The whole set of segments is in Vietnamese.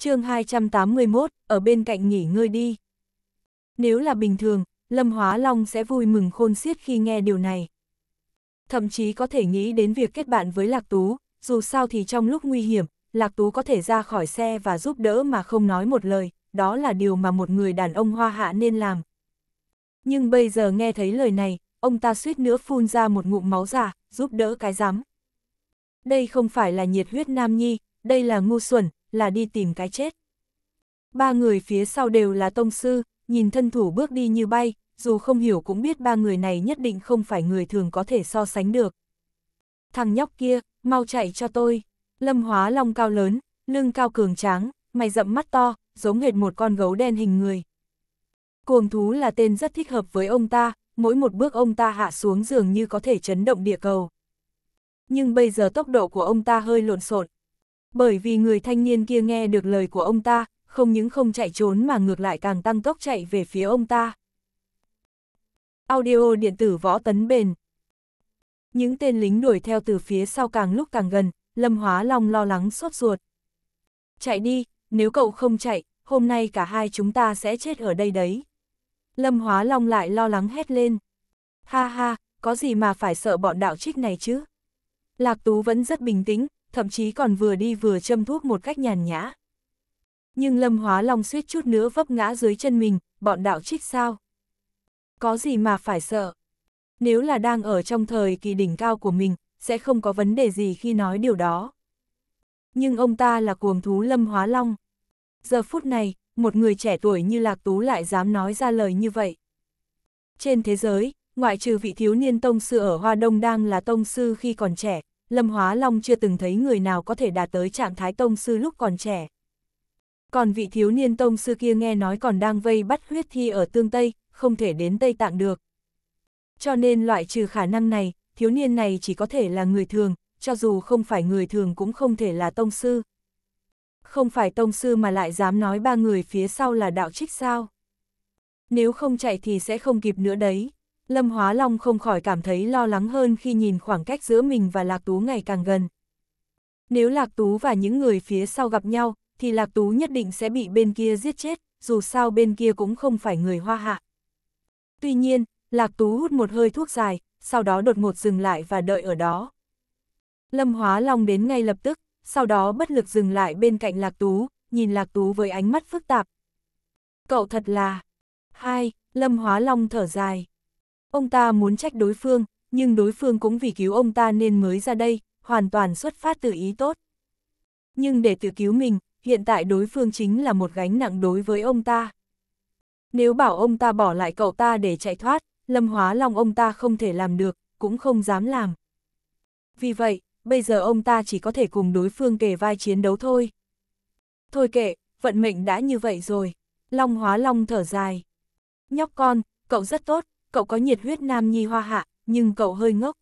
chương 281, ở bên cạnh nghỉ ngơi đi. Nếu là bình thường, Lâm Hóa Long sẽ vui mừng khôn xiết khi nghe điều này. Thậm chí có thể nghĩ đến việc kết bạn với Lạc Tú, dù sao thì trong lúc nguy hiểm, Lạc Tú có thể ra khỏi xe và giúp đỡ mà không nói một lời, đó là điều mà một người đàn ông hoa hạ nên làm. Nhưng bây giờ nghe thấy lời này, ông ta suýt nữa phun ra một ngụm máu giả, giúp đỡ cái giám. Đây không phải là nhiệt huyết nam nhi, đây là ngu xuẩn, là đi tìm cái chết. Ba người phía sau đều là tông sư, nhìn thân thủ bước đi như bay, dù không hiểu cũng biết ba người này nhất định không phải người thường có thể so sánh được. Thằng nhóc kia, mau chạy cho tôi. Lâm hóa long cao lớn, lưng cao cường tráng, mày rậm mắt to, giống hệt một con gấu đen hình người. Cuồng thú là tên rất thích hợp với ông ta, mỗi một bước ông ta hạ xuống dường như có thể chấn động địa cầu. Nhưng bây giờ tốc độ của ông ta hơi lộn xộn, bởi vì người thanh niên kia nghe được lời của ông ta, không những không chạy trốn mà ngược lại càng tăng tốc chạy về phía ông ta. Audio điện tử võ tấn bền Những tên lính đuổi theo từ phía sau càng lúc càng gần, Lâm Hóa Long lo lắng sốt ruột. Chạy đi, nếu cậu không chạy, hôm nay cả hai chúng ta sẽ chết ở đây đấy. Lâm Hóa Long lại lo lắng hét lên. Ha ha, có gì mà phải sợ bọn đạo trích này chứ? Lạc Tú vẫn rất bình tĩnh, thậm chí còn vừa đi vừa châm thuốc một cách nhàn nhã. Nhưng Lâm Hóa Long suýt chút nữa vấp ngã dưới chân mình, bọn đạo trích sao? Có gì mà phải sợ? Nếu là đang ở trong thời kỳ đỉnh cao của mình, sẽ không có vấn đề gì khi nói điều đó. Nhưng ông ta là cuồng thú Lâm Hóa Long. Giờ phút này, một người trẻ tuổi như Lạc Tú lại dám nói ra lời như vậy. Trên thế giới, ngoại trừ vị thiếu niên tông sư ở Hoa Đông đang là tông sư khi còn trẻ, Lâm Hóa Long chưa từng thấy người nào có thể đạt tới trạng thái tông sư lúc còn trẻ. Còn vị thiếu niên tông sư kia nghe nói còn đang vây bắt huyết thi ở tương Tây, không thể đến Tây Tạng được. Cho nên loại trừ khả năng này, thiếu niên này chỉ có thể là người thường, cho dù không phải người thường cũng không thể là tông sư. Không phải tông sư mà lại dám nói ba người phía sau là đạo trích sao. Nếu không chạy thì sẽ không kịp nữa đấy. Lâm Hóa Long không khỏi cảm thấy lo lắng hơn khi nhìn khoảng cách giữa mình và Lạc Tú ngày càng gần. Nếu Lạc Tú và những người phía sau gặp nhau, thì Lạc Tú nhất định sẽ bị bên kia giết chết, dù sao bên kia cũng không phải người hoa hạ. Tuy nhiên, Lạc Tú hút một hơi thuốc dài, sau đó đột ngột dừng lại và đợi ở đó. Lâm Hóa Long đến ngay lập tức, sau đó bất lực dừng lại bên cạnh Lạc Tú, nhìn Lạc Tú với ánh mắt phức tạp. Cậu thật là... Hai, Lâm Hóa Long thở dài. Ông ta muốn trách đối phương, nhưng đối phương cũng vì cứu ông ta nên mới ra đây, hoàn toàn xuất phát từ ý tốt. Nhưng để tự cứu mình, hiện tại đối phương chính là một gánh nặng đối với ông ta. Nếu bảo ông ta bỏ lại cậu ta để chạy thoát, Lâm Hóa Long ông ta không thể làm được, cũng không dám làm. Vì vậy, bây giờ ông ta chỉ có thể cùng đối phương kề vai chiến đấu thôi. Thôi kệ, vận mệnh đã như vậy rồi. Long Hóa Long thở dài. Nhóc con, cậu rất tốt, cậu có nhiệt huyết nam nhi hoa hạ, nhưng cậu hơi ngốc.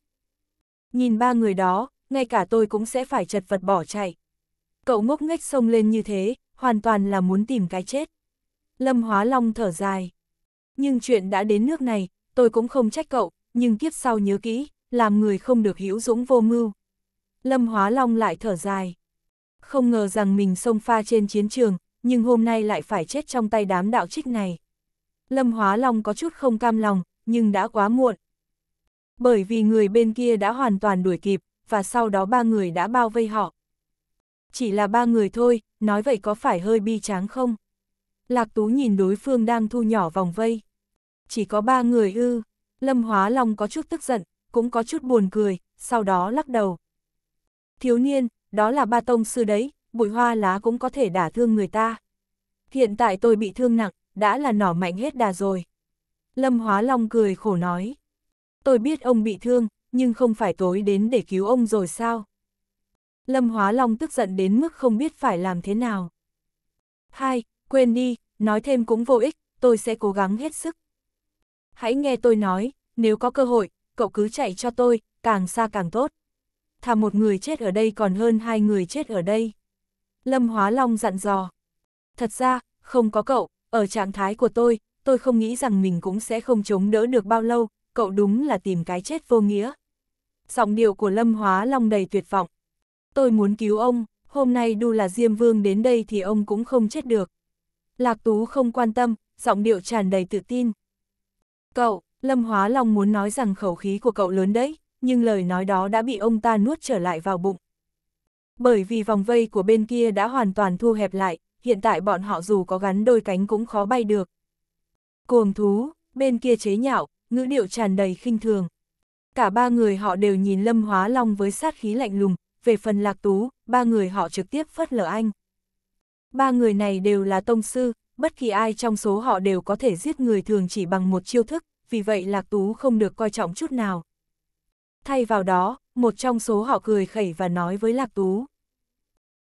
Nhìn ba người đó, ngay cả tôi cũng sẽ phải chật vật bỏ chạy. Cậu ngốc nghếch sông lên như thế, hoàn toàn là muốn tìm cái chết. Lâm Hóa Long thở dài. Nhưng chuyện đã đến nước này, tôi cũng không trách cậu, nhưng kiếp sau nhớ kỹ, làm người không được hữu dũng vô mưu. Lâm Hóa Long lại thở dài. Không ngờ rằng mình xông pha trên chiến trường, nhưng hôm nay lại phải chết trong tay đám đạo trích này. Lâm Hóa Long có chút không cam lòng, nhưng đã quá muộn. Bởi vì người bên kia đã hoàn toàn đuổi kịp, và sau đó ba người đã bao vây họ. Chỉ là ba người thôi, nói vậy có phải hơi bi tráng không? Lạc Tú nhìn đối phương đang thu nhỏ vòng vây. Chỉ có ba người ư, Lâm Hóa Long có chút tức giận, cũng có chút buồn cười, sau đó lắc đầu. Thiếu niên, đó là ba tông sư đấy, bụi hoa lá cũng có thể đả thương người ta. Hiện tại tôi bị thương nặng, đã là nỏ mạnh hết đà rồi. Lâm Hóa Long cười khổ nói. Tôi biết ông bị thương, nhưng không phải tối đến để cứu ông rồi sao? Lâm Hóa Long tức giận đến mức không biết phải làm thế nào. Hai, quên đi, nói thêm cũng vô ích, tôi sẽ cố gắng hết sức. Hãy nghe tôi nói, nếu có cơ hội, cậu cứ chạy cho tôi, càng xa càng tốt. Thà một người chết ở đây còn hơn hai người chết ở đây. Lâm Hóa Long dặn dò. Thật ra, không có cậu, ở trạng thái của tôi, tôi không nghĩ rằng mình cũng sẽ không chống đỡ được bao lâu, cậu đúng là tìm cái chết vô nghĩa. Giọng điệu của Lâm Hóa Long đầy tuyệt vọng. Tôi muốn cứu ông, hôm nay đu là Diêm Vương đến đây thì ông cũng không chết được. Lạc Tú không quan tâm, giọng điệu tràn đầy tự tin. Cậu, Lâm Hóa Long muốn nói rằng khẩu khí của cậu lớn đấy, nhưng lời nói đó đã bị ông ta nuốt trở lại vào bụng. Bởi vì vòng vây của bên kia đã hoàn toàn thu hẹp lại, hiện tại bọn họ dù có gắn đôi cánh cũng khó bay được. Cuồng thú, bên kia chế nhạo, ngữ điệu tràn đầy khinh thường. Cả ba người họ đều nhìn Lâm Hóa Long với sát khí lạnh lùng, về phần lạc tú, ba người họ trực tiếp phớt lờ anh. Ba người này đều là tông sư, bất kỳ ai trong số họ đều có thể giết người thường chỉ bằng một chiêu thức, vì vậy lạc tú không được coi trọng chút nào. Thay vào đó, một trong số họ cười khẩy và nói với lạc tú.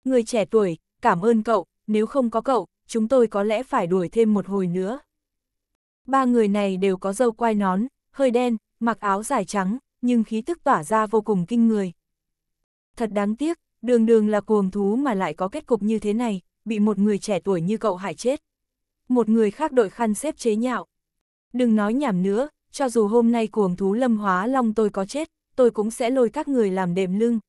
Người trẻ tuổi, cảm ơn cậu, nếu không có cậu, chúng tôi có lẽ phải đuổi thêm một hồi nữa. Ba người này đều có dâu quai nón, hơi đen, mặc áo dài trắng, nhưng khí tức tỏa ra vô cùng kinh người. Thật đáng tiếc, đường đường là cuồng thú mà lại có kết cục như thế này, bị một người trẻ tuổi như cậu hại chết. Một người khác đội khăn xếp chế nhạo. Đừng nói nhảm nữa, cho dù hôm nay cuồng thú lâm hóa long tôi có chết, tôi cũng sẽ lôi các người làm đệm lưng.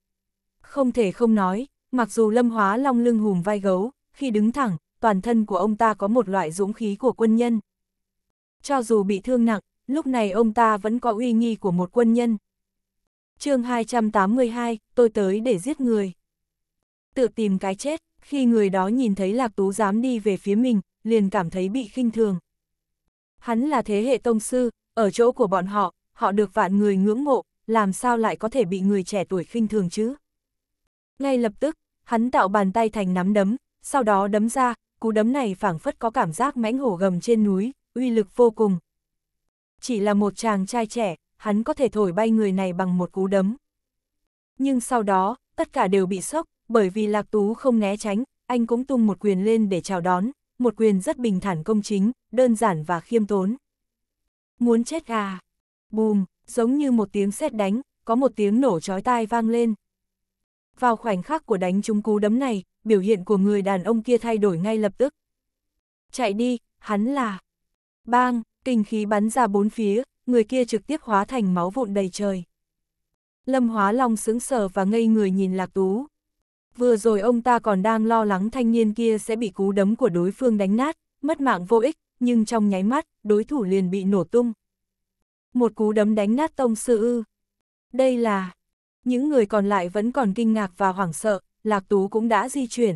Không thể không nói, mặc dù lâm hóa long lưng hùm vai gấu, khi đứng thẳng, toàn thân của ông ta có một loại dũng khí của quân nhân cho dù bị thương nặng, lúc này ông ta vẫn có uy nghi của một quân nhân. chương 282, tôi tới để giết người. Tự tìm cái chết, khi người đó nhìn thấy Lạc Tú dám đi về phía mình, liền cảm thấy bị khinh thường. Hắn là thế hệ tông sư, ở chỗ của bọn họ, họ được vạn người ngưỡng mộ, làm sao lại có thể bị người trẻ tuổi khinh thường chứ? Ngay lập tức, hắn tạo bàn tay thành nắm đấm, sau đó đấm ra, cú đấm này phảng phất có cảm giác mãnh hổ gầm trên núi, uy lực vô cùng. Chỉ là một chàng trai trẻ, hắn có thể thổi bay người này bằng một cú đấm. Nhưng sau đó, tất cả đều bị sốc, bởi vì Lạc Tú không né tránh, anh cũng tung một quyền lên để chào đón, một quyền rất bình thản công chính, đơn giản và khiêm tốn. Muốn chết gà. Bùm, giống như một tiếng sét đánh, có một tiếng nổ chói tai vang lên. Vào khoảnh khắc của đánh trúng cú đấm này, biểu hiện của người đàn ông kia thay đổi ngay lập tức. Chạy đi, hắn là, Bang, kinh khí bắn ra bốn phía, người kia trực tiếp hóa thành máu vụn đầy trời. Lâm Hóa Long sững sờ và ngây người nhìn Lạc Tú. Vừa rồi ông ta còn đang lo lắng thanh niên kia sẽ bị cú đấm của đối phương đánh nát, mất mạng vô ích, nhưng trong nháy mắt, đối thủ liền bị nổ tung. Một cú đấm đánh nát tông sư ư. Đây là... Những người còn lại vẫn còn kinh ngạc và hoảng sợ, Lạc Tú cũng đã di chuyển.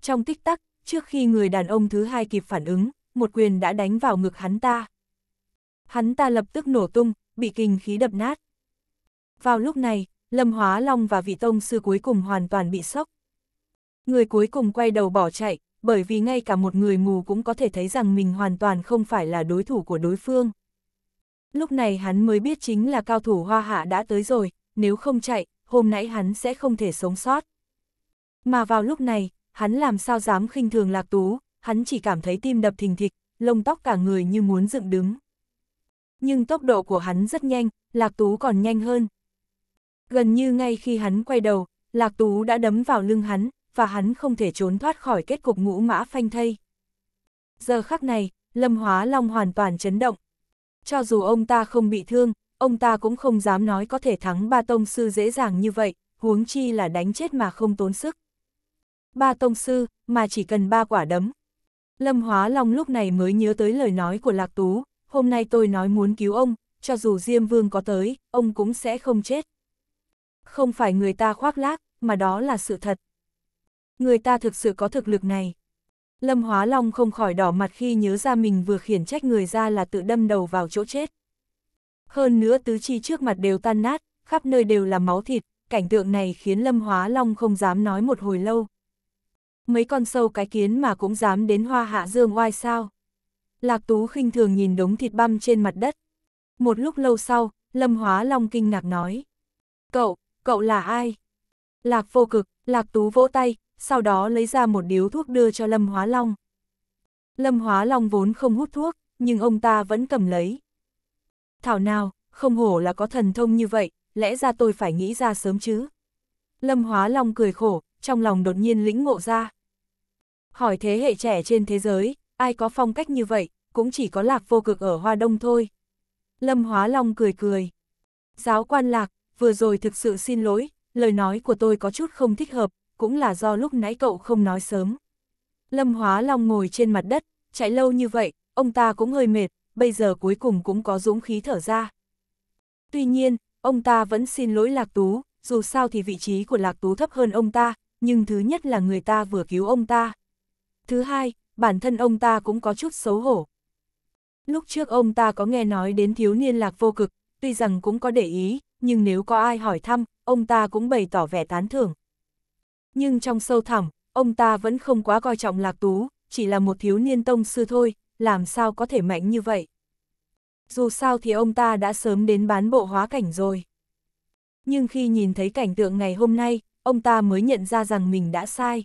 Trong tích tắc, trước khi người đàn ông thứ hai kịp phản ứng, một quyền đã đánh vào ngực hắn ta. Hắn ta lập tức nổ tung, bị kinh khí đập nát. Vào lúc này, Lâm Hóa Long và vị tông sư cuối cùng hoàn toàn bị sốc. Người cuối cùng quay đầu bỏ chạy, bởi vì ngay cả một người mù cũng có thể thấy rằng mình hoàn toàn không phải là đối thủ của đối phương. Lúc này hắn mới biết chính là cao thủ hoa hạ đã tới rồi, nếu không chạy, hôm nãy hắn sẽ không thể sống sót. Mà vào lúc này, hắn làm sao dám khinh thường lạc tú, hắn chỉ cảm thấy tim đập thình thịch, lông tóc cả người như muốn dựng đứng. Nhưng tốc độ của hắn rất nhanh, Lạc Tú còn nhanh hơn. Gần như ngay khi hắn quay đầu, Lạc Tú đã đấm vào lưng hắn, và hắn không thể trốn thoát khỏi kết cục ngũ mã phanh thây. Giờ khắc này, Lâm Hóa Long hoàn toàn chấn động. Cho dù ông ta không bị thương, ông ta cũng không dám nói có thể thắng ba tông sư dễ dàng như vậy, huống chi là đánh chết mà không tốn sức. Ba tông sư, mà chỉ cần ba quả đấm, Lâm Hóa Long lúc này mới nhớ tới lời nói của Lạc Tú, hôm nay tôi nói muốn cứu ông, cho dù Diêm Vương có tới, ông cũng sẽ không chết. Không phải người ta khoác lác, mà đó là sự thật. Người ta thực sự có thực lực này. Lâm Hóa Long không khỏi đỏ mặt khi nhớ ra mình vừa khiển trách người ra là tự đâm đầu vào chỗ chết. Hơn nữa tứ chi trước mặt đều tan nát, khắp nơi đều là máu thịt, cảnh tượng này khiến Lâm Hóa Long không dám nói một hồi lâu, mấy con sâu cái kiến mà cũng dám đến hoa hạ dương oai sao. Lạc Tú khinh thường nhìn đống thịt băm trên mặt đất. Một lúc lâu sau, Lâm Hóa Long kinh ngạc nói. Cậu, cậu là ai? Lạc vô cực, Lạc Tú vỗ tay, sau đó lấy ra một điếu thuốc đưa cho Lâm Hóa Long. Lâm Hóa Long vốn không hút thuốc, nhưng ông ta vẫn cầm lấy. Thảo nào, không hổ là có thần thông như vậy, lẽ ra tôi phải nghĩ ra sớm chứ. Lâm Hóa Long cười khổ, trong lòng đột nhiên lĩnh ngộ ra hỏi thế hệ trẻ trên thế giới, ai có phong cách như vậy, cũng chỉ có lạc vô cực ở Hoa Đông thôi. Lâm Hóa Long cười cười. Giáo quan lạc, vừa rồi thực sự xin lỗi, lời nói của tôi có chút không thích hợp, cũng là do lúc nãy cậu không nói sớm. Lâm Hóa Long ngồi trên mặt đất, chạy lâu như vậy, ông ta cũng hơi mệt, bây giờ cuối cùng cũng có dũng khí thở ra. Tuy nhiên, ông ta vẫn xin lỗi Lạc Tú, dù sao thì vị trí của Lạc Tú thấp hơn ông ta, nhưng thứ nhất là người ta vừa cứu ông ta. Thứ hai, bản thân ông ta cũng có chút xấu hổ. Lúc trước ông ta có nghe nói đến thiếu niên lạc vô cực, tuy rằng cũng có để ý, nhưng nếu có ai hỏi thăm, ông ta cũng bày tỏ vẻ tán thưởng. Nhưng trong sâu thẳm, ông ta vẫn không quá coi trọng lạc tú, chỉ là một thiếu niên tông sư thôi, làm sao có thể mạnh như vậy. Dù sao thì ông ta đã sớm đến bán bộ hóa cảnh rồi. Nhưng khi nhìn thấy cảnh tượng ngày hôm nay, ông ta mới nhận ra rằng mình đã sai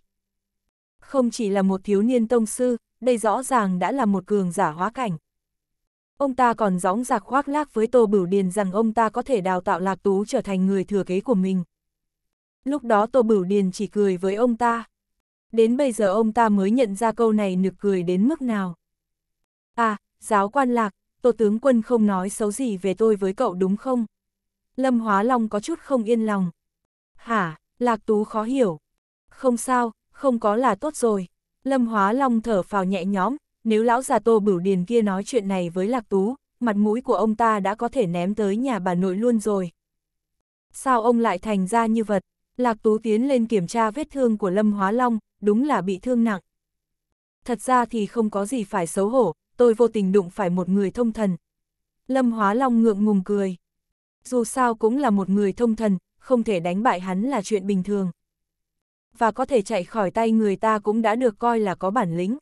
không chỉ là một thiếu niên tông sư, đây rõ ràng đã là một cường giả hóa cảnh. Ông ta còn gióng giạc khoác lác với Tô Bửu Điền rằng ông ta có thể đào tạo Lạc Tú trở thành người thừa kế của mình. Lúc đó Tô Bửu Điền chỉ cười với ông ta. Đến bây giờ ông ta mới nhận ra câu này nực cười đến mức nào. À, giáo quan Lạc, Tô Tướng Quân không nói xấu gì về tôi với cậu đúng không? Lâm Hóa Long có chút không yên lòng. Hả, Lạc Tú khó hiểu. Không sao, không có là tốt rồi. Lâm Hóa Long thở phào nhẹ nhõm, nếu lão già Tô Bửu Điền kia nói chuyện này với Lạc Tú, mặt mũi của ông ta đã có thể ném tới nhà bà nội luôn rồi. Sao ông lại thành ra như vật? Lạc Tú tiến lên kiểm tra vết thương của Lâm Hóa Long, đúng là bị thương nặng. Thật ra thì không có gì phải xấu hổ, tôi vô tình đụng phải một người thông thần. Lâm Hóa Long ngượng ngùng cười. Dù sao cũng là một người thông thần, không thể đánh bại hắn là chuyện bình thường và có thể chạy khỏi tay người ta cũng đã được coi là có bản lĩnh.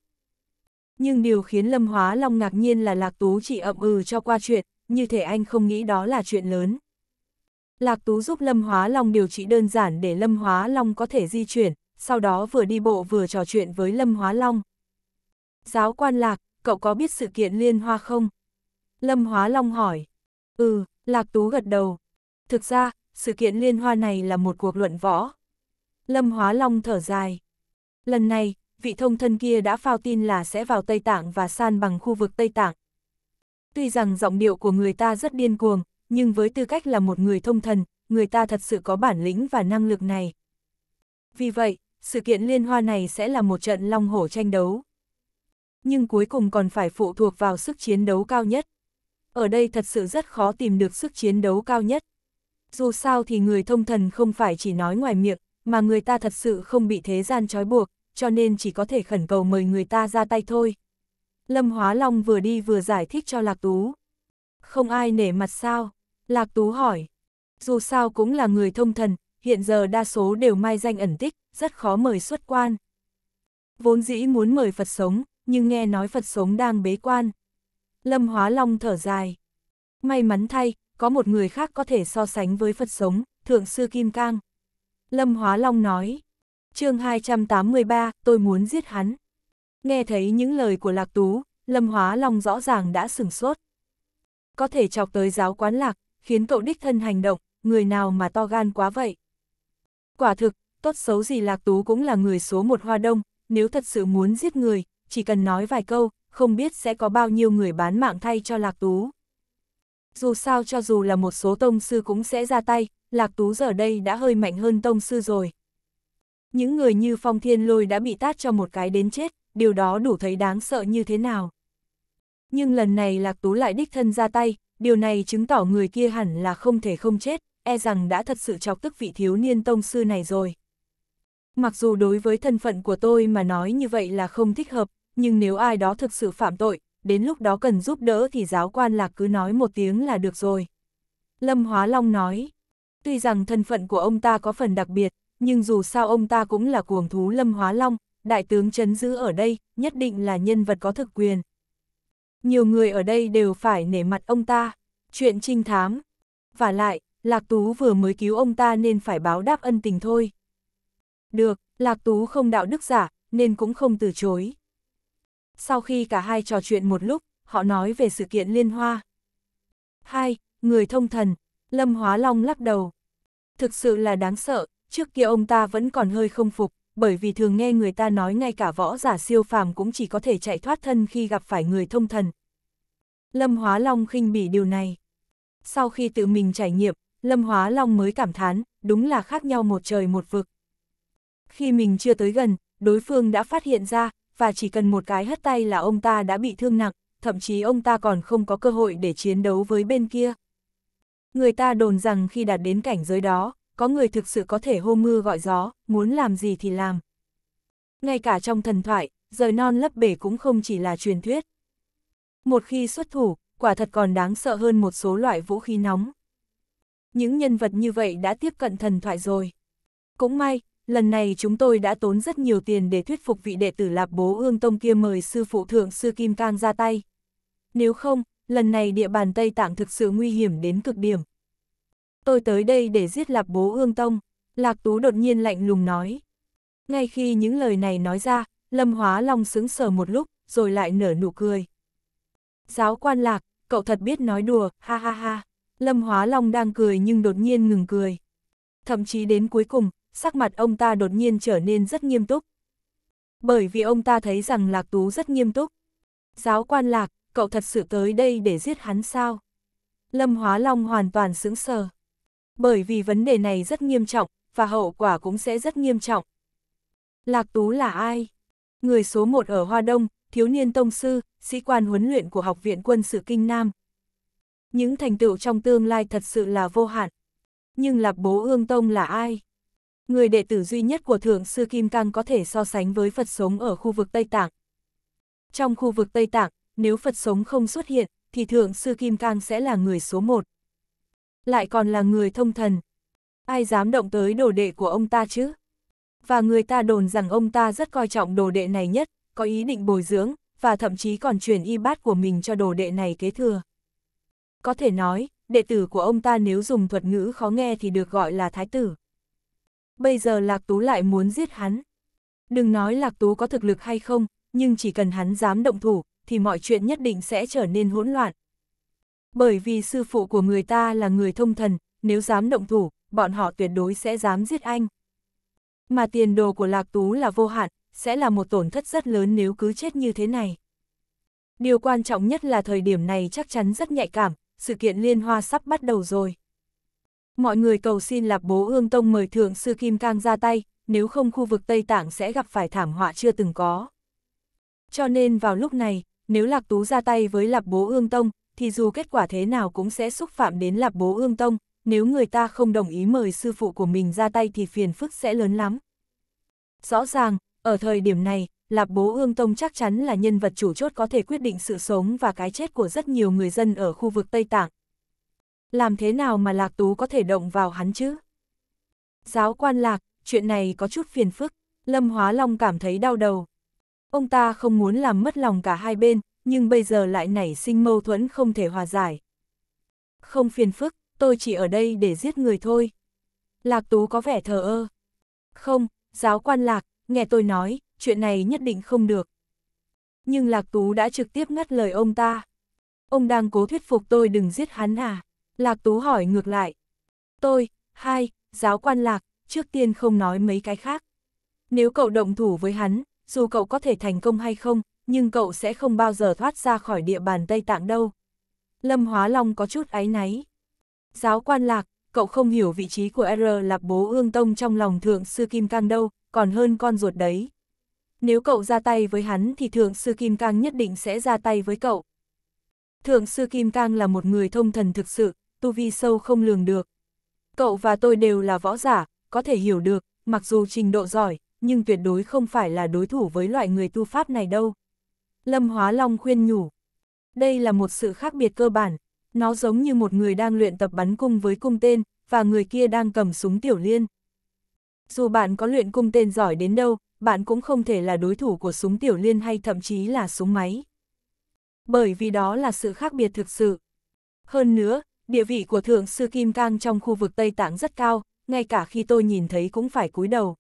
Nhưng điều khiến Lâm Hóa Long ngạc nhiên là Lạc Tú chỉ ậm ừ cho qua chuyện, như thể anh không nghĩ đó là chuyện lớn. Lạc Tú giúp Lâm Hóa Long điều trị đơn giản để Lâm Hóa Long có thể di chuyển, sau đó vừa đi bộ vừa trò chuyện với Lâm Hóa Long. Giáo quan Lạc, cậu có biết sự kiện liên hoa không? Lâm Hóa Long hỏi. Ừ, Lạc Tú gật đầu. Thực ra, sự kiện liên hoa này là một cuộc luận võ, Lâm Hóa Long thở dài. Lần này, vị thông thân kia đã phao tin là sẽ vào Tây Tạng và san bằng khu vực Tây Tạng. Tuy rằng giọng điệu của người ta rất điên cuồng, nhưng với tư cách là một người thông thần, người ta thật sự có bản lĩnh và năng lực này. Vì vậy, sự kiện liên hoa này sẽ là một trận long hổ tranh đấu. Nhưng cuối cùng còn phải phụ thuộc vào sức chiến đấu cao nhất. Ở đây thật sự rất khó tìm được sức chiến đấu cao nhất. Dù sao thì người thông thần không phải chỉ nói ngoài miệng, mà người ta thật sự không bị thế gian trói buộc, cho nên chỉ có thể khẩn cầu mời người ta ra tay thôi. Lâm Hóa Long vừa đi vừa giải thích cho Lạc Tú. Không ai nể mặt sao? Lạc Tú hỏi. Dù sao cũng là người thông thần, hiện giờ đa số đều mai danh ẩn tích, rất khó mời xuất quan. Vốn dĩ muốn mời Phật sống, nhưng nghe nói Phật sống đang bế quan. Lâm Hóa Long thở dài. May mắn thay, có một người khác có thể so sánh với Phật sống, Thượng Sư Kim Cang. Lâm Hóa Long nói. chương 283, tôi muốn giết hắn. Nghe thấy những lời của Lạc Tú, Lâm Hóa Long rõ ràng đã sửng sốt. Có thể chọc tới giáo quán lạc, khiến cậu đích thân hành động, người nào mà to gan quá vậy. Quả thực, tốt xấu gì Lạc Tú cũng là người số một hoa đông, nếu thật sự muốn giết người, chỉ cần nói vài câu, không biết sẽ có bao nhiêu người bán mạng thay cho Lạc Tú. Dù sao cho dù là một số tông sư cũng sẽ ra tay, Lạc Tú giờ đây đã hơi mạnh hơn Tông Sư rồi. Những người như Phong Thiên Lôi đã bị tát cho một cái đến chết, điều đó đủ thấy đáng sợ như thế nào. Nhưng lần này Lạc Tú lại đích thân ra tay, điều này chứng tỏ người kia hẳn là không thể không chết, e rằng đã thật sự chọc tức vị thiếu niên Tông Sư này rồi. Mặc dù đối với thân phận của tôi mà nói như vậy là không thích hợp, nhưng nếu ai đó thực sự phạm tội, đến lúc đó cần giúp đỡ thì giáo quan lạc cứ nói một tiếng là được rồi. Lâm Hóa Long nói, Tuy rằng thân phận của ông ta có phần đặc biệt, nhưng dù sao ông ta cũng là cuồng thú lâm hóa long, đại tướng chấn giữ ở đây, nhất định là nhân vật có thực quyền. Nhiều người ở đây đều phải nể mặt ông ta, chuyện trinh thám. Và lại, Lạc Tú vừa mới cứu ông ta nên phải báo đáp ân tình thôi. Được, Lạc Tú không đạo đức giả, nên cũng không từ chối. Sau khi cả hai trò chuyện một lúc, họ nói về sự kiện liên hoa. Hai, người thông thần, Lâm Hóa Long lắc đầu. Thực sự là đáng sợ, trước kia ông ta vẫn còn hơi không phục, bởi vì thường nghe người ta nói ngay cả võ giả siêu phàm cũng chỉ có thể chạy thoát thân khi gặp phải người thông thần. Lâm Hóa Long khinh bỉ điều này. Sau khi tự mình trải nghiệm, Lâm Hóa Long mới cảm thán, đúng là khác nhau một trời một vực. Khi mình chưa tới gần, đối phương đã phát hiện ra, và chỉ cần một cái hất tay là ông ta đã bị thương nặng, thậm chí ông ta còn không có cơ hội để chiến đấu với bên kia. Người ta đồn rằng khi đạt đến cảnh giới đó, có người thực sự có thể hô mưa gọi gió, muốn làm gì thì làm. Ngay cả trong thần thoại, rời non lấp bể cũng không chỉ là truyền thuyết. Một khi xuất thủ, quả thật còn đáng sợ hơn một số loại vũ khí nóng. Những nhân vật như vậy đã tiếp cận thần thoại rồi. Cũng may, lần này chúng tôi đã tốn rất nhiều tiền để thuyết phục vị đệ tử lạp bố ương tông kia mời sư phụ thượng sư Kim Cang ra tay. Nếu không, lần này địa bàn Tây Tạng thực sự nguy hiểm đến cực điểm. Tôi tới đây để giết lạp bố ương tông, Lạc Tú đột nhiên lạnh lùng nói. Ngay khi những lời này nói ra, Lâm Hóa Long sững sờ một lúc, rồi lại nở nụ cười. Giáo quan Lạc, cậu thật biết nói đùa, ha ha ha. Lâm Hóa Long đang cười nhưng đột nhiên ngừng cười. Thậm chí đến cuối cùng, sắc mặt ông ta đột nhiên trở nên rất nghiêm túc. Bởi vì ông ta thấy rằng Lạc Tú rất nghiêm túc. Giáo quan Lạc, cậu thật sự tới đây để giết hắn sao? Lâm Hóa Long hoàn toàn sững sờ. Bởi vì vấn đề này rất nghiêm trọng, và hậu quả cũng sẽ rất nghiêm trọng. Lạc Tú là ai? Người số một ở Hoa Đông, thiếu niên tông sư, sĩ quan huấn luyện của Học viện Quân sự Kinh Nam. Những thành tựu trong tương lai thật sự là vô hạn. Nhưng Lạc Bố Ương Tông là ai? Người đệ tử duy nhất của Thượng Sư Kim Cang có thể so sánh với Phật sống ở khu vực Tây Tạng. Trong khu vực Tây Tạng, nếu Phật sống không xuất hiện, thì Thượng Sư Kim Cang sẽ là người số một. Lại còn là người thông thần. Ai dám động tới đồ đệ của ông ta chứ? Và người ta đồn rằng ông ta rất coi trọng đồ đệ này nhất, có ý định bồi dưỡng, và thậm chí còn truyền y bát của mình cho đồ đệ này kế thừa. Có thể nói, đệ tử của ông ta nếu dùng thuật ngữ khó nghe thì được gọi là thái tử. Bây giờ Lạc Tú lại muốn giết hắn. Đừng nói Lạc Tú có thực lực hay không, nhưng chỉ cần hắn dám động thủ, thì mọi chuyện nhất định sẽ trở nên hỗn loạn. Bởi vì sư phụ của người ta là người thông thần, nếu dám động thủ, bọn họ tuyệt đối sẽ dám giết anh. Mà tiền đồ của Lạc Tú là vô hạn, sẽ là một tổn thất rất lớn nếu cứ chết như thế này. Điều quan trọng nhất là thời điểm này chắc chắn rất nhạy cảm, sự kiện liên hoa sắp bắt đầu rồi. Mọi người cầu xin lạc Bố Ương Tông mời Thượng Sư Kim Cang ra tay, nếu không khu vực Tây Tạng sẽ gặp phải thảm họa chưa từng có. Cho nên vào lúc này, nếu Lạc Tú ra tay với lạc Bố Ương Tông, thì dù kết quả thế nào cũng sẽ xúc phạm đến lạc Bố Ương Tông, nếu người ta không đồng ý mời sư phụ của mình ra tay thì phiền phức sẽ lớn lắm. Rõ ràng, ở thời điểm này, lạc Bố Ương Tông chắc chắn là nhân vật chủ chốt có thể quyết định sự sống và cái chết của rất nhiều người dân ở khu vực Tây Tạng. Làm thế nào mà Lạc Tú có thể động vào hắn chứ? Giáo quan Lạc, chuyện này có chút phiền phức, Lâm Hóa Long cảm thấy đau đầu. Ông ta không muốn làm mất lòng cả hai bên, nhưng bây giờ lại nảy sinh mâu thuẫn không thể hòa giải. Không phiền phức, tôi chỉ ở đây để giết người thôi. Lạc Tú có vẻ thờ ơ. Không, giáo quan Lạc, nghe tôi nói, chuyện này nhất định không được. Nhưng Lạc Tú đã trực tiếp ngắt lời ông ta. Ông đang cố thuyết phục tôi đừng giết hắn à? Lạc Tú hỏi ngược lại. Tôi, hai, giáo quan Lạc, trước tiên không nói mấy cái khác. Nếu cậu động thủ với hắn, dù cậu có thể thành công hay không, nhưng cậu sẽ không bao giờ thoát ra khỏi địa bàn Tây Tạng đâu. Lâm Hóa Long có chút áy náy. Giáo quan lạc, cậu không hiểu vị trí của R là bố ương tông trong lòng thượng sư Kim Cang đâu, còn hơn con ruột đấy. Nếu cậu ra tay với hắn thì thượng sư Kim Cang nhất định sẽ ra tay với cậu. Thượng sư Kim Cang là một người thông thần thực sự, tu vi sâu không lường được. Cậu và tôi đều là võ giả, có thể hiểu được, mặc dù trình độ giỏi, nhưng tuyệt đối không phải là đối thủ với loại người tu pháp này đâu. Lâm Hóa Long khuyên nhủ. Đây là một sự khác biệt cơ bản, nó giống như một người đang luyện tập bắn cung với cung tên, và người kia đang cầm súng tiểu liên. Dù bạn có luyện cung tên giỏi đến đâu, bạn cũng không thể là đối thủ của súng tiểu liên hay thậm chí là súng máy. Bởi vì đó là sự khác biệt thực sự. Hơn nữa, địa vị của Thượng Sư Kim Cang trong khu vực Tây Tạng rất cao, ngay cả khi tôi nhìn thấy cũng phải cúi đầu.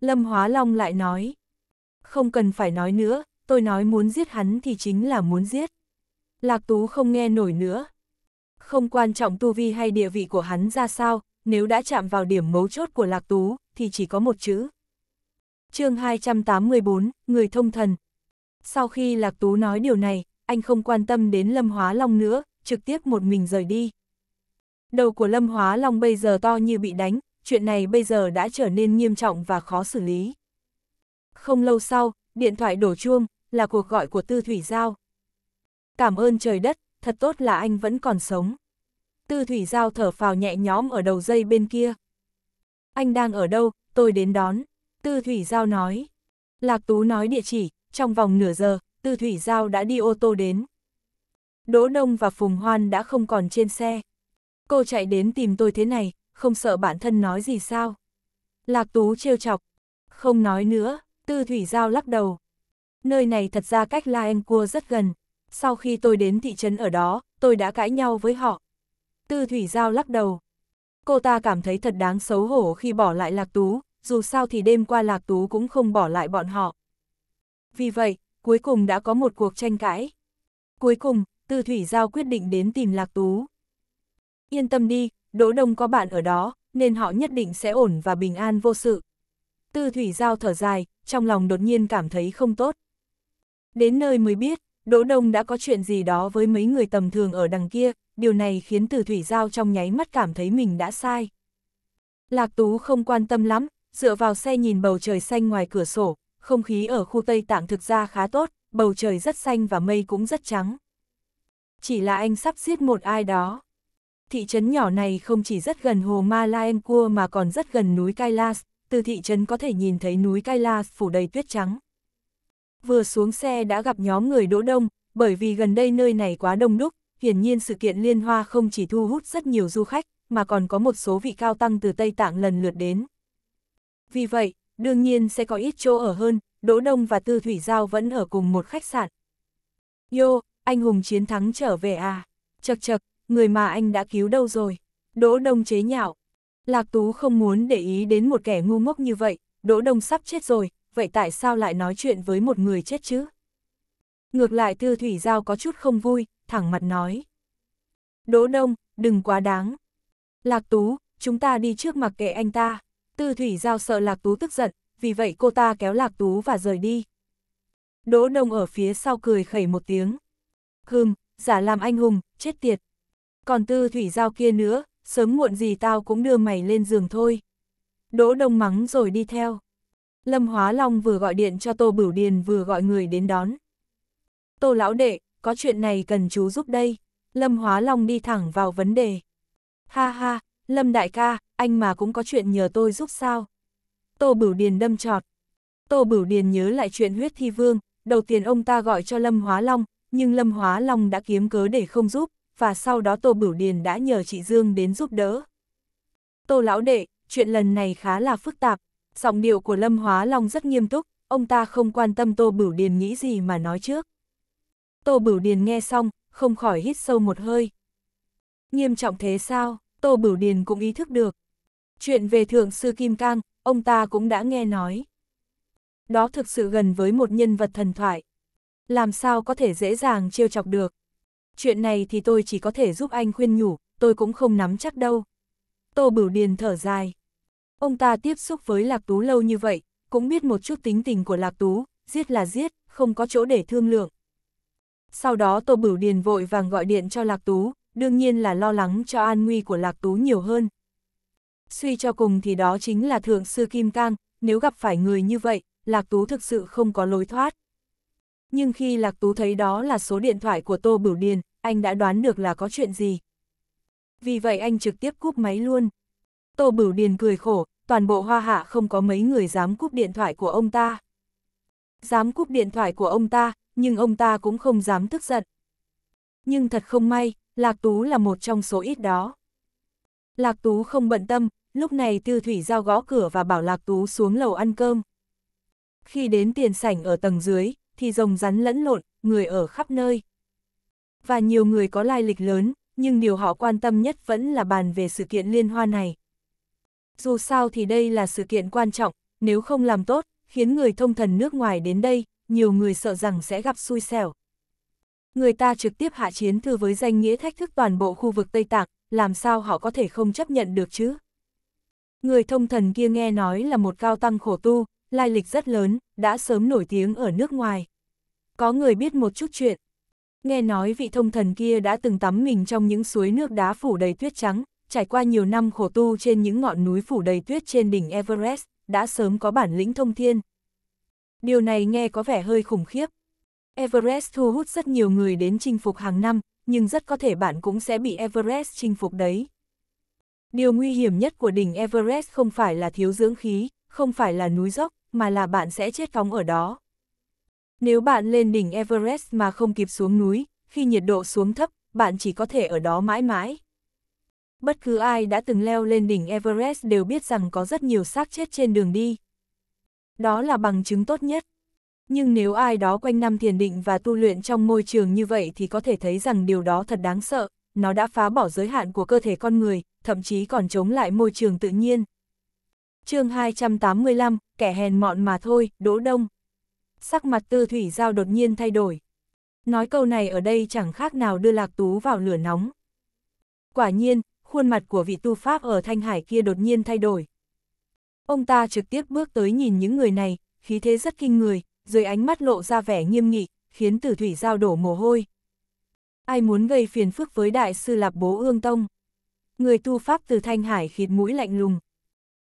Lâm Hóa Long lại nói. Không cần phải nói nữa, tôi nói muốn giết hắn thì chính là muốn giết. Lạc Tú không nghe nổi nữa. Không quan trọng tu vi hay địa vị của hắn ra sao, nếu đã chạm vào điểm mấu chốt của Lạc Tú, thì chỉ có một chữ. chương 284, Người Thông Thần. Sau khi Lạc Tú nói điều này, anh không quan tâm đến Lâm Hóa Long nữa, trực tiếp một mình rời đi. Đầu của Lâm Hóa Long bây giờ to như bị đánh, chuyện này bây giờ đã trở nên nghiêm trọng và khó xử lý. Không lâu sau, điện thoại đổ chuông, là cuộc gọi của Tư Thủy Giao. Cảm ơn trời đất, thật tốt là anh vẫn còn sống. Tư Thủy Giao thở phào nhẹ nhõm ở đầu dây bên kia. Anh đang ở đâu, tôi đến đón. Tư Thủy Giao nói. Lạc Tú nói địa chỉ, trong vòng nửa giờ, Tư Thủy Giao đã đi ô tô đến. Đỗ Đông và Phùng Hoan đã không còn trên xe. Cô chạy đến tìm tôi thế này, không sợ bản thân nói gì sao? Lạc Tú trêu chọc, không nói nữa, Tư Thủy Giao lắc đầu. Nơi này thật ra cách La En Cua rất gần, sau khi tôi đến thị trấn ở đó, tôi đã cãi nhau với họ. Tư Thủy Giao lắc đầu. Cô ta cảm thấy thật đáng xấu hổ khi bỏ lại Lạc Tú, dù sao thì đêm qua Lạc Tú cũng không bỏ lại bọn họ. Vì vậy, cuối cùng đã có một cuộc tranh cãi. Cuối cùng, Tư Thủy Giao quyết định đến tìm Lạc Tú. Yên tâm đi, Đỗ Đông có bạn ở đó, nên họ nhất định sẽ ổn và bình an vô sự. Tư Thủy Giao thở dài, trong lòng đột nhiên cảm thấy không tốt. Đến nơi mới biết, Đỗ Đông đã có chuyện gì đó với mấy người tầm thường ở đằng kia, điều này khiến Tư Thủy Giao trong nháy mắt cảm thấy mình đã sai. Lạc Tú không quan tâm lắm, dựa vào xe nhìn bầu trời xanh ngoài cửa sổ, không khí ở khu Tây Tạng thực ra khá tốt, bầu trời rất xanh và mây cũng rất trắng. Chỉ là anh sắp giết một ai đó thị trấn nhỏ này không chỉ rất gần hồ Malaenkua mà còn rất gần núi Kailas, từ thị trấn có thể nhìn thấy núi Kailas phủ đầy tuyết trắng. Vừa xuống xe đã gặp nhóm người đỗ đông, bởi vì gần đây nơi này quá đông đúc, hiển nhiên sự kiện liên hoa không chỉ thu hút rất nhiều du khách, mà còn có một số vị cao tăng từ Tây Tạng lần lượt đến. Vì vậy, đương nhiên sẽ có ít chỗ ở hơn, Đỗ Đông và Tư Thủy Giao vẫn ở cùng một khách sạn. Yo, anh hùng chiến thắng trở về à, chật chật, người mà anh đã cứu đâu rồi? Đỗ Đông chế nhạo. Lạc Tú không muốn để ý đến một kẻ ngu ngốc như vậy, Đỗ Đông sắp chết rồi, vậy tại sao lại nói chuyện với một người chết chứ? Ngược lại Tư Thủy Giao có chút không vui, thẳng mặt nói. Đỗ Đông, đừng quá đáng. Lạc Tú, chúng ta đi trước mặc kệ anh ta. Tư Thủy Giao sợ Lạc Tú tức giận, vì vậy cô ta kéo Lạc Tú và rời đi. Đỗ Đông ở phía sau cười khẩy một tiếng. Hừm, giả làm anh hùng, chết tiệt, còn tư thủy giao kia nữa, sớm muộn gì tao cũng đưa mày lên giường thôi. Đỗ Đông mắng rồi đi theo. Lâm Hóa Long vừa gọi điện cho Tô Bửu Điền vừa gọi người đến đón. Tô lão đệ, có chuyện này cần chú giúp đây. Lâm Hóa Long đi thẳng vào vấn đề. Ha ha, Lâm đại ca, anh mà cũng có chuyện nhờ tôi giúp sao? Tô Bửu Điền đâm trọt. Tô Bửu Điền nhớ lại chuyện huyết thi vương, đầu tiên ông ta gọi cho Lâm Hóa Long, nhưng Lâm Hóa Long đã kiếm cớ để không giúp, và sau đó Tô Bửu Điền đã nhờ chị Dương đến giúp đỡ. Tô lão đệ, chuyện lần này khá là phức tạp, giọng điệu của Lâm Hóa Long rất nghiêm túc, ông ta không quan tâm Tô Bửu Điền nghĩ gì mà nói trước. Tô Bửu Điền nghe xong, không khỏi hít sâu một hơi. Nghiêm trọng thế sao, Tô Bửu Điền cũng ý thức được. Chuyện về Thượng Sư Kim Cang, ông ta cũng đã nghe nói. Đó thực sự gần với một nhân vật thần thoại. Làm sao có thể dễ dàng trêu chọc được chuyện này thì tôi chỉ có thể giúp anh khuyên nhủ, tôi cũng không nắm chắc đâu. Tô Bửu Điền thở dài. Ông ta tiếp xúc với Lạc Tú lâu như vậy, cũng biết một chút tính tình của Lạc Tú, giết là giết, không có chỗ để thương lượng. Sau đó Tô Bửu Điền vội vàng gọi điện cho Lạc Tú, đương nhiên là lo lắng cho an nguy của Lạc Tú nhiều hơn. Suy cho cùng thì đó chính là Thượng Sư Kim Cang, nếu gặp phải người như vậy, Lạc Tú thực sự không có lối thoát. Nhưng khi Lạc Tú thấy đó là số điện thoại của Tô Bửu Điền, anh đã đoán được là có chuyện gì. Vì vậy anh trực tiếp cúp máy luôn. Tô Bửu Điền cười khổ, toàn bộ hoa hạ không có mấy người dám cúp điện thoại của ông ta. Dám cúp điện thoại của ông ta, nhưng ông ta cũng không dám tức giận. Nhưng thật không may, Lạc Tú là một trong số ít đó. Lạc Tú không bận tâm, lúc này Tư Thủy Giao gõ cửa và bảo Lạc Tú xuống lầu ăn cơm. Khi đến tiền sảnh ở tầng dưới, thì rồng rắn lẫn lộn, người ở khắp nơi. Và nhiều người có lai lịch lớn, nhưng điều họ quan tâm nhất vẫn là bàn về sự kiện liên hoa này. Dù sao thì đây là sự kiện quan trọng, nếu không làm tốt, khiến người thông thần nước ngoài đến đây, nhiều người sợ rằng sẽ gặp xui xẻo. Người ta trực tiếp hạ chiến thư với danh nghĩa thách thức toàn bộ khu vực Tây Tạng, làm sao họ có thể không chấp nhận được chứ? Người thông thần kia nghe nói là một cao tăng khổ tu, lai lịch rất lớn, đã sớm nổi tiếng ở nước ngoài. Có người biết một chút chuyện. Nghe nói vị thông thần kia đã từng tắm mình trong những suối nước đá phủ đầy tuyết trắng, trải qua nhiều năm khổ tu trên những ngọn núi phủ đầy tuyết trên đỉnh Everest, đã sớm có bản lĩnh thông thiên. Điều này nghe có vẻ hơi khủng khiếp. Everest thu hút rất nhiều người đến chinh phục hàng năm, nhưng rất có thể bạn cũng sẽ bị Everest chinh phục đấy. Điều nguy hiểm nhất của đỉnh Everest không phải là thiếu dưỡng khí, không phải là núi dốc, mà là bạn sẽ chết cóng ở đó. Nếu bạn lên đỉnh Everest mà không kịp xuống núi, khi nhiệt độ xuống thấp, bạn chỉ có thể ở đó mãi mãi. Bất cứ ai đã từng leo lên đỉnh Everest đều biết rằng có rất nhiều xác chết trên đường đi. Đó là bằng chứng tốt nhất. Nhưng nếu ai đó quanh năm thiền định và tu luyện trong môi trường như vậy thì có thể thấy rằng điều đó thật đáng sợ, nó đã phá bỏ giới hạn của cơ thể con người, thậm chí còn chống lại môi trường tự nhiên, chương 285, kẻ hèn mọn mà thôi, đỗ đông. Sắc mặt tư thủy giao đột nhiên thay đổi. Nói câu này ở đây chẳng khác nào đưa lạc tú vào lửa nóng. Quả nhiên, khuôn mặt của vị tu Pháp ở Thanh Hải kia đột nhiên thay đổi. Ông ta trực tiếp bước tới nhìn những người này, khí thế rất kinh người, dưới ánh mắt lộ ra vẻ nghiêm nghị, khiến tử thủy giao đổ mồ hôi. Ai muốn gây phiền phức với đại sư Lạp Bố Ương Tông? Người tu Pháp từ Thanh Hải khịt mũi lạnh lùng.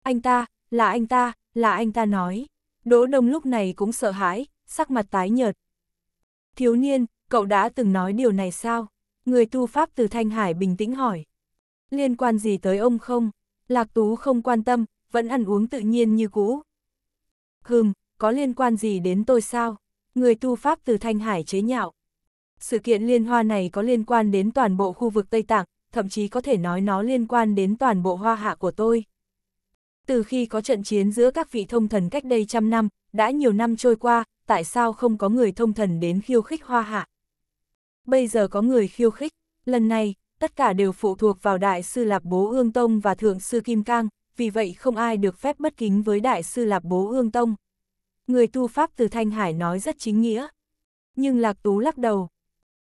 Anh ta, là anh ta, là anh ta nói. Đỗ Đông lúc này cũng sợ hãi, sắc mặt tái nhợt. Thiếu niên, cậu đã từng nói điều này sao? Người tu pháp từ Thanh Hải bình tĩnh hỏi. Liên quan gì tới ông không? Lạc Tú không quan tâm, vẫn ăn uống tự nhiên như cũ. Hừm, có liên quan gì đến tôi sao? Người tu pháp từ Thanh Hải chế nhạo. Sự kiện liên hoa này có liên quan đến toàn bộ khu vực Tây Tạng, thậm chí có thể nói nó liên quan đến toàn bộ hoa hạ của tôi. Từ khi có trận chiến giữa các vị thông thần cách đây trăm năm, đã nhiều năm trôi qua, tại sao không có người thông thần đến khiêu khích hoa hạ? Bây giờ có người khiêu khích, lần này, tất cả đều phụ thuộc vào Đại sư Lạp Bố Ương Tông và Thượng sư Kim Cang, vì vậy không ai được phép bất kính với Đại sư Lạp Bố Ương Tông. Người tu Pháp từ Thanh Hải nói rất chính nghĩa. Nhưng Lạc Tú lắc đầu.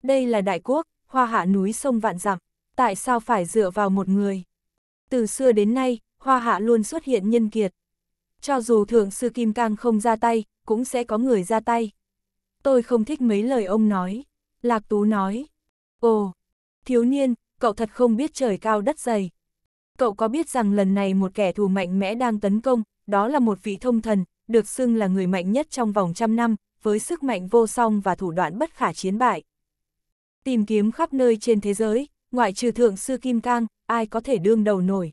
Đây là Đại Quốc, hoa hạ núi sông vạn dặm, tại sao phải dựa vào một người? Từ xưa đến nay, Hoa hạ luôn xuất hiện nhân kiệt. Cho dù thượng sư Kim Cang không ra tay, cũng sẽ có người ra tay. Tôi không thích mấy lời ông nói. Lạc Tú nói. Ồ, thiếu niên, cậu thật không biết trời cao đất dày. Cậu có biết rằng lần này một kẻ thù mạnh mẽ đang tấn công, đó là một vị thông thần, được xưng là người mạnh nhất trong vòng trăm năm, với sức mạnh vô song và thủ đoạn bất khả chiến bại. Tìm kiếm khắp nơi trên thế giới, ngoại trừ thượng sư Kim Cang, ai có thể đương đầu nổi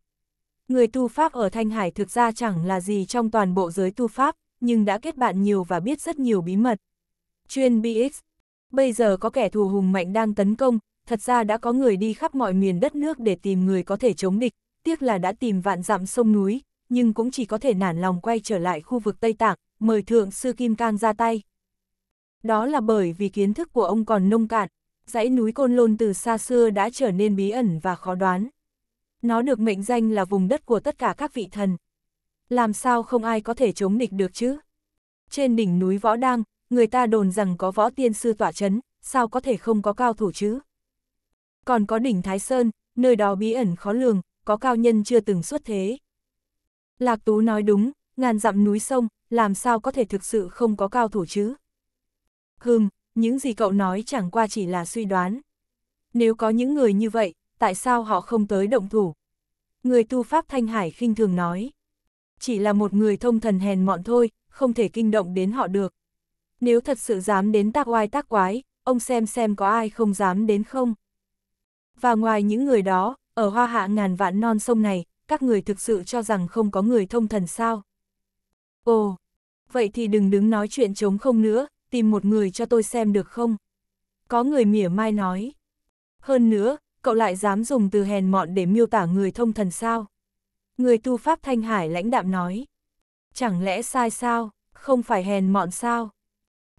người tu Pháp ở Thanh Hải thực ra chẳng là gì trong toàn bộ giới tu Pháp, nhưng đã kết bạn nhiều và biết rất nhiều bí mật. Chuyên BX, bây giờ có kẻ thù hùng mạnh đang tấn công, thật ra đã có người đi khắp mọi miền đất nước để tìm người có thể chống địch, tiếc là đã tìm vạn dặm sông núi, nhưng cũng chỉ có thể nản lòng quay trở lại khu vực Tây Tạng, mời Thượng Sư Kim Cang ra tay. Đó là bởi vì kiến thức của ông còn nông cạn, dãy núi Côn Lôn từ xa xưa đã trở nên bí ẩn và khó đoán. Nó được mệnh danh là vùng đất của tất cả các vị thần. Làm sao không ai có thể chống địch được chứ? Trên đỉnh núi Võ Đang, người ta đồn rằng có võ tiên sư tỏa chấn, sao có thể không có cao thủ chứ? Còn có đỉnh Thái Sơn, nơi đó bí ẩn khó lường, có cao nhân chưa từng xuất thế. Lạc Tú nói đúng, ngàn dặm núi sông, làm sao có thể thực sự không có cao thủ chứ? Hừm, những gì cậu nói chẳng qua chỉ là suy đoán. Nếu có những người như vậy, tại sao họ không tới động thủ? Người tu Pháp Thanh Hải khinh thường nói. Chỉ là một người thông thần hèn mọn thôi, không thể kinh động đến họ được. Nếu thật sự dám đến tác oai tác quái, ông xem xem có ai không dám đến không? Và ngoài những người đó, ở hoa hạ ngàn vạn non sông này, các người thực sự cho rằng không có người thông thần sao? Ồ, vậy thì đừng đứng nói chuyện chống không nữa, tìm một người cho tôi xem được không? Có người mỉa mai nói. Hơn nữa, cậu lại dám dùng từ hèn mọn để miêu tả người thông thần sao? Người tu pháp Thanh Hải lãnh đạm nói. Chẳng lẽ sai sao, không phải hèn mọn sao?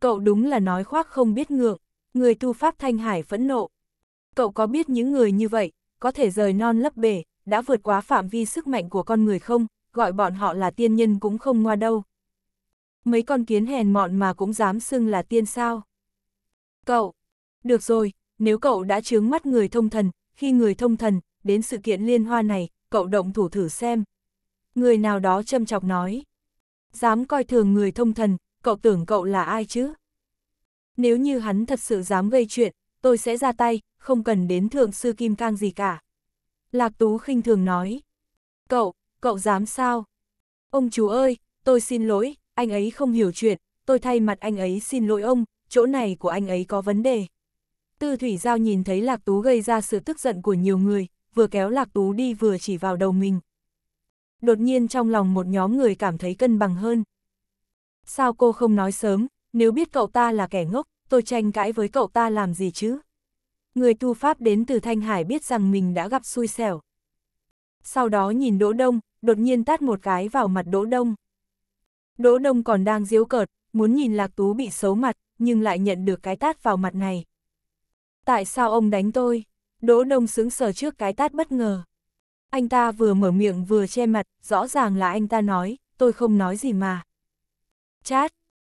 Cậu đúng là nói khoác không biết ngượng, người tu pháp Thanh Hải phẫn nộ. Cậu có biết những người như vậy, có thể rời non lấp bể, đã vượt quá phạm vi sức mạnh của con người không, gọi bọn họ là tiên nhân cũng không ngoa đâu. Mấy con kiến hèn mọn mà cũng dám xưng là tiên sao. Cậu, được rồi, nếu cậu đã chướng mắt người thông thần, khi người thông thần, đến sự kiện liên hoa này, cậu động thủ thử xem. Người nào đó châm chọc nói. Dám coi thường người thông thần, cậu tưởng cậu là ai chứ? Nếu như hắn thật sự dám gây chuyện, tôi sẽ ra tay, không cần đến thượng sư Kim Cang gì cả. Lạc Tú khinh thường nói. Cậu, cậu dám sao? Ông chú ơi, tôi xin lỗi, anh ấy không hiểu chuyện, tôi thay mặt anh ấy xin lỗi ông, chỗ này của anh ấy có vấn đề. Tư Thủy Giao nhìn thấy Lạc Tú gây ra sự tức giận của nhiều người, vừa kéo Lạc Tú đi vừa chỉ vào đầu mình. Đột nhiên trong lòng một nhóm người cảm thấy cân bằng hơn. Sao cô không nói sớm, nếu biết cậu ta là kẻ ngốc, tôi tranh cãi với cậu ta làm gì chứ? Người tu Pháp đến từ Thanh Hải biết rằng mình đã gặp xui xẻo. Sau đó nhìn Đỗ Đông, đột nhiên tát một cái vào mặt Đỗ Đông. Đỗ Đông còn đang diếu cợt, muốn nhìn Lạc Tú bị xấu mặt, nhưng lại nhận được cái tát vào mặt này. Tại sao ông đánh tôi? Đỗ Đông sướng sờ trước cái tát bất ngờ. Anh ta vừa mở miệng vừa che mặt, rõ ràng là anh ta nói, tôi không nói gì mà. Chát,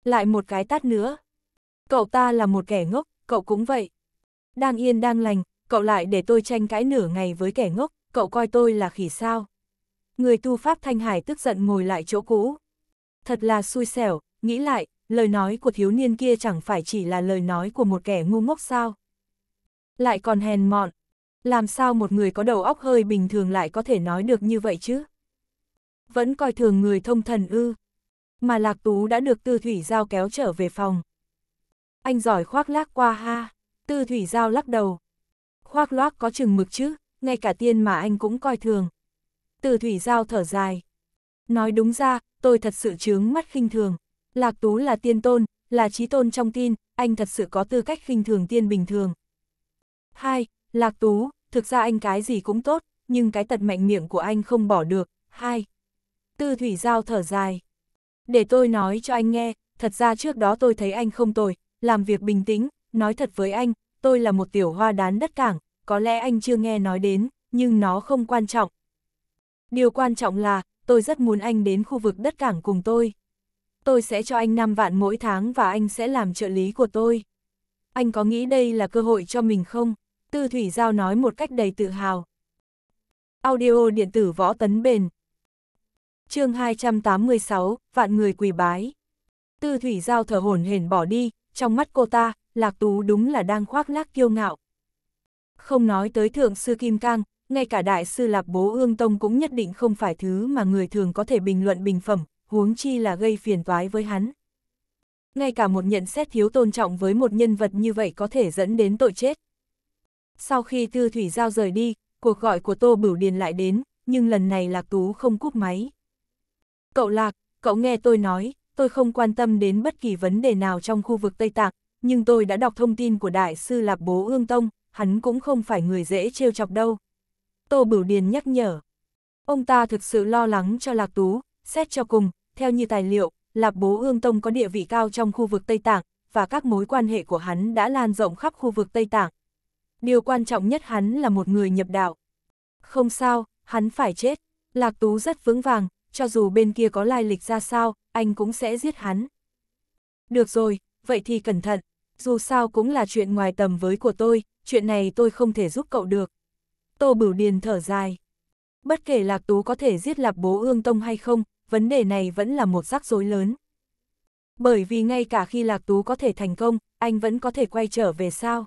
lại một cái tát nữa. Cậu ta là một kẻ ngốc, cậu cũng vậy. Đang yên đang lành, cậu lại để tôi tranh cãi nửa ngày với kẻ ngốc, cậu coi tôi là khỉ sao. Người tu Pháp Thanh Hải tức giận ngồi lại chỗ cũ. Thật là xui xẻo, nghĩ lại, lời nói của thiếu niên kia chẳng phải chỉ là lời nói của một kẻ ngu ngốc sao lại còn hèn mọn. Làm sao một người có đầu óc hơi bình thường lại có thể nói được như vậy chứ? Vẫn coi thường người thông thần ư. Mà Lạc Tú đã được Tư Thủy Giao kéo trở về phòng. Anh giỏi khoác lác qua ha, Tư Thủy Giao lắc đầu. Khoác loác có chừng mực chứ, ngay cả tiên mà anh cũng coi thường. Tư Thủy Giao thở dài. Nói đúng ra, tôi thật sự chướng mắt khinh thường. Lạc Tú là tiên tôn, là trí tôn trong tin, anh thật sự có tư cách khinh thường tiên bình thường hai Lạc Tú, thực ra anh cái gì cũng tốt, nhưng cái tật mạnh miệng của anh không bỏ được. hai Tư Thủy Giao thở dài. Để tôi nói cho anh nghe, thật ra trước đó tôi thấy anh không tồi, làm việc bình tĩnh, nói thật với anh, tôi là một tiểu hoa đán đất cảng, có lẽ anh chưa nghe nói đến, nhưng nó không quan trọng. Điều quan trọng là, tôi rất muốn anh đến khu vực đất cảng cùng tôi. Tôi sẽ cho anh 5 vạn mỗi tháng và anh sẽ làm trợ lý của tôi. Anh có nghĩ đây là cơ hội cho mình không? Tư Thủy Giao nói một cách đầy tự hào. Audio điện tử võ tấn bền. chương 286, vạn người quỳ bái. Tư Thủy Giao thở hổn hển bỏ đi, trong mắt cô ta, Lạc Tú đúng là đang khoác lác kiêu ngạo. Không nói tới Thượng Sư Kim Cang, ngay cả Đại Sư Lạp Bố Ương Tông cũng nhất định không phải thứ mà người thường có thể bình luận bình phẩm, huống chi là gây phiền toái với hắn. Ngay cả một nhận xét thiếu tôn trọng với một nhân vật như vậy có thể dẫn đến tội chết, sau khi Tư Thủy Giao rời đi, cuộc gọi của Tô Bửu Điền lại đến, nhưng lần này Lạc Tú không cúp máy. Cậu Lạc, cậu nghe tôi nói, tôi không quan tâm đến bất kỳ vấn đề nào trong khu vực Tây Tạng, nhưng tôi đã đọc thông tin của Đại sư Lạp Bố Ương Tông, hắn cũng không phải người dễ trêu chọc đâu. Tô Bửu Điền nhắc nhở. Ông ta thực sự lo lắng cho Lạc Tú, xét cho cùng, theo như tài liệu, Lạp Bố Ương Tông có địa vị cao trong khu vực Tây Tạng, và các mối quan hệ của hắn đã lan rộng khắp khu vực Tây Tạng, điều quan trọng nhất hắn là một người nhập đạo. Không sao, hắn phải chết. Lạc Tú rất vững vàng, cho dù bên kia có lai lịch ra sao, anh cũng sẽ giết hắn. Được rồi, vậy thì cẩn thận, dù sao cũng là chuyện ngoài tầm với của tôi, chuyện này tôi không thể giúp cậu được. Tô Bửu Điền thở dài. Bất kể Lạc Tú có thể giết Lạc Bố Ương Tông hay không, vấn đề này vẫn là một rắc rối lớn. Bởi vì ngay cả khi Lạc Tú có thể thành công, anh vẫn có thể quay trở về sao?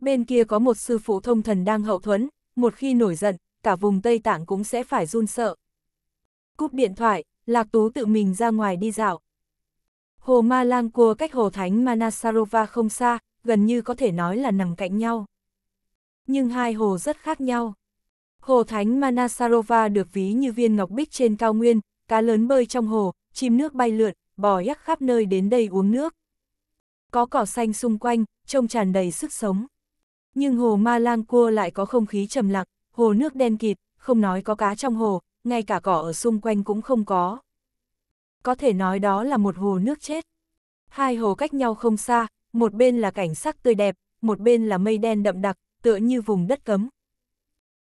Bên kia có một sư phụ thông thần đang hậu thuẫn, một khi nổi giận, cả vùng Tây Tạng cũng sẽ phải run sợ. Cúp điện thoại, Lạc Tú tự mình ra ngoài đi dạo. Hồ Ma Lang Cua cách Hồ Thánh Manasarova không xa, gần như có thể nói là nằm cạnh nhau. Nhưng hai hồ rất khác nhau. Hồ Thánh Manasarova được ví như viên ngọc bích trên cao nguyên, cá lớn bơi trong hồ, chim nước bay lượn, bò yắc khắp nơi đến đây uống nước. Có cỏ xanh xung quanh, trông tràn đầy sức sống. Nhưng hồ Ma Lang Cua lại có không khí trầm lặng, hồ nước đen kịt, không nói có cá trong hồ, ngay cả cỏ ở xung quanh cũng không có. Có thể nói đó là một hồ nước chết. Hai hồ cách nhau không xa, một bên là cảnh sắc tươi đẹp, một bên là mây đen đậm đặc, tựa như vùng đất cấm.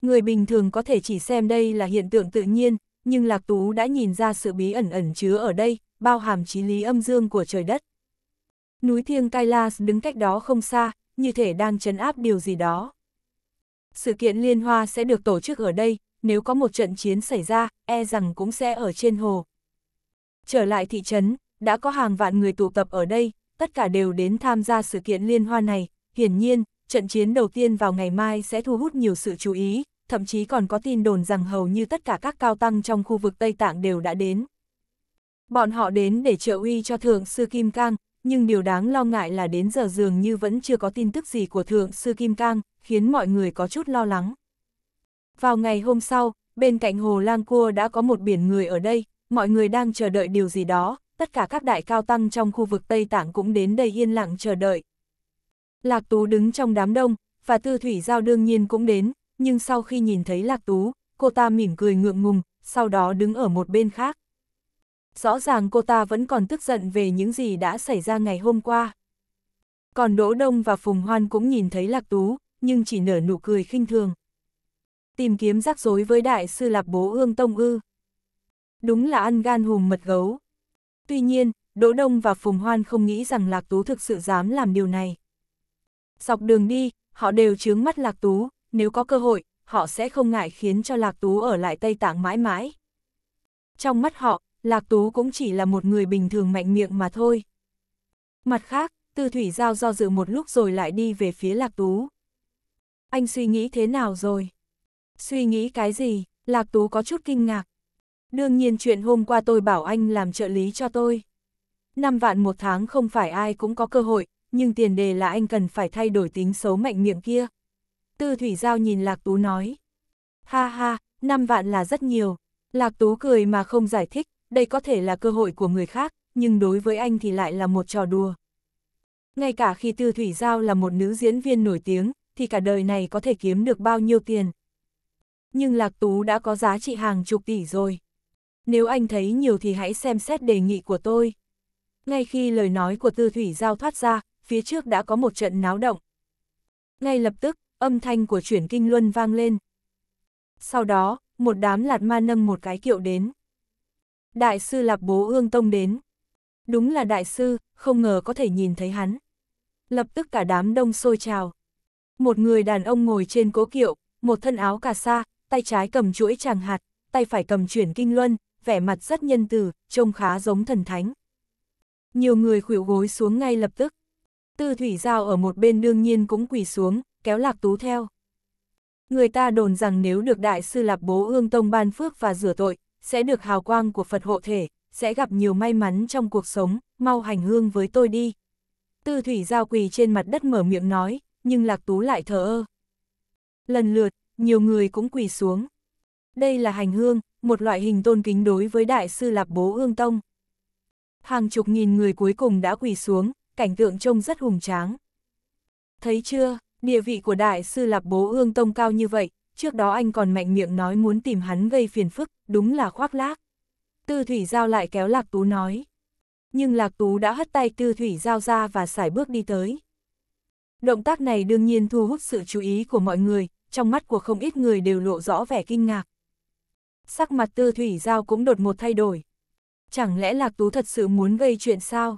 Người bình thường có thể chỉ xem đây là hiện tượng tự nhiên, nhưng Lạc Tú đã nhìn ra sự bí ẩn ẩn chứa ở đây, bao hàm trí lý âm dương của trời đất. Núi Thiêng Kailas đứng cách đó không xa, như thể đang chấn áp điều gì đó. Sự kiện liên hoa sẽ được tổ chức ở đây, nếu có một trận chiến xảy ra, e rằng cũng sẽ ở trên hồ. Trở lại thị trấn, đã có hàng vạn người tụ tập ở đây, tất cả đều đến tham gia sự kiện liên hoa này. Hiển nhiên, trận chiến đầu tiên vào ngày mai sẽ thu hút nhiều sự chú ý, thậm chí còn có tin đồn rằng hầu như tất cả các cao tăng trong khu vực Tây Tạng đều đã đến. Bọn họ đến để trợ uy cho Thượng Sư Kim Cang, nhưng điều đáng lo ngại là đến giờ dường như vẫn chưa có tin tức gì của Thượng Sư Kim Cang, khiến mọi người có chút lo lắng. Vào ngày hôm sau, bên cạnh hồ Lang Cua đã có một biển người ở đây, mọi người đang chờ đợi điều gì đó, tất cả các đại cao tăng trong khu vực Tây Tạng cũng đến đây yên lặng chờ đợi. Lạc Tú đứng trong đám đông, và Tư Thủy Giao đương nhiên cũng đến, nhưng sau khi nhìn thấy Lạc Tú, cô ta mỉm cười ngượng ngùng, sau đó đứng ở một bên khác rõ ràng cô ta vẫn còn tức giận về những gì đã xảy ra ngày hôm qua. Còn Đỗ Đông và Phùng Hoan cũng nhìn thấy Lạc Tú, nhưng chỉ nở nụ cười khinh thường. Tìm kiếm rắc rối với đại sư Lạp Bố Ương Tông Ư. Đúng là ăn gan hùm mật gấu. Tuy nhiên, Đỗ Đông và Phùng Hoan không nghĩ rằng Lạc Tú thực sự dám làm điều này. Dọc đường đi, họ đều chướng mắt Lạc Tú, nếu có cơ hội, họ sẽ không ngại khiến cho Lạc Tú ở lại Tây Tạng mãi mãi. Trong mắt họ, Lạc Tú cũng chỉ là một người bình thường mạnh miệng mà thôi. Mặt khác, Tư Thủy Giao do dự một lúc rồi lại đi về phía Lạc Tú. Anh suy nghĩ thế nào rồi? Suy nghĩ cái gì? Lạc Tú có chút kinh ngạc. Đương nhiên chuyện hôm qua tôi bảo anh làm trợ lý cho tôi. năm vạn một tháng không phải ai cũng có cơ hội, nhưng tiền đề là anh cần phải thay đổi tính xấu mạnh miệng kia. Tư Thủy Giao nhìn Lạc Tú nói. Ha ha, năm vạn là rất nhiều. Lạc Tú cười mà không giải thích, đây có thể là cơ hội của người khác, nhưng đối với anh thì lại là một trò đùa. Ngay cả khi Tư Thủy Giao là một nữ diễn viên nổi tiếng, thì cả đời này có thể kiếm được bao nhiêu tiền. Nhưng Lạc Tú đã có giá trị hàng chục tỷ rồi. Nếu anh thấy nhiều thì hãy xem xét đề nghị của tôi. Ngay khi lời nói của Tư Thủy Giao thoát ra, phía trước đã có một trận náo động. Ngay lập tức, âm thanh của chuyển kinh luân vang lên. Sau đó, một đám lạt ma nâng một cái kiệu đến. Đại sư Lạp Bố Ương Tông đến. Đúng là đại sư, không ngờ có thể nhìn thấy hắn. Lập tức cả đám đông sôi trào. Một người đàn ông ngồi trên cố kiệu, một thân áo cà sa, tay trái cầm chuỗi tràng hạt, tay phải cầm chuyển kinh luân, vẻ mặt rất nhân từ, trông khá giống thần thánh. Nhiều người khuỵu gối xuống ngay lập tức. Tư thủy giao ở một bên đương nhiên cũng quỳ xuống, kéo lạc tú theo. Người ta đồn rằng nếu được đại sư Lạp Bố Ương Tông ban phước và rửa tội, sẽ được hào quang của Phật hộ thể, sẽ gặp nhiều may mắn trong cuộc sống, mau hành hương với tôi đi. Tư thủy giao quỳ trên mặt đất mở miệng nói, nhưng Lạc Tú lại thờ ơ. Lần lượt, nhiều người cũng quỳ xuống. Đây là hành hương, một loại hình tôn kính đối với Đại sư lạc Bố Ương Tông. Hàng chục nghìn người cuối cùng đã quỳ xuống, cảnh tượng trông rất hùng tráng. Thấy chưa, địa vị của Đại sư lạc Bố Ương Tông cao như vậy, trước đó anh còn mạnh miệng nói muốn tìm hắn gây phiền phức, đúng là khoác lác. Tư Thủy Giao lại kéo Lạc Tú nói. Nhưng Lạc Tú đã hất tay Tư Thủy Giao ra và xài bước đi tới. Động tác này đương nhiên thu hút sự chú ý của mọi người, trong mắt của không ít người đều lộ rõ vẻ kinh ngạc. Sắc mặt Tư Thủy Giao cũng đột một thay đổi. Chẳng lẽ Lạc Tú thật sự muốn gây chuyện sao?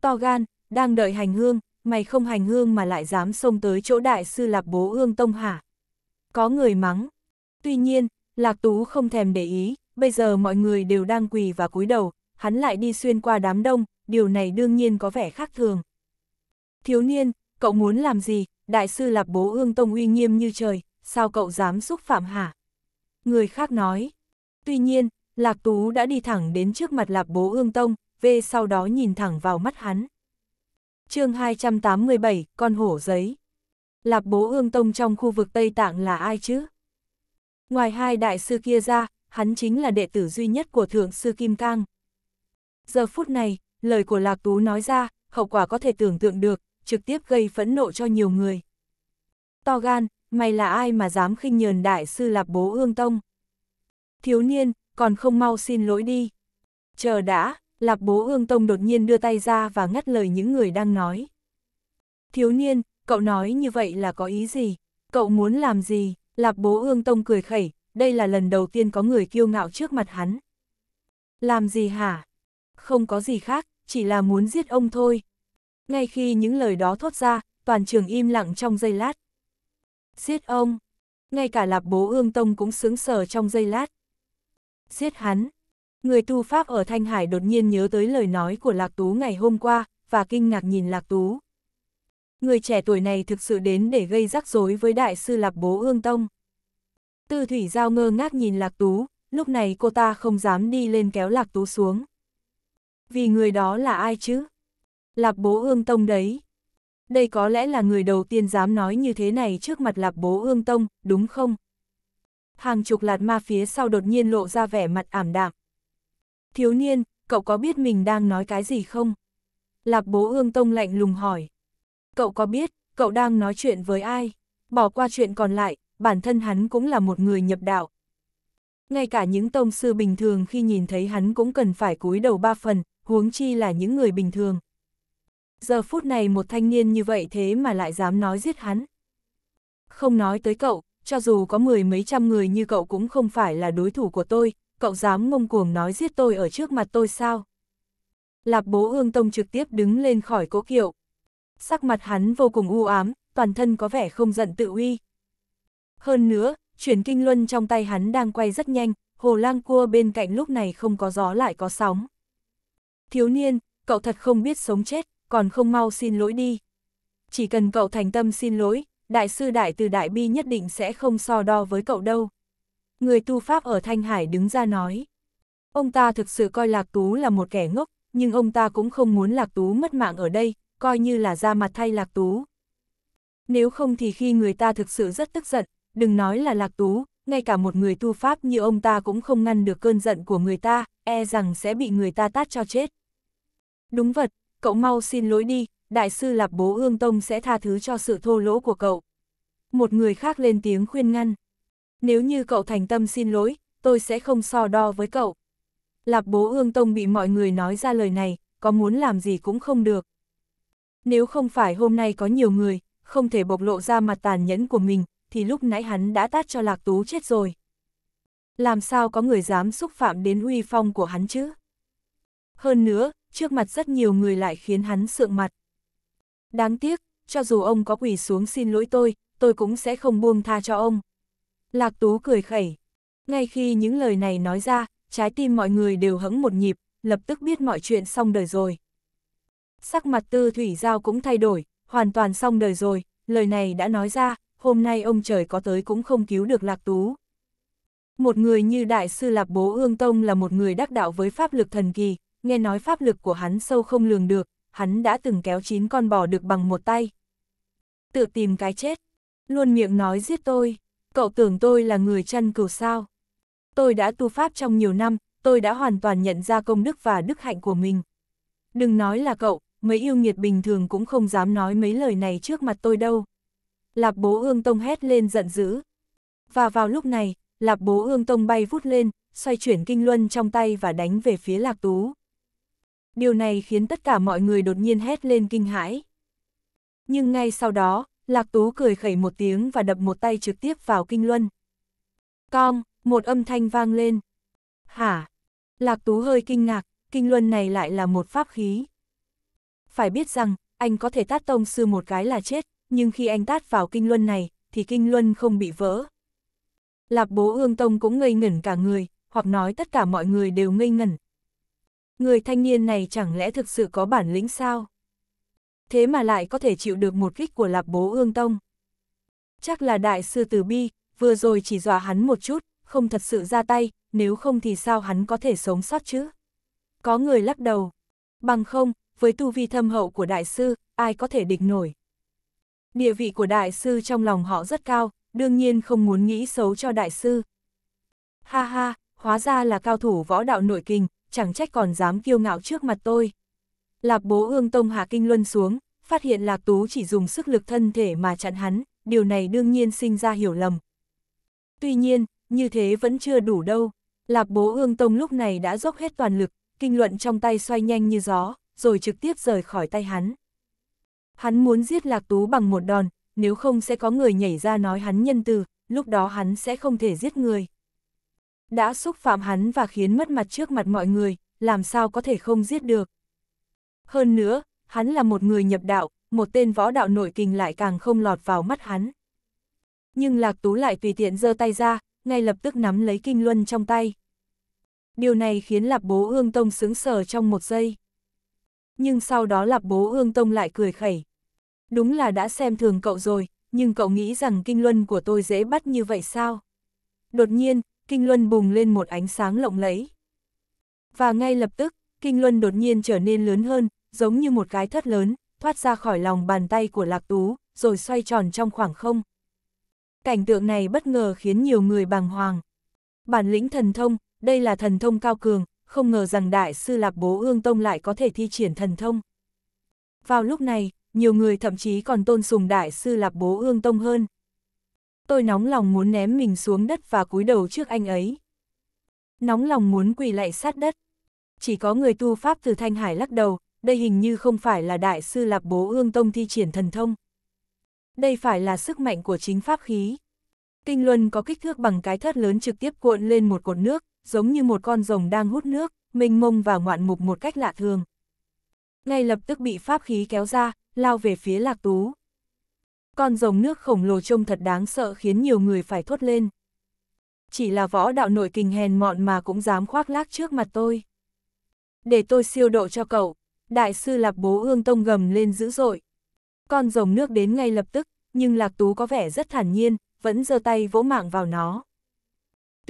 To gan, đang đợi hành hương, mày không hành hương mà lại dám xông tới chỗ đại sư Lạp Bố Ương Tông hả? có người mắng. Tuy nhiên, Lạc Tú không thèm để ý, bây giờ mọi người đều đang quỳ và cúi đầu, hắn lại đi xuyên qua đám đông, điều này đương nhiên có vẻ khác thường. Thiếu niên, cậu muốn làm gì, đại sư Lạp Bố Ương Tông uy nghiêm như trời, sao cậu dám xúc phạm hả? Người khác nói. Tuy nhiên, Lạc Tú đã đi thẳng đến trước mặt Lạp Bố Ương Tông, về sau đó nhìn thẳng vào mắt hắn. chương 287, con hổ giấy. Lạp bố ương tông trong khu vực Tây Tạng là ai chứ? Ngoài hai đại sư kia ra, hắn chính là đệ tử duy nhất của Thượng Sư Kim Cang. Giờ phút này, lời của Lạc Tú nói ra, hậu quả có thể tưởng tượng được, trực tiếp gây phẫn nộ cho nhiều người. To gan, mày là ai mà dám khinh nhờn đại sư Lạp bố ương tông? Thiếu niên, còn không mau xin lỗi đi. Chờ đã, Lạp bố ương tông đột nhiên đưa tay ra và ngắt lời những người đang nói. Thiếu niên, cậu nói như vậy là có ý gì? Cậu muốn làm gì? Lạp bố ương tông cười khẩy, đây là lần đầu tiên có người kiêu ngạo trước mặt hắn. Làm gì hả? Không có gì khác, chỉ là muốn giết ông thôi. Ngay khi những lời đó thốt ra, toàn trường im lặng trong giây lát. Giết ông! Ngay cả lạp bố ương tông cũng sướng sờ trong giây lát. Giết hắn! Người tu Pháp ở Thanh Hải đột nhiên nhớ tới lời nói của Lạc Tú ngày hôm qua, và kinh ngạc nhìn Lạc Tú người trẻ tuổi này thực sự đến để gây rắc rối với đại sư Lạp Bố Ương Tông. Tư Thủy Giao ngơ ngác nhìn Lạc Tú, lúc này cô ta không dám đi lên kéo Lạc Tú xuống. Vì người đó là ai chứ? Lạp Bố Ương Tông đấy. Đây có lẽ là người đầu tiên dám nói như thế này trước mặt Lạp Bố Ương Tông, đúng không? Hàng chục lạt ma phía sau đột nhiên lộ ra vẻ mặt ảm đạm. Thiếu niên, cậu có biết mình đang nói cái gì không? Lạp Bố Ương Tông lạnh lùng hỏi. Cậu có biết, cậu đang nói chuyện với ai? Bỏ qua chuyện còn lại, bản thân hắn cũng là một người nhập đạo. Ngay cả những tông sư bình thường khi nhìn thấy hắn cũng cần phải cúi đầu ba phần, huống chi là những người bình thường. Giờ phút này một thanh niên như vậy thế mà lại dám nói giết hắn. Không nói tới cậu, cho dù có mười mấy trăm người như cậu cũng không phải là đối thủ của tôi, cậu dám ngông cuồng nói giết tôi ở trước mặt tôi sao? Lạp bố ương tông trực tiếp đứng lên khỏi cố kiệu, sắc mặt hắn vô cùng u ám, toàn thân có vẻ không giận tự uy. Hơn nữa, chuyển kinh luân trong tay hắn đang quay rất nhanh, hồ lang cua bên cạnh lúc này không có gió lại có sóng. Thiếu niên, cậu thật không biết sống chết, còn không mau xin lỗi đi. Chỉ cần cậu thành tâm xin lỗi, đại sư đại từ đại bi nhất định sẽ không so đo với cậu đâu. Người tu pháp ở Thanh Hải đứng ra nói. Ông ta thực sự coi Lạc Tú là một kẻ ngốc, nhưng ông ta cũng không muốn Lạc Tú mất mạng ở đây, coi như là ra mặt thay Lạc Tú. Nếu không thì khi người ta thực sự rất tức giận, đừng nói là Lạc Tú, ngay cả một người tu Pháp như ông ta cũng không ngăn được cơn giận của người ta, e rằng sẽ bị người ta tát cho chết. Đúng vật, cậu mau xin lỗi đi, đại sư Lạp Bố Ương Tông sẽ tha thứ cho sự thô lỗ của cậu. Một người khác lên tiếng khuyên ngăn. Nếu như cậu thành tâm xin lỗi, tôi sẽ không so đo với cậu. Lạp Bố Ương Tông bị mọi người nói ra lời này, có muốn làm gì cũng không được. Nếu không phải hôm nay có nhiều người, không thể bộc lộ ra mặt tàn nhẫn của mình, thì lúc nãy hắn đã tát cho Lạc Tú chết rồi. Làm sao có người dám xúc phạm đến uy phong của hắn chứ? Hơn nữa, trước mặt rất nhiều người lại khiến hắn sượng mặt. Đáng tiếc, cho dù ông có quỳ xuống xin lỗi tôi, tôi cũng sẽ không buông tha cho ông. Lạc Tú cười khẩy. Ngay khi những lời này nói ra, trái tim mọi người đều hững một nhịp, lập tức biết mọi chuyện xong đời rồi sắc mặt tư thủy giao cũng thay đổi, hoàn toàn xong đời rồi, lời này đã nói ra, hôm nay ông trời có tới cũng không cứu được lạc tú. Một người như đại sư Lạp Bố Ương Tông là một người đắc đạo với pháp lực thần kỳ, nghe nói pháp lực của hắn sâu không lường được, hắn đã từng kéo chín con bò được bằng một tay. Tự tìm cái chết, luôn miệng nói giết tôi, cậu tưởng tôi là người chăn cừu sao. Tôi đã tu pháp trong nhiều năm, tôi đã hoàn toàn nhận ra công đức và đức hạnh của mình. Đừng nói là cậu, mấy yêu nghiệt bình thường cũng không dám nói mấy lời này trước mặt tôi đâu. Lạp bố ương tông hét lên giận dữ. Và vào lúc này, lạp bố ương tông bay vút lên, xoay chuyển kinh luân trong tay và đánh về phía lạc tú. Điều này khiến tất cả mọi người đột nhiên hét lên kinh hãi. Nhưng ngay sau đó, lạc tú cười khẩy một tiếng và đập một tay trực tiếp vào kinh luân. Cong, một âm thanh vang lên. Hả? Lạc tú hơi kinh ngạc, kinh luân này lại là một pháp khí phải biết rằng, anh có thể tát tông sư một cái là chết, nhưng khi anh tát vào kinh luân này, thì kinh luân không bị vỡ. Lạp bố ương tông cũng ngây ngẩn cả người, hoặc nói tất cả mọi người đều ngây ngẩn. Người thanh niên này chẳng lẽ thực sự có bản lĩnh sao? Thế mà lại có thể chịu được một kích của lạp bố ương tông. Chắc là đại sư từ bi, vừa rồi chỉ dọa hắn một chút, không thật sự ra tay, nếu không thì sao hắn có thể sống sót chứ? Có người lắc đầu. Bằng không, với tu vi thâm hậu của đại sư, ai có thể địch nổi. Địa vị của đại sư trong lòng họ rất cao, đương nhiên không muốn nghĩ xấu cho đại sư. Ha ha, hóa ra là cao thủ võ đạo nội kinh, chẳng trách còn dám kiêu ngạo trước mặt tôi. Lạc bố ương tông hạ kinh luân xuống, phát hiện Lạc Tú chỉ dùng sức lực thân thể mà chặn hắn, điều này đương nhiên sinh ra hiểu lầm. Tuy nhiên, như thế vẫn chưa đủ đâu. Lạc bố ương tông lúc này đã dốc hết toàn lực, kinh luận trong tay xoay nhanh như gió, rồi trực tiếp rời khỏi tay hắn. Hắn muốn giết Lạc Tú bằng một đòn, nếu không sẽ có người nhảy ra nói hắn nhân từ, lúc đó hắn sẽ không thể giết người. Đã xúc phạm hắn và khiến mất mặt trước mặt mọi người, làm sao có thể không giết được. Hơn nữa, hắn là một người nhập đạo, một tên võ đạo nội kinh lại càng không lọt vào mắt hắn. Nhưng Lạc Tú lại tùy tiện giơ tay ra, ngay lập tức nắm lấy kinh luân trong tay. Điều này khiến lạp Bố Ương Tông sững sờ trong một giây. Nhưng sau đó Lạp Bố Ương Tông lại cười khẩy. Đúng là đã xem thường cậu rồi, nhưng cậu nghĩ rằng kinh luân của tôi dễ bắt như vậy sao? Đột nhiên, kinh luân bùng lên một ánh sáng lộng lẫy. Và ngay lập tức, kinh luân đột nhiên trở nên lớn hơn, giống như một cái thất lớn, thoát ra khỏi lòng bàn tay của Lạc Tú, rồi xoay tròn trong khoảng không. Cảnh tượng này bất ngờ khiến nhiều người bàng hoàng. Bản lĩnh thần thông, đây là thần thông cao cường, không ngờ rằng đại sư Lạp Bố Ương Tông lại có thể thi triển thần thông. Vào lúc này, nhiều người thậm chí còn tôn sùng đại sư Lạp Bố Ương Tông hơn. Tôi nóng lòng muốn ném mình xuống đất và cúi đầu trước anh ấy. Nóng lòng muốn quỳ lạy sát đất. Chỉ có người tu Pháp từ Thanh Hải lắc đầu, đây hình như không phải là đại sư Lạp Bố Ương Tông thi triển thần thông. Đây phải là sức mạnh của chính pháp khí. Kinh luân có kích thước bằng cái thớt lớn trực tiếp cuộn lên một cột nước, giống như một con rồng đang hút nước, mênh mông và ngoạn mục một cách lạ thường. Ngay lập tức bị pháp khí kéo ra, lao về phía lạc tú. Con rồng nước khổng lồ trông thật đáng sợ khiến nhiều người phải thốt lên. Chỉ là võ đạo nội kinh hèn mọn mà cũng dám khoác lác trước mặt tôi. Để tôi siêu độ cho cậu, đại sư lạc bố ương tông gầm lên dữ dội. Con rồng nước đến ngay lập tức, nhưng lạc tú có vẻ rất thản nhiên, vẫn giơ tay vỗ mạng vào nó.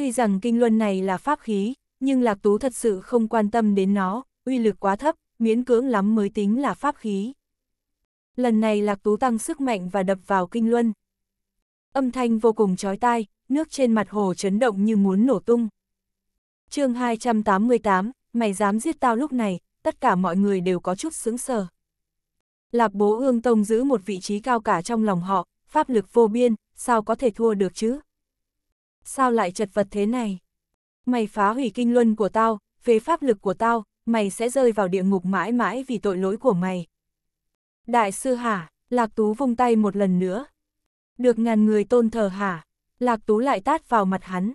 Tuy rằng kinh luân này là pháp khí, nhưng Lạc Tú thật sự không quan tâm đến nó, uy lực quá thấp, miễn cưỡng lắm mới tính là pháp khí. Lần này Lạc Tú tăng sức mạnh và đập vào kinh luân. Âm thanh vô cùng chói tai, nước trên mặt hồ chấn động như muốn nổ tung. chương 288, mày dám giết tao lúc này, tất cả mọi người đều có chút sững sờ. Lạc bố ương tông giữ một vị trí cao cả trong lòng họ, pháp lực vô biên, sao có thể thua được chứ? sao lại chật vật thế này? Mày phá hủy kinh luân của tao, phế pháp lực của tao, mày sẽ rơi vào địa ngục mãi mãi vì tội lỗi của mày. Đại sư hả, Lạc Tú vung tay một lần nữa. Được ngàn người tôn thờ hả, Lạc Tú lại tát vào mặt hắn.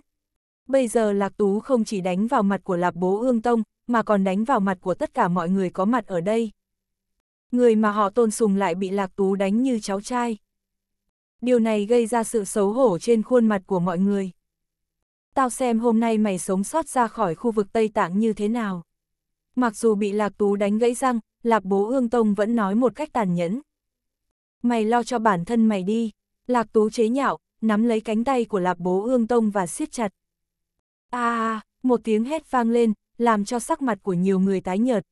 Bây giờ Lạc Tú không chỉ đánh vào mặt của lạc Bố Ương Tông, mà còn đánh vào mặt của tất cả mọi người có mặt ở đây. Người mà họ tôn sùng lại bị Lạc Tú đánh như cháu trai. Điều này gây ra sự xấu hổ trên khuôn mặt của mọi người tao xem hôm nay mày sống sót ra khỏi khu vực Tây Tạng như thế nào. Mặc dù bị Lạc Tú đánh gãy răng, Lạc Bố Ương Tông vẫn nói một cách tàn nhẫn. Mày lo cho bản thân mày đi, Lạc Tú chế nhạo, nắm lấy cánh tay của Lạc Bố Ương Tông và siết chặt. À, một tiếng hét vang lên, làm cho sắc mặt của nhiều người tái nhợt.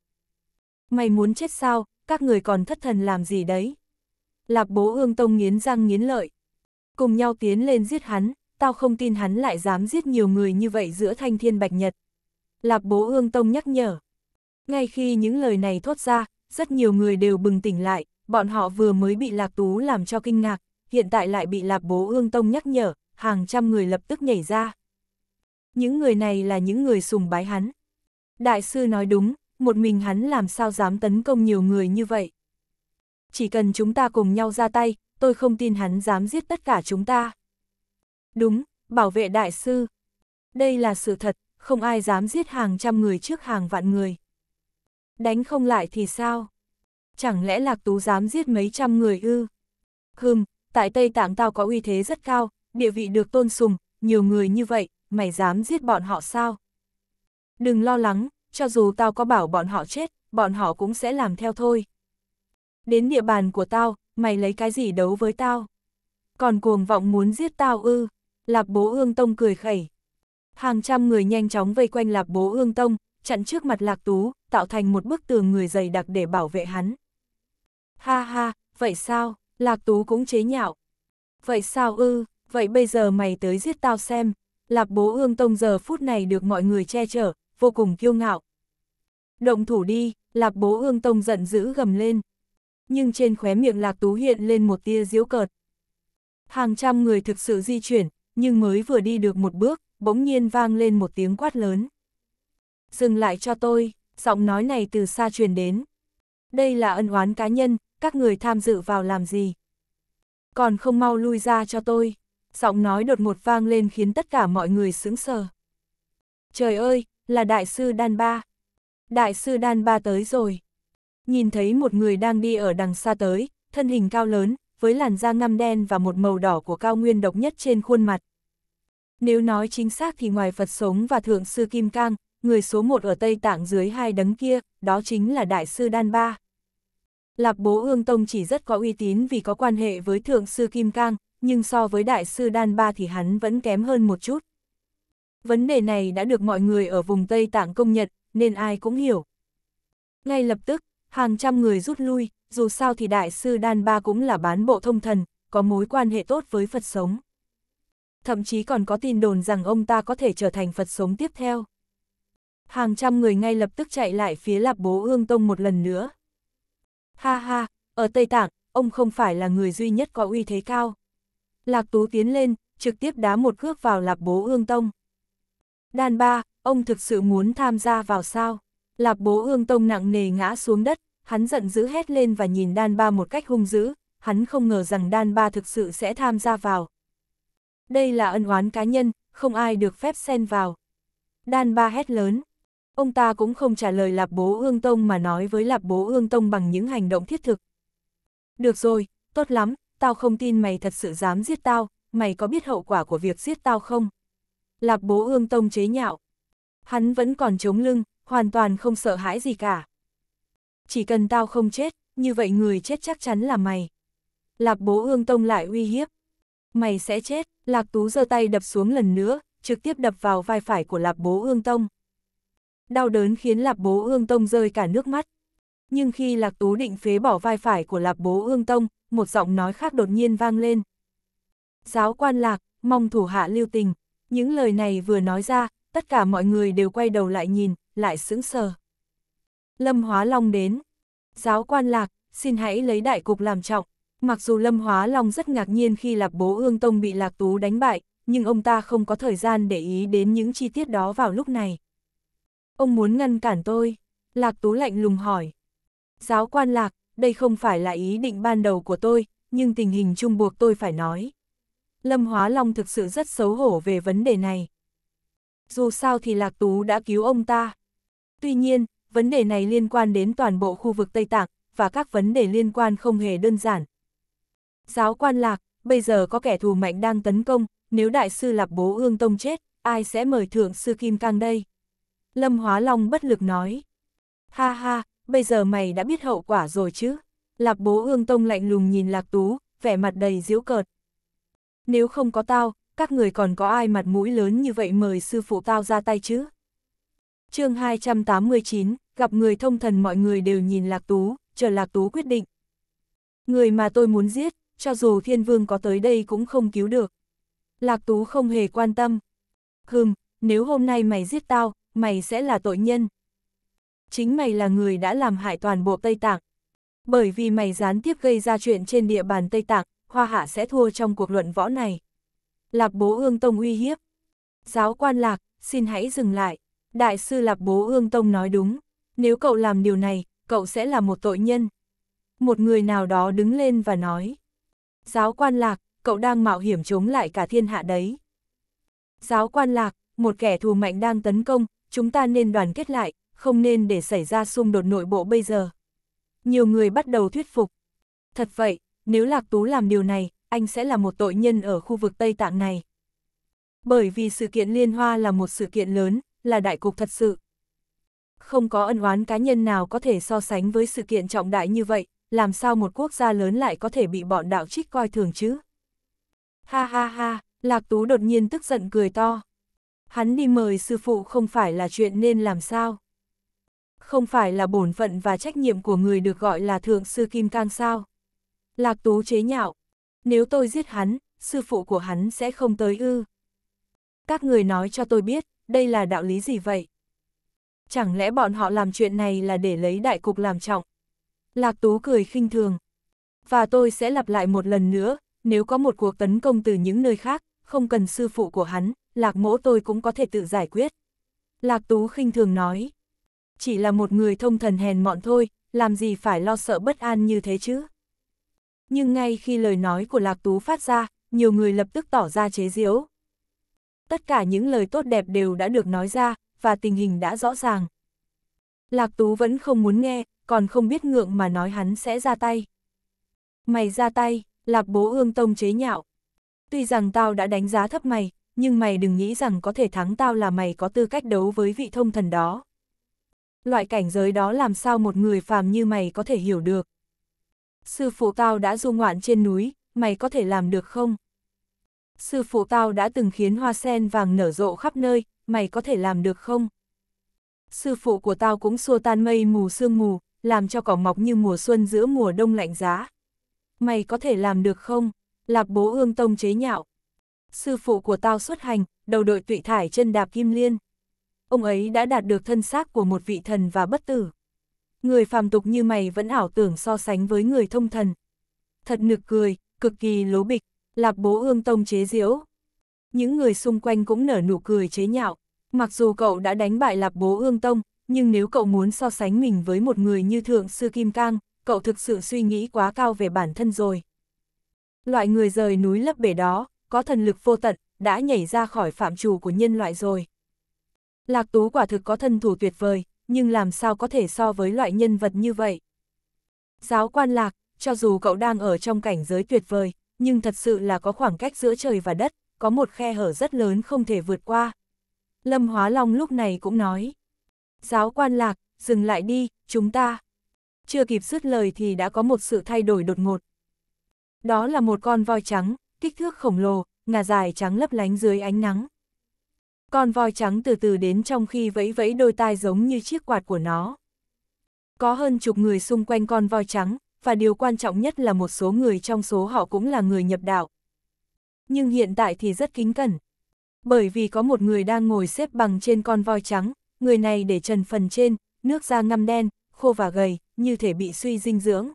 Mày muốn chết sao, các người còn thất thần làm gì đấy? Lạc Bố Ương Tông nghiến răng nghiến lợi. Cùng nhau tiến lên giết hắn, tao không tin hắn lại dám giết nhiều người như vậy giữa thanh thiên bạch nhật. Lạp bố ương tông nhắc nhở. Ngay khi những lời này thốt ra, rất nhiều người đều bừng tỉnh lại, bọn họ vừa mới bị lạc tú làm cho kinh ngạc, hiện tại lại bị lạp bố ương tông nhắc nhở, hàng trăm người lập tức nhảy ra. Những người này là những người sùng bái hắn. Đại sư nói đúng, một mình hắn làm sao dám tấn công nhiều người như vậy. Chỉ cần chúng ta cùng nhau ra tay, tôi không tin hắn dám giết tất cả chúng ta. Đúng, bảo vệ đại sư. Đây là sự thật, không ai dám giết hàng trăm người trước hàng vạn người. Đánh không lại thì sao? Chẳng lẽ Lạc Tú dám giết mấy trăm người ư? Hừm, tại Tây Tạng tao có uy thế rất cao, địa vị được tôn sùng, nhiều người như vậy, mày dám giết bọn họ sao? Đừng lo lắng, cho dù tao có bảo bọn họ chết, bọn họ cũng sẽ làm theo thôi. Đến địa bàn của tao, mày lấy cái gì đấu với tao? Còn cuồng vọng muốn giết tao ư? Lạp bố ương tông cười khẩy. Hàng trăm người nhanh chóng vây quanh lạp bố ương tông, chặn trước mặt lạc tú, tạo thành một bức tường người dày đặc để bảo vệ hắn. Ha ha, vậy sao, lạc tú cũng chế nhạo. Vậy sao ư, vậy bây giờ mày tới giết tao xem. Lạp bố ương tông giờ phút này được mọi người che chở, vô cùng kiêu ngạo. Động thủ đi, lạp bố ương tông giận dữ gầm lên. Nhưng trên khóe miệng lạc tú hiện lên một tia diễu cợt. Hàng trăm người thực sự di chuyển, nhưng mới vừa đi được một bước, bỗng nhiên vang lên một tiếng quát lớn. Dừng lại cho tôi, giọng nói này từ xa truyền đến. Đây là ân oán cá nhân, các người tham dự vào làm gì? Còn không mau lui ra cho tôi. Giọng nói đột một vang lên khiến tất cả mọi người sững sờ. Trời ơi, là Đại sư Đan Ba. Đại sư Đan Ba tới rồi. Nhìn thấy một người đang đi ở đằng xa tới, thân hình cao lớn, với làn da ngăm đen và một màu đỏ của cao nguyên độc nhất trên khuôn mặt. Nếu nói chính xác thì ngoài Phật sống và Thượng Sư Kim Cang, người số một ở Tây Tạng dưới hai đấng kia, đó chính là Đại sư Đan Ba. Lạc bố ương tông chỉ rất có uy tín vì có quan hệ với Thượng Sư Kim Cang, nhưng so với Đại sư Đan Ba thì hắn vẫn kém hơn một chút. Vấn đề này đã được mọi người ở vùng Tây Tạng công nhận, nên ai cũng hiểu. Ngay lập tức, hàng trăm người rút lui, dù sao thì Đại sư Đan Ba cũng là bán bộ thông thần, có mối quan hệ tốt với Phật sống. Thậm chí còn có tin đồn rằng ông ta có thể trở thành Phật sống tiếp theo. Hàng trăm người ngay lập tức chạy lại phía lạp bố ương tông một lần nữa. Ha ha, ở Tây Tạng, ông không phải là người duy nhất có uy thế cao. Lạc Tú tiến lên, trực tiếp đá một cước vào lạp bố ương tông. đan ba, ông thực sự muốn tham gia vào sao? Lạp bố ương tông nặng nề ngã xuống đất, hắn giận dữ hét lên và nhìn đan ba một cách hung dữ, hắn không ngờ rằng đan ba thực sự sẽ tham gia vào. Đây là ân oán cá nhân, không ai được phép xen vào. Đan ba hét lớn. Ông ta cũng không trả lời Lạp Bố Ương Tông mà nói với Lạp Bố Ương Tông bằng những hành động thiết thực. Được rồi, tốt lắm, tao không tin mày thật sự dám giết tao, mày có biết hậu quả của việc giết tao không? Lạp Bố Ương Tông chế nhạo. Hắn vẫn còn chống lưng, hoàn toàn không sợ hãi gì cả chỉ cần tao không chết, như vậy người chết chắc chắn là mày. Lạc bố ương tông lại uy hiếp. Mày sẽ chết, lạc tú giơ tay đập xuống lần nữa, trực tiếp đập vào vai phải của lạc bố ương tông. Đau đớn khiến lạc bố ương tông rơi cả nước mắt. Nhưng khi lạc tú định phế bỏ vai phải của lạc bố ương tông, một giọng nói khác đột nhiên vang lên. Giáo quan lạc, mong thủ hạ lưu tình. Những lời này vừa nói ra, tất cả mọi người đều quay đầu lại nhìn, lại sững sờ. Lâm Hóa Long đến. Giáo quan lạc, xin hãy lấy đại cục làm trọng. Mặc dù Lâm Hóa Long rất ngạc nhiên khi Lạc Bố Ương Tông bị Lạc Tú đánh bại, nhưng ông ta không có thời gian để ý đến những chi tiết đó vào lúc này. Ông muốn ngăn cản tôi. Lạc Tú lạnh lùng hỏi. Giáo quan Lạc, đây không phải là ý định ban đầu của tôi, nhưng tình hình chung buộc tôi phải nói. Lâm Hóa Long thực sự rất xấu hổ về vấn đề này. Dù sao thì Lạc Tú đã cứu ông ta. Tuy nhiên, vấn đề này liên quan đến toàn bộ khu vực Tây Tạng, và các vấn đề liên quan không hề đơn giản. Giáo quan lạc, bây giờ có kẻ thù mạnh đang tấn công, nếu đại sư Lạp Bố Ương Tông chết, ai sẽ mời thượng sư Kim Cang đây? Lâm Hóa Long bất lực nói. Ha ha, bây giờ mày đã biết hậu quả rồi chứ? Lạp Bố Ương Tông lạnh lùng nhìn Lạc Tú, vẻ mặt đầy diễu cợt. Nếu không có tao, các người còn có ai mặt mũi lớn như vậy mời sư phụ tao ra tay chứ? chương 289, gặp người thông thần mọi người đều nhìn Lạc Tú, chờ Lạc Tú quyết định. Người mà tôi muốn giết, cho dù thiên vương có tới đây cũng không cứu được. Lạc Tú không hề quan tâm. Hừm, nếu hôm nay mày giết tao, mày sẽ là tội nhân. Chính mày là người đã làm hại toàn bộ Tây Tạng. Bởi vì mày gián tiếp gây ra chuyện trên địa bàn Tây Tạng, Hoa Hạ sẽ thua trong cuộc luận võ này. Lạc bố ương tông uy hiếp. Giáo quan Lạc, xin hãy dừng lại. Đại sư Lạp Bố Ương Tông nói đúng, nếu cậu làm điều này, cậu sẽ là một tội nhân. Một người nào đó đứng lên và nói. Giáo quan lạc, cậu đang mạo hiểm chống lại cả thiên hạ đấy. Giáo quan lạc, một kẻ thù mạnh đang tấn công, chúng ta nên đoàn kết lại, không nên để xảy ra xung đột nội bộ bây giờ. Nhiều người bắt đầu thuyết phục. Thật vậy, nếu Lạc Tú làm điều này, anh sẽ là một tội nhân ở khu vực Tây Tạng này. Bởi vì sự kiện Liên Hoa là một sự kiện lớn, là đại cục thật sự. Không có ân oán cá nhân nào có thể so sánh với sự kiện trọng đại như vậy, làm sao một quốc gia lớn lại có thể bị bọn đạo trích coi thường chứ? Ha ha ha, Lạc Tú đột nhiên tức giận cười to. Hắn đi mời sư phụ không phải là chuyện nên làm sao? Không phải là bổn phận và trách nhiệm của người được gọi là thượng sư Kim Cang sao? Lạc Tú chế nhạo. Nếu tôi giết hắn, sư phụ của hắn sẽ không tới ư. Các người nói cho tôi biết, đây là đạo lý gì vậy? Chẳng lẽ bọn họ làm chuyện này là để lấy đại cục làm trọng? Lạc Tú cười khinh thường. Và tôi sẽ lặp lại một lần nữa, nếu có một cuộc tấn công từ những nơi khác, không cần sư phụ của hắn, Lạc mỗ tôi cũng có thể tự giải quyết. Lạc Tú khinh thường nói. Chỉ là một người thông thần hèn mọn thôi, làm gì phải lo sợ bất an như thế chứ? Nhưng ngay khi lời nói của Lạc Tú phát ra, nhiều người lập tức tỏ ra chế giễu tất cả những lời tốt đẹp đều đã được nói ra, và tình hình đã rõ ràng. Lạc Tú vẫn không muốn nghe, còn không biết ngượng mà nói hắn sẽ ra tay. Mày ra tay, Lạc Bố Ương Tông chế nhạo. Tuy rằng tao đã đánh giá thấp mày, nhưng mày đừng nghĩ rằng có thể thắng tao là mày có tư cách đấu với vị thông thần đó. Loại cảnh giới đó làm sao một người phàm như mày có thể hiểu được. Sư phụ tao đã du ngoạn trên núi, mày có thể làm được không? sư phụ tao đã từng khiến hoa sen vàng nở rộ khắp nơi, mày có thể làm được không? Sư phụ của tao cũng xua tan mây mù sương mù, làm cho cỏ mọc như mùa xuân giữa mùa đông lạnh giá. Mày có thể làm được không? Lạp bố ương tông chế nhạo. Sư phụ của tao xuất hành, đầu đội tụy thải chân đạp kim liên. Ông ấy đã đạt được thân xác của một vị thần và bất tử. Người phàm tục như mày vẫn ảo tưởng so sánh với người thông thần. Thật nực cười, cực kỳ lố bịch. Lạc bố ương tông chế diễu. Những người xung quanh cũng nở nụ cười chế nhạo. Mặc dù cậu đã đánh bại lạc bố ương tông, nhưng nếu cậu muốn so sánh mình với một người như thượng sư Kim Cang, cậu thực sự suy nghĩ quá cao về bản thân rồi. Loại người rời núi lấp bể đó, có thần lực vô tận, đã nhảy ra khỏi phạm trù của nhân loại rồi. Lạc Tú quả thực có thân thủ tuyệt vời, nhưng làm sao có thể so với loại nhân vật như vậy? Giáo quan Lạc, cho dù cậu đang ở trong cảnh giới tuyệt vời, nhưng thật sự là có khoảng cách giữa trời và đất, có một khe hở rất lớn không thể vượt qua. Lâm Hóa Long lúc này cũng nói, giáo quan lạc, dừng lại đi, chúng ta. Chưa kịp dứt lời thì đã có một sự thay đổi đột ngột. Đó là một con voi trắng, kích thước khổng lồ, ngà dài trắng lấp lánh dưới ánh nắng. Con voi trắng từ từ đến trong khi vẫy vẫy đôi tai giống như chiếc quạt của nó. Có hơn chục người xung quanh con voi trắng, và điều quan trọng nhất là một số người trong số họ cũng là người nhập đạo. Nhưng hiện tại thì rất kính cẩn. Bởi vì có một người đang ngồi xếp bằng trên con voi trắng, người này để trần phần trên, nước da ngăm đen, khô và gầy, như thể bị suy dinh dưỡng.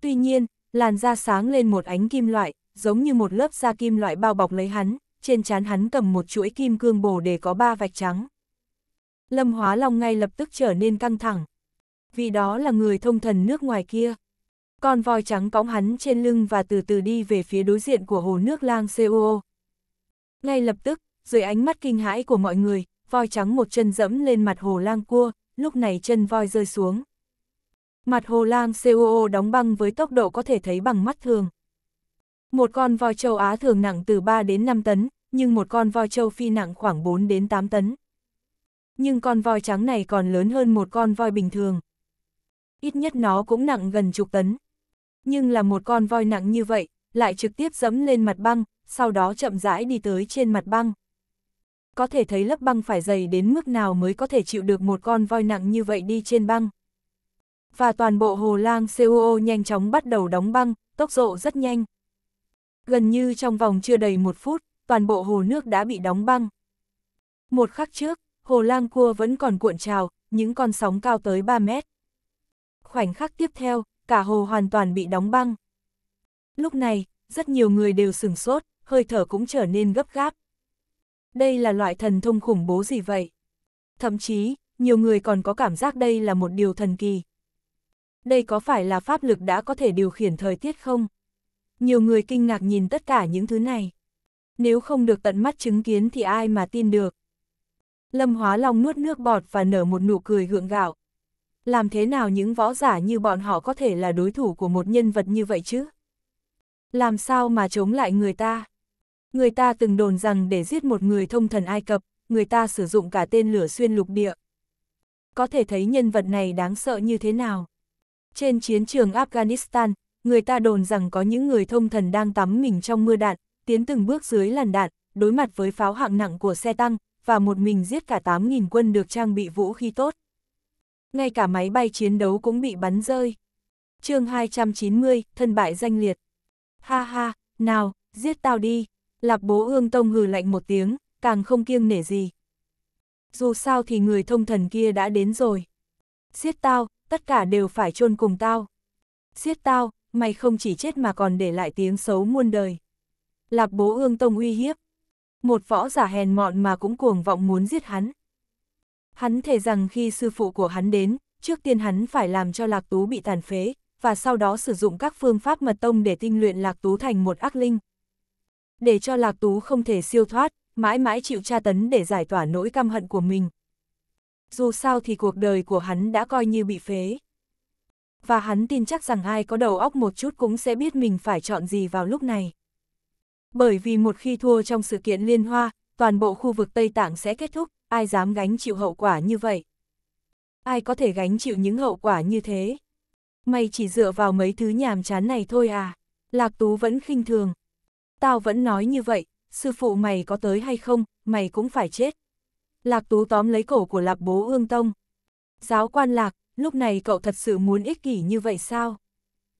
Tuy nhiên, làn da sáng lên một ánh kim loại, giống như một lớp da kim loại bao bọc lấy hắn, trên trán hắn cầm một chuỗi kim cương bổ để có ba vạch trắng. Lâm Hóa Long ngay lập tức trở nên căng thẳng. Vì đó là người thông thần nước ngoài kia con voi trắng cõng hắn trên lưng và từ từ đi về phía đối diện của hồ nước lang COO. Ngay lập tức, dưới ánh mắt kinh hãi của mọi người, voi trắng một chân dẫm lên mặt hồ lang cua, lúc này chân voi rơi xuống. Mặt hồ lang COO đóng băng với tốc độ có thể thấy bằng mắt thường. Một con voi châu Á thường nặng từ 3 đến 5 tấn, nhưng một con voi châu Phi nặng khoảng 4 đến 8 tấn. Nhưng con voi trắng này còn lớn hơn một con voi bình thường. Ít nhất nó cũng nặng gần chục tấn. Nhưng là một con voi nặng như vậy, lại trực tiếp dẫm lên mặt băng, sau đó chậm rãi đi tới trên mặt băng. Có thể thấy lớp băng phải dày đến mức nào mới có thể chịu được một con voi nặng như vậy đi trên băng. Và toàn bộ hồ lang COO nhanh chóng bắt đầu đóng băng, tốc độ rất nhanh. Gần như trong vòng chưa đầy một phút, toàn bộ hồ nước đã bị đóng băng. Một khắc trước, hồ lang cua vẫn còn cuộn trào, những con sóng cao tới 3 mét. Khoảnh khắc tiếp theo, cả hồ hoàn toàn bị đóng băng. Lúc này, rất nhiều người đều sửng sốt, hơi thở cũng trở nên gấp gáp. Đây là loại thần thông khủng bố gì vậy? Thậm chí, nhiều người còn có cảm giác đây là một điều thần kỳ. Đây có phải là pháp lực đã có thể điều khiển thời tiết không? Nhiều người kinh ngạc nhìn tất cả những thứ này. Nếu không được tận mắt chứng kiến thì ai mà tin được. Lâm Hóa Long nuốt nước bọt và nở một nụ cười gượng gạo, làm thế nào những võ giả như bọn họ có thể là đối thủ của một nhân vật như vậy chứ? Làm sao mà chống lại người ta? Người ta từng đồn rằng để giết một người thông thần Ai Cập, người ta sử dụng cả tên lửa xuyên lục địa. Có thể thấy nhân vật này đáng sợ như thế nào? Trên chiến trường Afghanistan, người ta đồn rằng có những người thông thần đang tắm mình trong mưa đạn, tiến từng bước dưới làn đạn, đối mặt với pháo hạng nặng của xe tăng, và một mình giết cả 8.000 quân được trang bị vũ khí tốt ngay cả máy bay chiến đấu cũng bị bắn rơi. chương 290, thân bại danh liệt. Ha ha, nào, giết tao đi. Lạp bố ương tông hừ lạnh một tiếng, càng không kiêng nể gì. Dù sao thì người thông thần kia đã đến rồi. Giết tao, tất cả đều phải chôn cùng tao. Giết tao, mày không chỉ chết mà còn để lại tiếng xấu muôn đời. Lạp bố ương tông uy hiếp. Một võ giả hèn mọn mà cũng cuồng vọng muốn giết hắn. Hắn thề rằng khi sư phụ của hắn đến, trước tiên hắn phải làm cho Lạc Tú bị tàn phế, và sau đó sử dụng các phương pháp mật tông để tinh luyện Lạc Tú thành một ác linh. Để cho Lạc Tú không thể siêu thoát, mãi mãi chịu tra tấn để giải tỏa nỗi căm hận của mình. Dù sao thì cuộc đời của hắn đã coi như bị phế. Và hắn tin chắc rằng ai có đầu óc một chút cũng sẽ biết mình phải chọn gì vào lúc này. Bởi vì một khi thua trong sự kiện liên hoa, toàn bộ khu vực Tây Tạng sẽ kết thúc, ai dám gánh chịu hậu quả như vậy? Ai có thể gánh chịu những hậu quả như thế? Mày chỉ dựa vào mấy thứ nhàm chán này thôi à? Lạc Tú vẫn khinh thường. Tao vẫn nói như vậy, sư phụ mày có tới hay không, mày cũng phải chết. Lạc Tú tóm lấy cổ của Lạc Bố Ương Tông. Giáo quan Lạc, lúc này cậu thật sự muốn ích kỷ như vậy sao?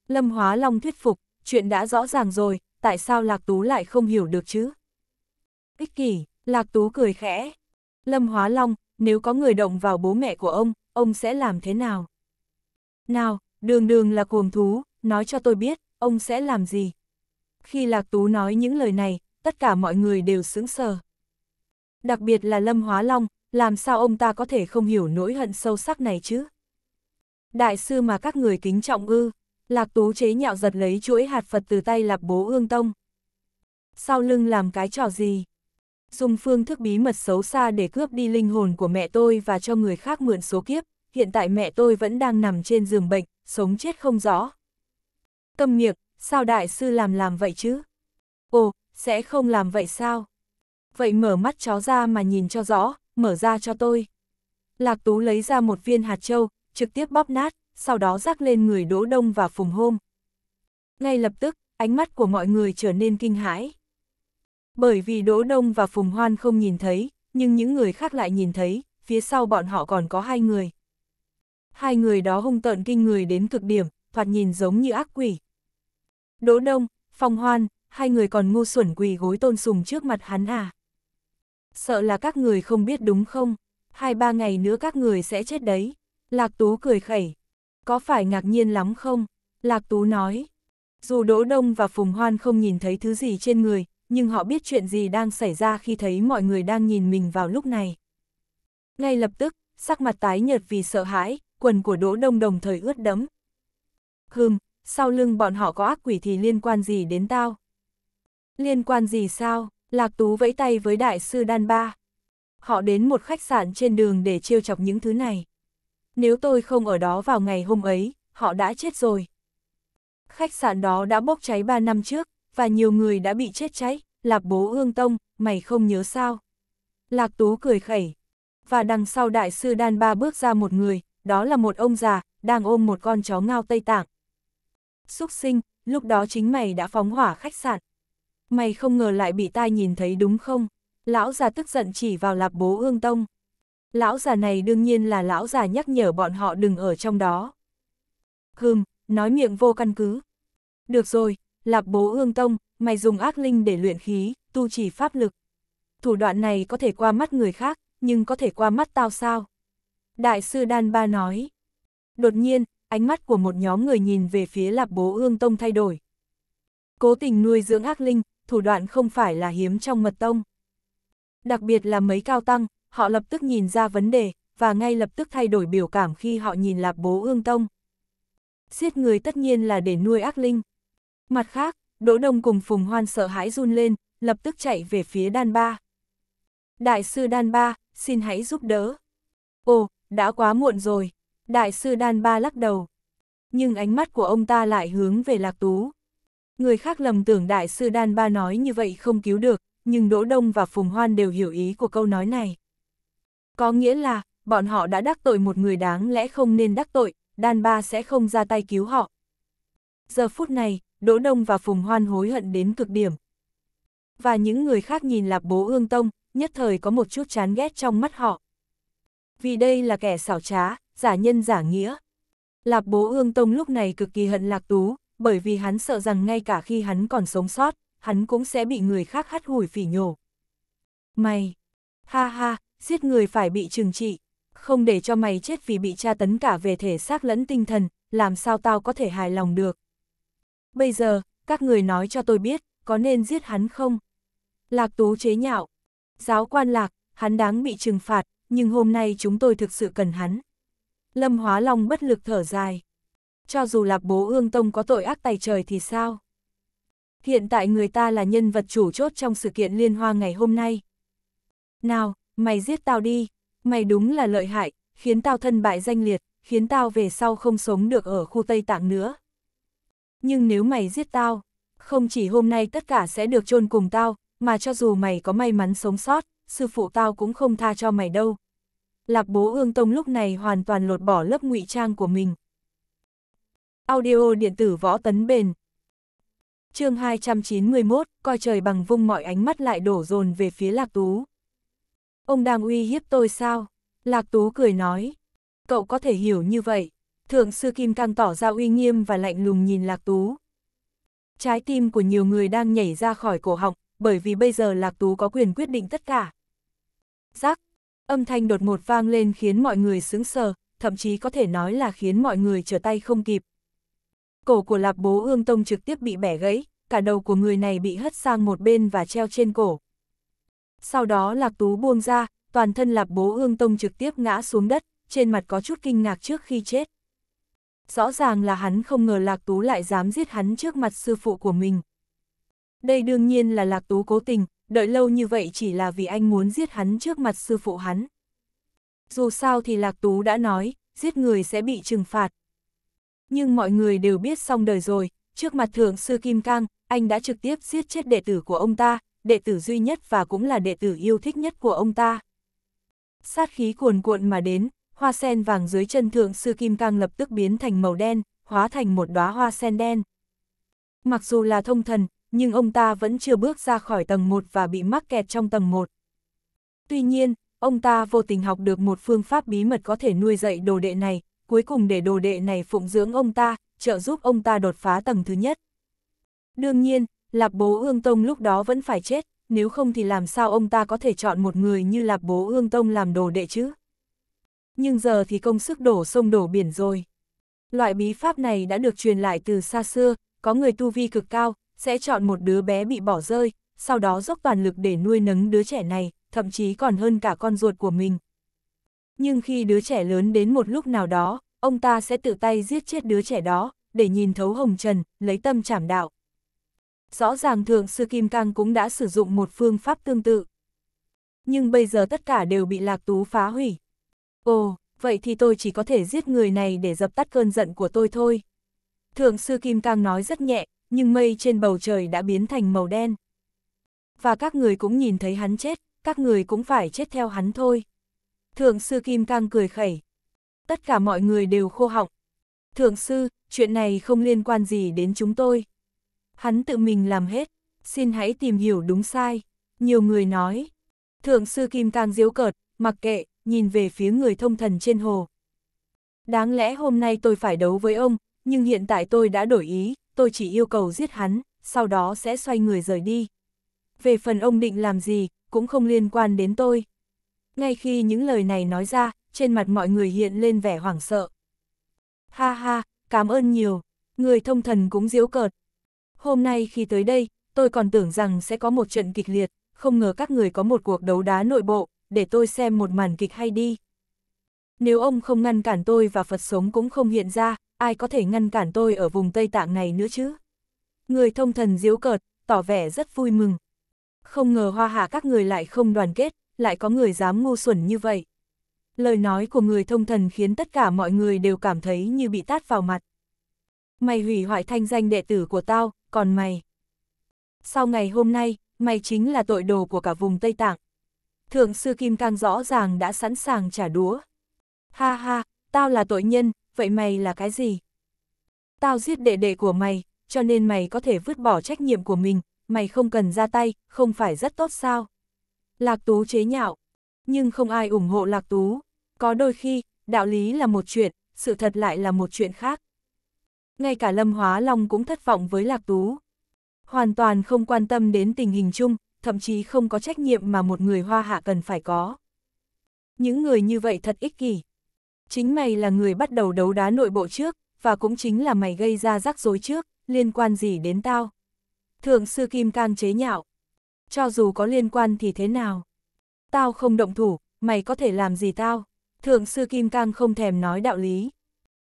Lâm Hóa Long thuyết phục, chuyện đã rõ ràng rồi, tại sao Lạc Tú lại không hiểu được chứ? Ích kỷ, Lạc Tú cười khẽ. Lâm Hóa Long, nếu có người động vào bố mẹ của ông, ông sẽ làm thế nào? Nào, đường đường là cuồng thú, nói cho tôi biết, ông sẽ làm gì? Khi Lạc Tú nói những lời này, tất cả mọi người đều sững sờ. Đặc biệt là Lâm Hóa Long, làm sao ông ta có thể không hiểu nỗi hận sâu sắc này chứ? Đại sư mà các người kính trọng ư, Lạc Tú chế nhạo giật lấy chuỗi hạt Phật từ tay Lạp Bố Ương Tông. Sau lưng làm cái trò gì? dùng phương thức bí mật xấu xa để cướp đi linh hồn của mẹ tôi và cho người khác mượn số kiếp, hiện tại mẹ tôi vẫn đang nằm trên giường bệnh, sống chết không rõ. Câm miệng, sao đại sư làm làm vậy chứ? Ồ, sẽ không làm vậy sao? Vậy mở mắt chó ra mà nhìn cho rõ, mở ra cho tôi. Lạc Tú lấy ra một viên hạt trâu, trực tiếp bóp nát, sau đó rắc lên người Đỗ Đông và Phùng Hôm. Ngay lập tức, ánh mắt của mọi người trở nên kinh hãi. Bởi vì Đỗ Đông và Phùng Hoan không nhìn thấy, nhưng những người khác lại nhìn thấy, phía sau bọn họ còn có hai người. Hai người đó hung tợn kinh người đến cực điểm, thoạt nhìn giống như ác quỷ. Đỗ Đông, phùng Hoan, hai người còn ngu xuẩn quỳ gối tôn sùng trước mặt hắn à. Sợ là các người không biết đúng không, hai ba ngày nữa các người sẽ chết đấy. Lạc Tú cười khẩy, có phải ngạc nhiên lắm không? Lạc Tú nói, dù Đỗ Đông và Phùng Hoan không nhìn thấy thứ gì trên người, nhưng họ biết chuyện gì đang xảy ra khi thấy mọi người đang nhìn mình vào lúc này. Ngay lập tức, sắc mặt tái nhợt vì sợ hãi, quần của Đỗ Đông đồng thời ướt đẫm. Hừm, sau lưng bọn họ có ác quỷ thì liên quan gì đến tao? Liên quan gì sao? Lạc Tú vẫy tay với đại sư Đan Ba. Họ đến một khách sạn trên đường để trêu chọc những thứ này. Nếu tôi không ở đó vào ngày hôm ấy, họ đã chết rồi. Khách sạn đó đã bốc cháy 3 năm trước, và nhiều người đã bị chết cháy, Lạc Bố Ương Tông, mày không nhớ sao? Lạc Tú cười khẩy, và đằng sau đại sư Đan Ba bước ra một người, đó là một ông già, đang ôm một con chó ngao Tây Tạng. Xúc sinh, lúc đó chính mày đã phóng hỏa khách sạn. Mày không ngờ lại bị tai nhìn thấy đúng không? Lão già tức giận chỉ vào lạc Bố Ương Tông. Lão già này đương nhiên là lão già nhắc nhở bọn họ đừng ở trong đó. Hừm, nói miệng vô căn cứ. Được rồi, Lạc bố ương tông, mày dùng ác linh để luyện khí, tu trì pháp lực. Thủ đoạn này có thể qua mắt người khác, nhưng có thể qua mắt tao sao? Đại sư Đan Ba nói. Đột nhiên, ánh mắt của một nhóm người nhìn về phía lạp bố ương tông thay đổi. Cố tình nuôi dưỡng ác linh, thủ đoạn không phải là hiếm trong mật tông. Đặc biệt là mấy cao tăng, họ lập tức nhìn ra vấn đề, và ngay lập tức thay đổi biểu cảm khi họ nhìn lạp bố ương tông. Giết người tất nhiên là để nuôi ác linh. Mặt khác, Đỗ Đông cùng Phùng Hoan sợ hãi run lên, lập tức chạy về phía đan ba. Đại sư đan ba, xin hãy giúp đỡ. Ồ, đã quá muộn rồi. Đại sư đan ba lắc đầu. Nhưng ánh mắt của ông ta lại hướng về lạc tú. Người khác lầm tưởng đại sư đan ba nói như vậy không cứu được, nhưng Đỗ Đông và Phùng Hoan đều hiểu ý của câu nói này. Có nghĩa là, bọn họ đã đắc tội một người đáng lẽ không nên đắc tội, đan ba sẽ không ra tay cứu họ. Giờ phút này, Đỗ Đông và Phùng Hoan hối hận đến cực điểm. Và những người khác nhìn Lạp Bố Ương Tông, nhất thời có một chút chán ghét trong mắt họ. Vì đây là kẻ xảo trá, giả nhân giả nghĩa. Lạp Bố Ương Tông lúc này cực kỳ hận Lạc Tú, bởi vì hắn sợ rằng ngay cả khi hắn còn sống sót, hắn cũng sẽ bị người khác hắt hủi phỉ nhổ. Mày! Ha ha, giết người phải bị trừng trị, không để cho mày chết vì bị tra tấn cả về thể xác lẫn tinh thần, làm sao tao có thể hài lòng được. Bây giờ, các người nói cho tôi biết, có nên giết hắn không? Lạc Tú chế nhạo. Giáo quan Lạc, hắn đáng bị trừng phạt, nhưng hôm nay chúng tôi thực sự cần hắn. Lâm Hóa Long bất lực thở dài. Cho dù Lạc Bố Ương Tông có tội ác tài trời thì sao? Hiện tại người ta là nhân vật chủ chốt trong sự kiện liên hoa ngày hôm nay. Nào, mày giết tao đi, mày đúng là lợi hại, khiến tao thân bại danh liệt, khiến tao về sau không sống được ở khu Tây Tạng nữa nhưng nếu mày giết tao, không chỉ hôm nay tất cả sẽ được chôn cùng tao, mà cho dù mày có may mắn sống sót, sư phụ tao cũng không tha cho mày đâu. lạc bố ương tông lúc này hoàn toàn lột bỏ lớp ngụy trang của mình. Audio điện tử võ tấn bền chương 291, coi trời bằng vung mọi ánh mắt lại đổ dồn về phía Lạc Tú. Ông đang uy hiếp tôi sao? Lạc Tú cười nói. Cậu có thể hiểu như vậy, Thượng sư Kim càng tỏ ra uy nghiêm và lạnh lùng nhìn Lạc Tú. Trái tim của nhiều người đang nhảy ra khỏi cổ họng, bởi vì bây giờ Lạc Tú có quyền quyết định tất cả. Giác, âm thanh đột ngột vang lên khiến mọi người sững sờ, thậm chí có thể nói là khiến mọi người trở tay không kịp. Cổ của lạc Bố Ương Tông trực tiếp bị bẻ gãy, cả đầu của người này bị hất sang một bên và treo trên cổ. Sau đó Lạc Tú buông ra, toàn thân lạc Bố Ương Tông trực tiếp ngã xuống đất, trên mặt có chút kinh ngạc trước khi chết. Rõ ràng là hắn không ngờ Lạc Tú lại dám giết hắn trước mặt sư phụ của mình. Đây đương nhiên là Lạc Tú cố tình, đợi lâu như vậy chỉ là vì anh muốn giết hắn trước mặt sư phụ hắn. Dù sao thì Lạc Tú đã nói, giết người sẽ bị trừng phạt. Nhưng mọi người đều biết xong đời rồi, trước mặt Thượng Sư Kim Cang, anh đã trực tiếp giết chết đệ tử của ông ta, đệ tử duy nhất và cũng là đệ tử yêu thích nhất của ông ta. Sát khí cuồn cuộn mà đến, hoa sen vàng dưới chân thượng sư kim cang lập tức biến thành màu đen, hóa thành một đóa hoa sen đen. Mặc dù là thông thần, nhưng ông ta vẫn chưa bước ra khỏi tầng 1 và bị mắc kẹt trong tầng 1. Tuy nhiên, ông ta vô tình học được một phương pháp bí mật có thể nuôi dạy đồ đệ này, cuối cùng để đồ đệ này phụng dưỡng ông ta, trợ giúp ông ta đột phá tầng thứ nhất. Đương nhiên, Lạp Bố Ương Tông lúc đó vẫn phải chết, nếu không thì làm sao ông ta có thể chọn một người như Lạp Bố Ương Tông làm đồ đệ chứ? nhưng giờ thì công sức đổ sông đổ biển rồi. Loại bí pháp này đã được truyền lại từ xa xưa, có người tu vi cực cao, sẽ chọn một đứa bé bị bỏ rơi, sau đó dốc toàn lực để nuôi nấng đứa trẻ này, thậm chí còn hơn cả con ruột của mình. Nhưng khi đứa trẻ lớn đến một lúc nào đó, ông ta sẽ tự tay giết chết đứa trẻ đó, để nhìn thấu hồng trần, lấy tâm trảm đạo. Rõ ràng Thượng Sư Kim Cang cũng đã sử dụng một phương pháp tương tự. Nhưng bây giờ tất cả đều bị Lạc Tú phá hủy, Ồ, vậy thì tôi chỉ có thể giết người này để dập tắt cơn giận của tôi thôi. Thượng sư Kim Cang nói rất nhẹ, nhưng mây trên bầu trời đã biến thành màu đen. Và các người cũng nhìn thấy hắn chết, các người cũng phải chết theo hắn thôi. Thượng sư Kim Cang cười khẩy. Tất cả mọi người đều khô họng. Thượng sư, chuyện này không liên quan gì đến chúng tôi. Hắn tự mình làm hết, xin hãy tìm hiểu đúng sai. Nhiều người nói. Thượng sư Kim Cang diếu cợt, mặc kệ, nhìn về phía người thông thần trên hồ. Đáng lẽ hôm nay tôi phải đấu với ông, nhưng hiện tại tôi đã đổi ý, tôi chỉ yêu cầu giết hắn, sau đó sẽ xoay người rời đi. Về phần ông định làm gì, cũng không liên quan đến tôi. Ngay khi những lời này nói ra, trên mặt mọi người hiện lên vẻ hoảng sợ. Ha ha, cảm ơn nhiều, người thông thần cũng diễu cợt. Hôm nay khi tới đây, tôi còn tưởng rằng sẽ có một trận kịch liệt, không ngờ các người có một cuộc đấu đá nội bộ, để tôi xem một màn kịch hay đi. Nếu ông không ngăn cản tôi và Phật sống cũng không hiện ra, ai có thể ngăn cản tôi ở vùng Tây Tạng này nữa chứ? Người thông thần diếu cợt, tỏ vẻ rất vui mừng. Không ngờ hoa hạ các người lại không đoàn kết, lại có người dám ngu xuẩn như vậy. Lời nói của người thông thần khiến tất cả mọi người đều cảm thấy như bị tát vào mặt. Mày hủy hoại thanh danh đệ tử của tao, còn mày. Sau ngày hôm nay, mày chính là tội đồ của cả vùng Tây Tạng. Thượng sư Kim Cang rõ ràng đã sẵn sàng trả đũa. Ha ha, tao là tội nhân, vậy mày là cái gì? Tao giết đệ đệ của mày, cho nên mày có thể vứt bỏ trách nhiệm của mình, mày không cần ra tay, không phải rất tốt sao? Lạc Tú chế nhạo, nhưng không ai ủng hộ Lạc Tú. Có đôi khi, đạo lý là một chuyện, sự thật lại là một chuyện khác. Ngay cả Lâm Hóa Long cũng thất vọng với Lạc Tú. Hoàn toàn không quan tâm đến tình hình chung, thậm chí không có trách nhiệm mà một người hoa hạ cần phải có. Những người như vậy thật ích kỷ. Chính mày là người bắt đầu đấu đá nội bộ trước, và cũng chính là mày gây ra rắc rối trước, liên quan gì đến tao? Thượng sư Kim Cang chế nhạo. Cho dù có liên quan thì thế nào? Tao không động thủ, mày có thể làm gì tao? Thượng sư Kim Cang không thèm nói đạo lý.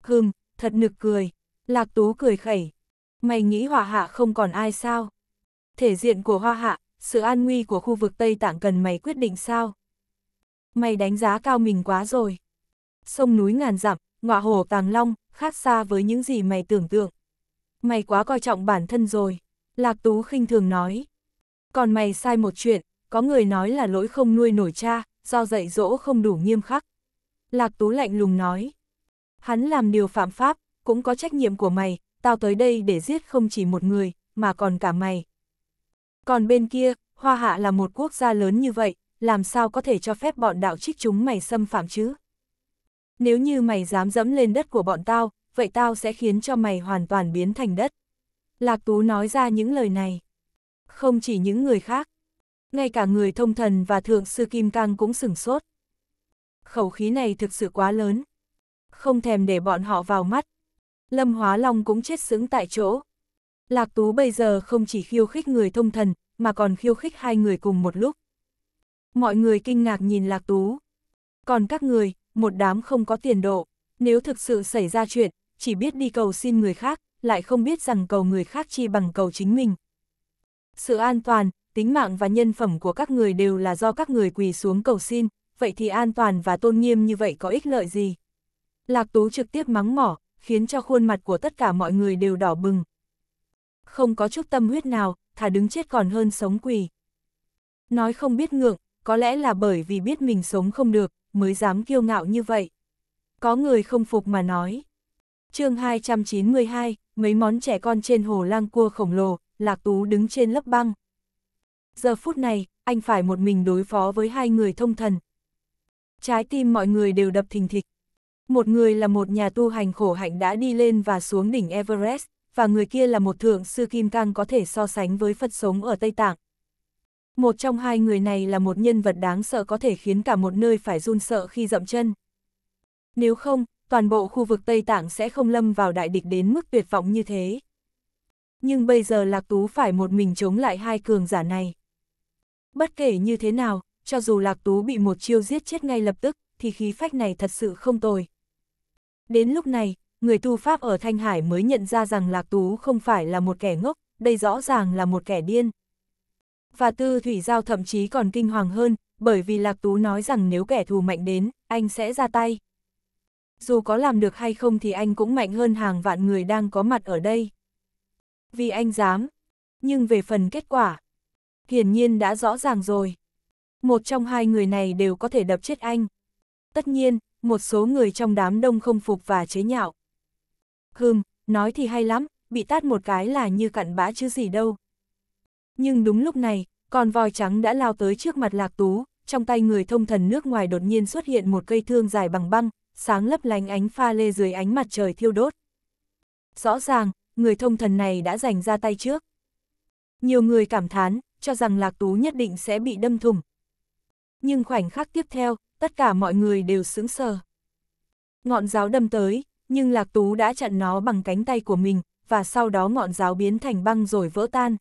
Hừm, thật nực cười. Lạc Tú cười khẩy. Mày nghĩ Hoa Hạ không còn ai sao? Thể diện của Hoa Hạ sự an nguy của khu vực Tây Tạng cần mày quyết định sao? Mày đánh giá cao mình quá rồi. Sông núi ngàn dặm, ngọa hồ tàng long, khác xa với những gì mày tưởng tượng. Mày quá coi trọng bản thân rồi, Lạc Tú khinh thường nói. Còn mày sai một chuyện, có người nói là lỗi không nuôi nổi cha, do dạy dỗ không đủ nghiêm khắc. Lạc Tú lạnh lùng nói. Hắn làm điều phạm pháp, cũng có trách nhiệm của mày, tao tới đây để giết không chỉ một người, mà còn cả mày, còn bên kia, Hoa Hạ là một quốc gia lớn như vậy, làm sao có thể cho phép bọn đạo trích chúng mày xâm phạm chứ? Nếu như mày dám dẫm lên đất của bọn tao, vậy tao sẽ khiến cho mày hoàn toàn biến thành đất. Lạc Tú nói ra những lời này. Không chỉ những người khác, ngay cả người thông thần và thượng sư Kim Cang cũng sửng sốt. Khẩu khí này thực sự quá lớn. Không thèm để bọn họ vào mắt. Lâm Hóa Long cũng chết sững tại chỗ. Lạc Tú bây giờ không chỉ khiêu khích người thông thần, mà còn khiêu khích hai người cùng một lúc. Mọi người kinh ngạc nhìn Lạc Tú. Còn các người, một đám không có tiền độ, nếu thực sự xảy ra chuyện, chỉ biết đi cầu xin người khác, lại không biết rằng cầu người khác chi bằng cầu chính mình. Sự an toàn, tính mạng và nhân phẩm của các người đều là do các người quỳ xuống cầu xin, vậy thì an toàn và tôn nghiêm như vậy có ích lợi gì? Lạc Tú trực tiếp mắng mỏ, khiến cho khuôn mặt của tất cả mọi người đều đỏ bừng không có chút tâm huyết nào, thà đứng chết còn hơn sống quỳ. Nói không biết ngượng, có lẽ là bởi vì biết mình sống không được, mới dám kiêu ngạo như vậy. Có người không phục mà nói. chương 292, mấy món trẻ con trên hồ lang cua khổng lồ, Lạc Tú đứng trên lớp băng. Giờ phút này, anh phải một mình đối phó với hai người thông thần. Trái tim mọi người đều đập thình thịch. Một người là một nhà tu hành khổ hạnh đã đi lên và xuống đỉnh Everest, và người kia là một thượng sư Kim Cang có thể so sánh với Phật sống ở Tây Tạng. Một trong hai người này là một nhân vật đáng sợ có thể khiến cả một nơi phải run sợ khi dậm chân. Nếu không, toàn bộ khu vực Tây Tạng sẽ không lâm vào đại địch đến mức tuyệt vọng như thế. Nhưng bây giờ Lạc Tú phải một mình chống lại hai cường giả này. Bất kể như thế nào, cho dù Lạc Tú bị một chiêu giết chết ngay lập tức, thì khí phách này thật sự không tồi. Đến lúc này, người tu Pháp ở Thanh Hải mới nhận ra rằng Lạc Tú không phải là một kẻ ngốc, đây rõ ràng là một kẻ điên. Và Tư Thủy Giao thậm chí còn kinh hoàng hơn, bởi vì Lạc Tú nói rằng nếu kẻ thù mạnh đến, anh sẽ ra tay. Dù có làm được hay không thì anh cũng mạnh hơn hàng vạn người đang có mặt ở đây. Vì anh dám. Nhưng về phần kết quả, hiển nhiên đã rõ ràng rồi. Một trong hai người này đều có thể đập chết anh. Tất nhiên, một số người trong đám đông không phục và chế nhạo hừm, nói thì hay lắm, bị tát một cái là như cặn bã chứ gì đâu. Nhưng đúng lúc này, con voi trắng đã lao tới trước mặt lạc tú, trong tay người thông thần nước ngoài đột nhiên xuất hiện một cây thương dài bằng băng, sáng lấp lánh ánh pha lê dưới ánh mặt trời thiêu đốt. Rõ ràng, người thông thần này đã giành ra tay trước. Nhiều người cảm thán, cho rằng lạc tú nhất định sẽ bị đâm thủng. Nhưng khoảnh khắc tiếp theo, tất cả mọi người đều sững sờ. Ngọn giáo đâm tới, nhưng Lạc Tú đã chặn nó bằng cánh tay của mình, và sau đó ngọn giáo biến thành băng rồi vỡ tan.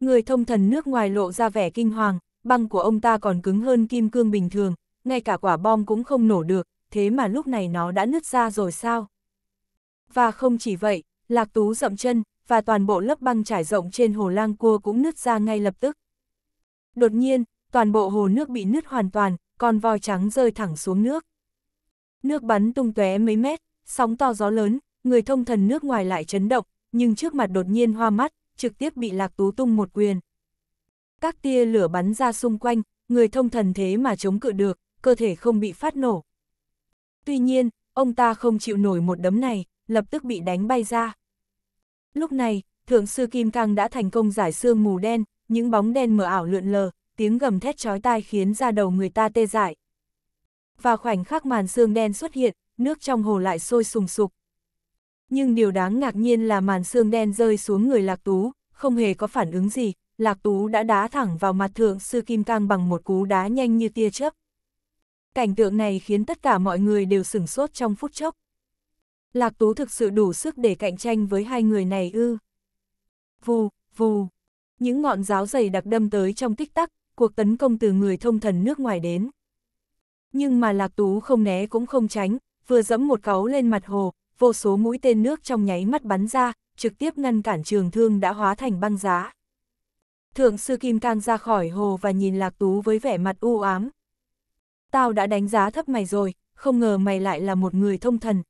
Người thông thần nước ngoài lộ ra vẻ kinh hoàng, băng của ông ta còn cứng hơn kim cương bình thường, ngay cả quả bom cũng không nổ được, thế mà lúc này nó đã nứt ra rồi sao? Và không chỉ vậy, Lạc Tú dậm chân, và toàn bộ lớp băng trải rộng trên hồ lang cua cũng nứt ra ngay lập tức. Đột nhiên, toàn bộ hồ nước bị nứt hoàn toàn, con voi trắng rơi thẳng xuống nước. Nước bắn tung tóe mấy mét, sóng to gió lớn, người thông thần nước ngoài lại chấn động, nhưng trước mặt đột nhiên hoa mắt, trực tiếp bị lạc tú tung một quyền. Các tia lửa bắn ra xung quanh, người thông thần thế mà chống cự được, cơ thể không bị phát nổ. Tuy nhiên, ông ta không chịu nổi một đấm này, lập tức bị đánh bay ra. Lúc này, Thượng sư Kim Cang đã thành công giải xương mù đen, những bóng đen mờ ảo lượn lờ, tiếng gầm thét chói tai khiến ra đầu người ta tê dại. Và khoảnh khắc màn xương đen xuất hiện, nước trong hồ lại sôi sùng sục. Nhưng điều đáng ngạc nhiên là màn xương đen rơi xuống người Lạc Tú, không hề có phản ứng gì, Lạc Tú đã đá thẳng vào mặt thượng sư Kim Cang bằng một cú đá nhanh như tia chớp. Cảnh tượng này khiến tất cả mọi người đều sửng sốt trong phút chốc. Lạc Tú thực sự đủ sức để cạnh tranh với hai người này ư. Vù, vù, những ngọn giáo dày đặc đâm tới trong tích tắc, cuộc tấn công từ người thông thần nước ngoài đến. Nhưng mà Lạc Tú không né cũng không tránh, vừa dẫm một cáu lên mặt hồ, vô số mũi tên nước trong nháy mắt bắn ra, trực tiếp ngăn cản trường thương đã hóa thành băng giá. Thượng sư Kim cang ra khỏi hồ và nhìn Lạc Tú với vẻ mặt u ám. Tao đã đánh giá thấp mày rồi, không ngờ mày lại là một người thông thần.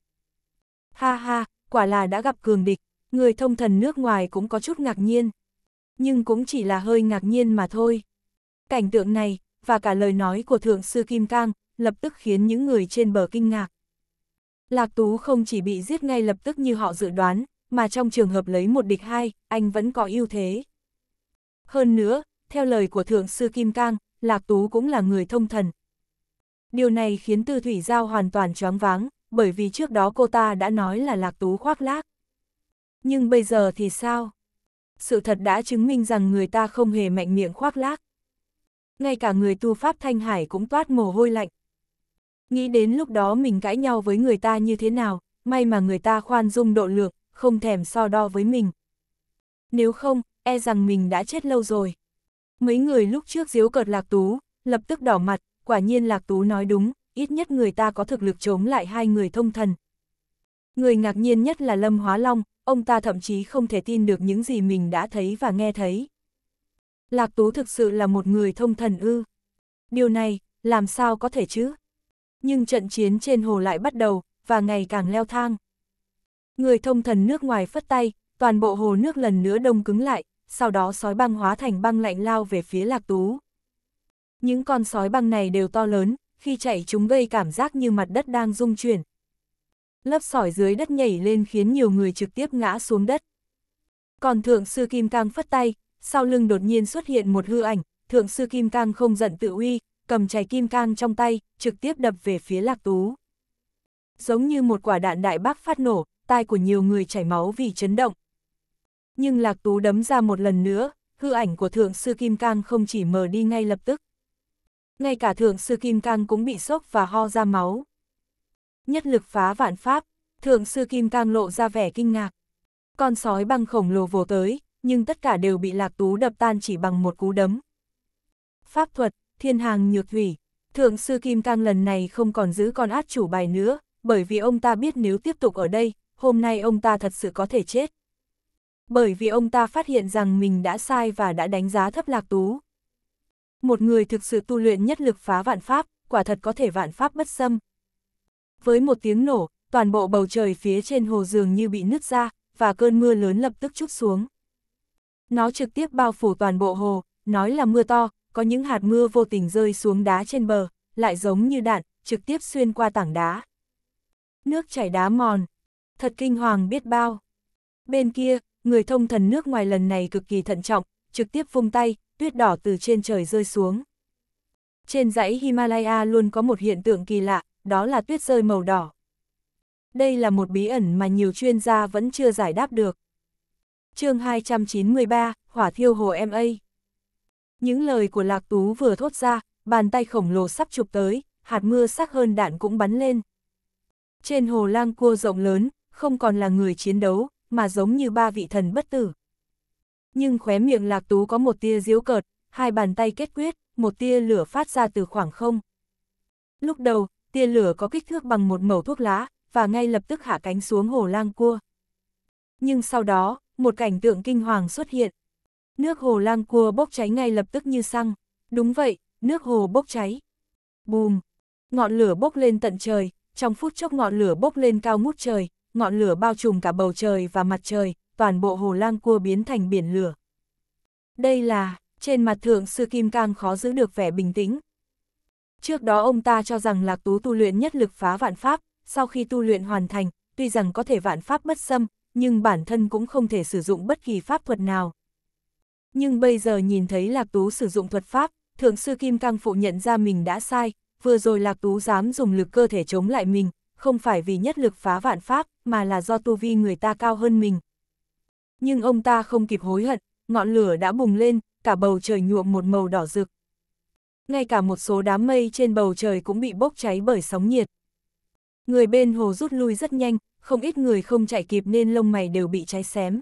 Ha ha, quả là đã gặp cường địch, người thông thần nước ngoài cũng có chút ngạc nhiên. Nhưng cũng chỉ là hơi ngạc nhiên mà thôi. Cảnh tượng này, và cả lời nói của Thượng sư Kim Cang, lập tức khiến những người trên bờ kinh ngạc. Lạc Tú không chỉ bị giết ngay lập tức như họ dự đoán, mà trong trường hợp lấy một địch hai, anh vẫn có ưu thế. Hơn nữa, theo lời của Thượng Sư Kim Cang, Lạc Tú cũng là người thông thần. Điều này khiến Tư Thủy Giao hoàn toàn choáng váng, bởi vì trước đó cô ta đã nói là Lạc Tú khoác lác. Nhưng bây giờ thì sao? Sự thật đã chứng minh rằng người ta không hề mạnh miệng khoác lác. Ngay cả người tu Pháp Thanh Hải cũng toát mồ hôi lạnh. Nghĩ đến lúc đó mình cãi nhau với người ta như thế nào, may mà người ta khoan dung độ lượng, không thèm so đo với mình. Nếu không, e rằng mình đã chết lâu rồi. Mấy người lúc trước diếu cợt Lạc Tú, lập tức đỏ mặt, quả nhiên Lạc Tú nói đúng, ít nhất người ta có thực lực chống lại hai người thông thần. Người ngạc nhiên nhất là Lâm Hóa Long, ông ta thậm chí không thể tin được những gì mình đã thấy và nghe thấy. Lạc Tú thực sự là một người thông thần ư. Điều này, làm sao có thể chứ? Nhưng trận chiến trên hồ lại bắt đầu, và ngày càng leo thang. Người thông thần nước ngoài phất tay, toàn bộ hồ nước lần nữa đông cứng lại, sau đó sói băng hóa thành băng lạnh lao về phía lạc tú. Những con sói băng này đều to lớn, khi chạy chúng gây cảm giác như mặt đất đang rung chuyển. Lớp sỏi dưới đất nhảy lên khiến nhiều người trực tiếp ngã xuống đất. Còn thượng sư Kim Cang phất tay, sau lưng đột nhiên xuất hiện một hư ảnh, thượng sư Kim Cang không giận tự uy, cầm chày kim cang trong tay, trực tiếp đập về phía Lạc Tú. Giống như một quả đạn đại bác phát nổ, tai của nhiều người chảy máu vì chấn động. Nhưng Lạc Tú đấm ra một lần nữa, hư ảnh của Thượng Sư Kim Cang không chỉ mờ đi ngay lập tức. Ngay cả Thượng Sư Kim Cang cũng bị sốc và ho ra máu. Nhất lực phá vạn pháp, Thượng Sư Kim Cang lộ ra vẻ kinh ngạc. Con sói băng khổng lồ vồ tới, nhưng tất cả đều bị Lạc Tú đập tan chỉ bằng một cú đấm. Pháp thuật, thiên hàng nhược thủy. Thượng sư Kim Cang lần này không còn giữ con át chủ bài nữa, bởi vì ông ta biết nếu tiếp tục ở đây, hôm nay ông ta thật sự có thể chết. Bởi vì ông ta phát hiện rằng mình đã sai và đã đánh giá thấp lạc tú. Một người thực sự tu luyện nhất lực phá vạn pháp, quả thật có thể vạn pháp bất xâm. Với một tiếng nổ, toàn bộ bầu trời phía trên hồ dường như bị nứt ra, và cơn mưa lớn lập tức chút xuống. Nó trực tiếp bao phủ toàn bộ hồ, nói là mưa to, có những hạt mưa vô tình rơi xuống đá trên bờ, lại giống như đạn, trực tiếp xuyên qua tảng đá. Nước chảy đá mòn, thật kinh hoàng biết bao. Bên kia, người thông thần nước ngoài lần này cực kỳ thận trọng, trực tiếp vung tay, tuyết đỏ từ trên trời rơi xuống. Trên dãy Himalaya luôn có một hiện tượng kỳ lạ, đó là tuyết rơi màu đỏ. Đây là một bí ẩn mà nhiều chuyên gia vẫn chưa giải đáp được. chương 293, Hỏa thiêu hồ a những lời của Lạc Tú vừa thốt ra, bàn tay khổng lồ sắp chụp tới, hạt mưa sắc hơn đạn cũng bắn lên. Trên hồ lang cua rộng lớn, không còn là người chiến đấu, mà giống như ba vị thần bất tử. Nhưng khóe miệng Lạc Tú có một tia diếu cợt, hai bàn tay kết quyết, một tia lửa phát ra từ khoảng không. Lúc đầu, tia lửa có kích thước bằng một mẩu thuốc lá, và ngay lập tức hạ cánh xuống hồ lang cua. Nhưng sau đó, một cảnh tượng kinh hoàng xuất hiện. Nước hồ lang cua bốc cháy ngay lập tức như xăng. Đúng vậy, nước hồ bốc cháy. Bùm! Ngọn lửa bốc lên tận trời, trong phút chốc ngọn lửa bốc lên cao ngút trời, ngọn lửa bao trùm cả bầu trời và mặt trời, toàn bộ hồ lang cua biến thành biển lửa. Đây là, trên mặt thượng sư Kim Cang khó giữ được vẻ bình tĩnh. Trước đó ông ta cho rằng Lạc Tú tu luyện nhất lực phá vạn pháp, sau khi tu luyện hoàn thành, tuy rằng có thể vạn pháp bất xâm, nhưng bản thân cũng không thể sử dụng bất kỳ pháp thuật nào. Nhưng bây giờ nhìn thấy Lạc Tú sử dụng thuật pháp, Thượng sư Kim Cang Phụ nhận ra mình đã sai, vừa rồi Lạc Tú dám dùng lực cơ thể chống lại mình, không phải vì nhất lực phá vạn pháp, mà là do tu vi người ta cao hơn mình. Nhưng ông ta không kịp hối hận, ngọn lửa đã bùng lên, cả bầu trời nhuộm một màu đỏ rực. Ngay cả một số đám mây trên bầu trời cũng bị bốc cháy bởi sóng nhiệt. Người bên hồ rút lui rất nhanh, không ít người không chạy kịp nên lông mày đều bị cháy xém.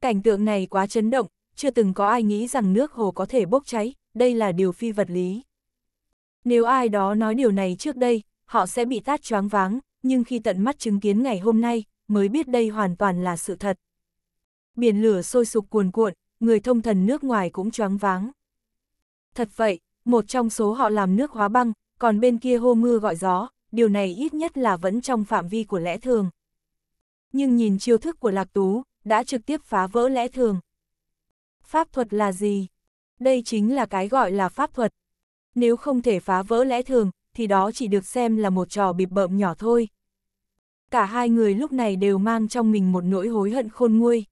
Cảnh tượng này quá chấn động, chưa từng có ai nghĩ rằng nước hồ có thể bốc cháy, đây là điều phi vật lý. Nếu ai đó nói điều này trước đây, họ sẽ bị tát choáng váng, nhưng khi tận mắt chứng kiến ngày hôm nay, mới biết đây hoàn toàn là sự thật. Biển lửa sôi sục cuồn cuộn, người thông thần nước ngoài cũng choáng váng. Thật vậy, một trong số họ làm nước hóa băng, còn bên kia hô mưa gọi gió, điều này ít nhất là vẫn trong phạm vi của lẽ thường. Nhưng nhìn chiêu thức của Lạc Tú, đã trực tiếp phá vỡ lẽ thường. Pháp thuật là gì? Đây chính là cái gọi là pháp thuật. Nếu không thể phá vỡ lẽ thường, thì đó chỉ được xem là một trò bịp bợm nhỏ thôi. Cả hai người lúc này đều mang trong mình một nỗi hối hận khôn nguôi.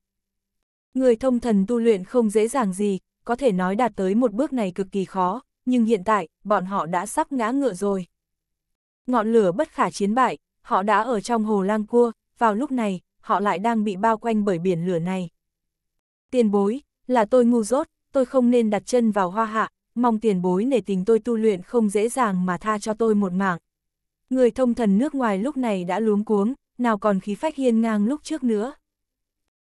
Người thông thần tu luyện không dễ dàng gì, có thể nói đạt tới một bước này cực kỳ khó, nhưng hiện tại, bọn họ đã sắp ngã ngựa rồi. Ngọn lửa bất khả chiến bại, họ đã ở trong hồ lang cua, vào lúc này, họ lại đang bị bao quanh bởi biển lửa này. Tiên bối, là tôi ngu dốt, tôi không nên đặt chân vào hoa hạ, mong tiền bối nể tình tôi tu luyện không dễ dàng mà tha cho tôi một mạng. Người thông thần nước ngoài lúc này đã luống cuống, nào còn khí phách hiên ngang lúc trước nữa.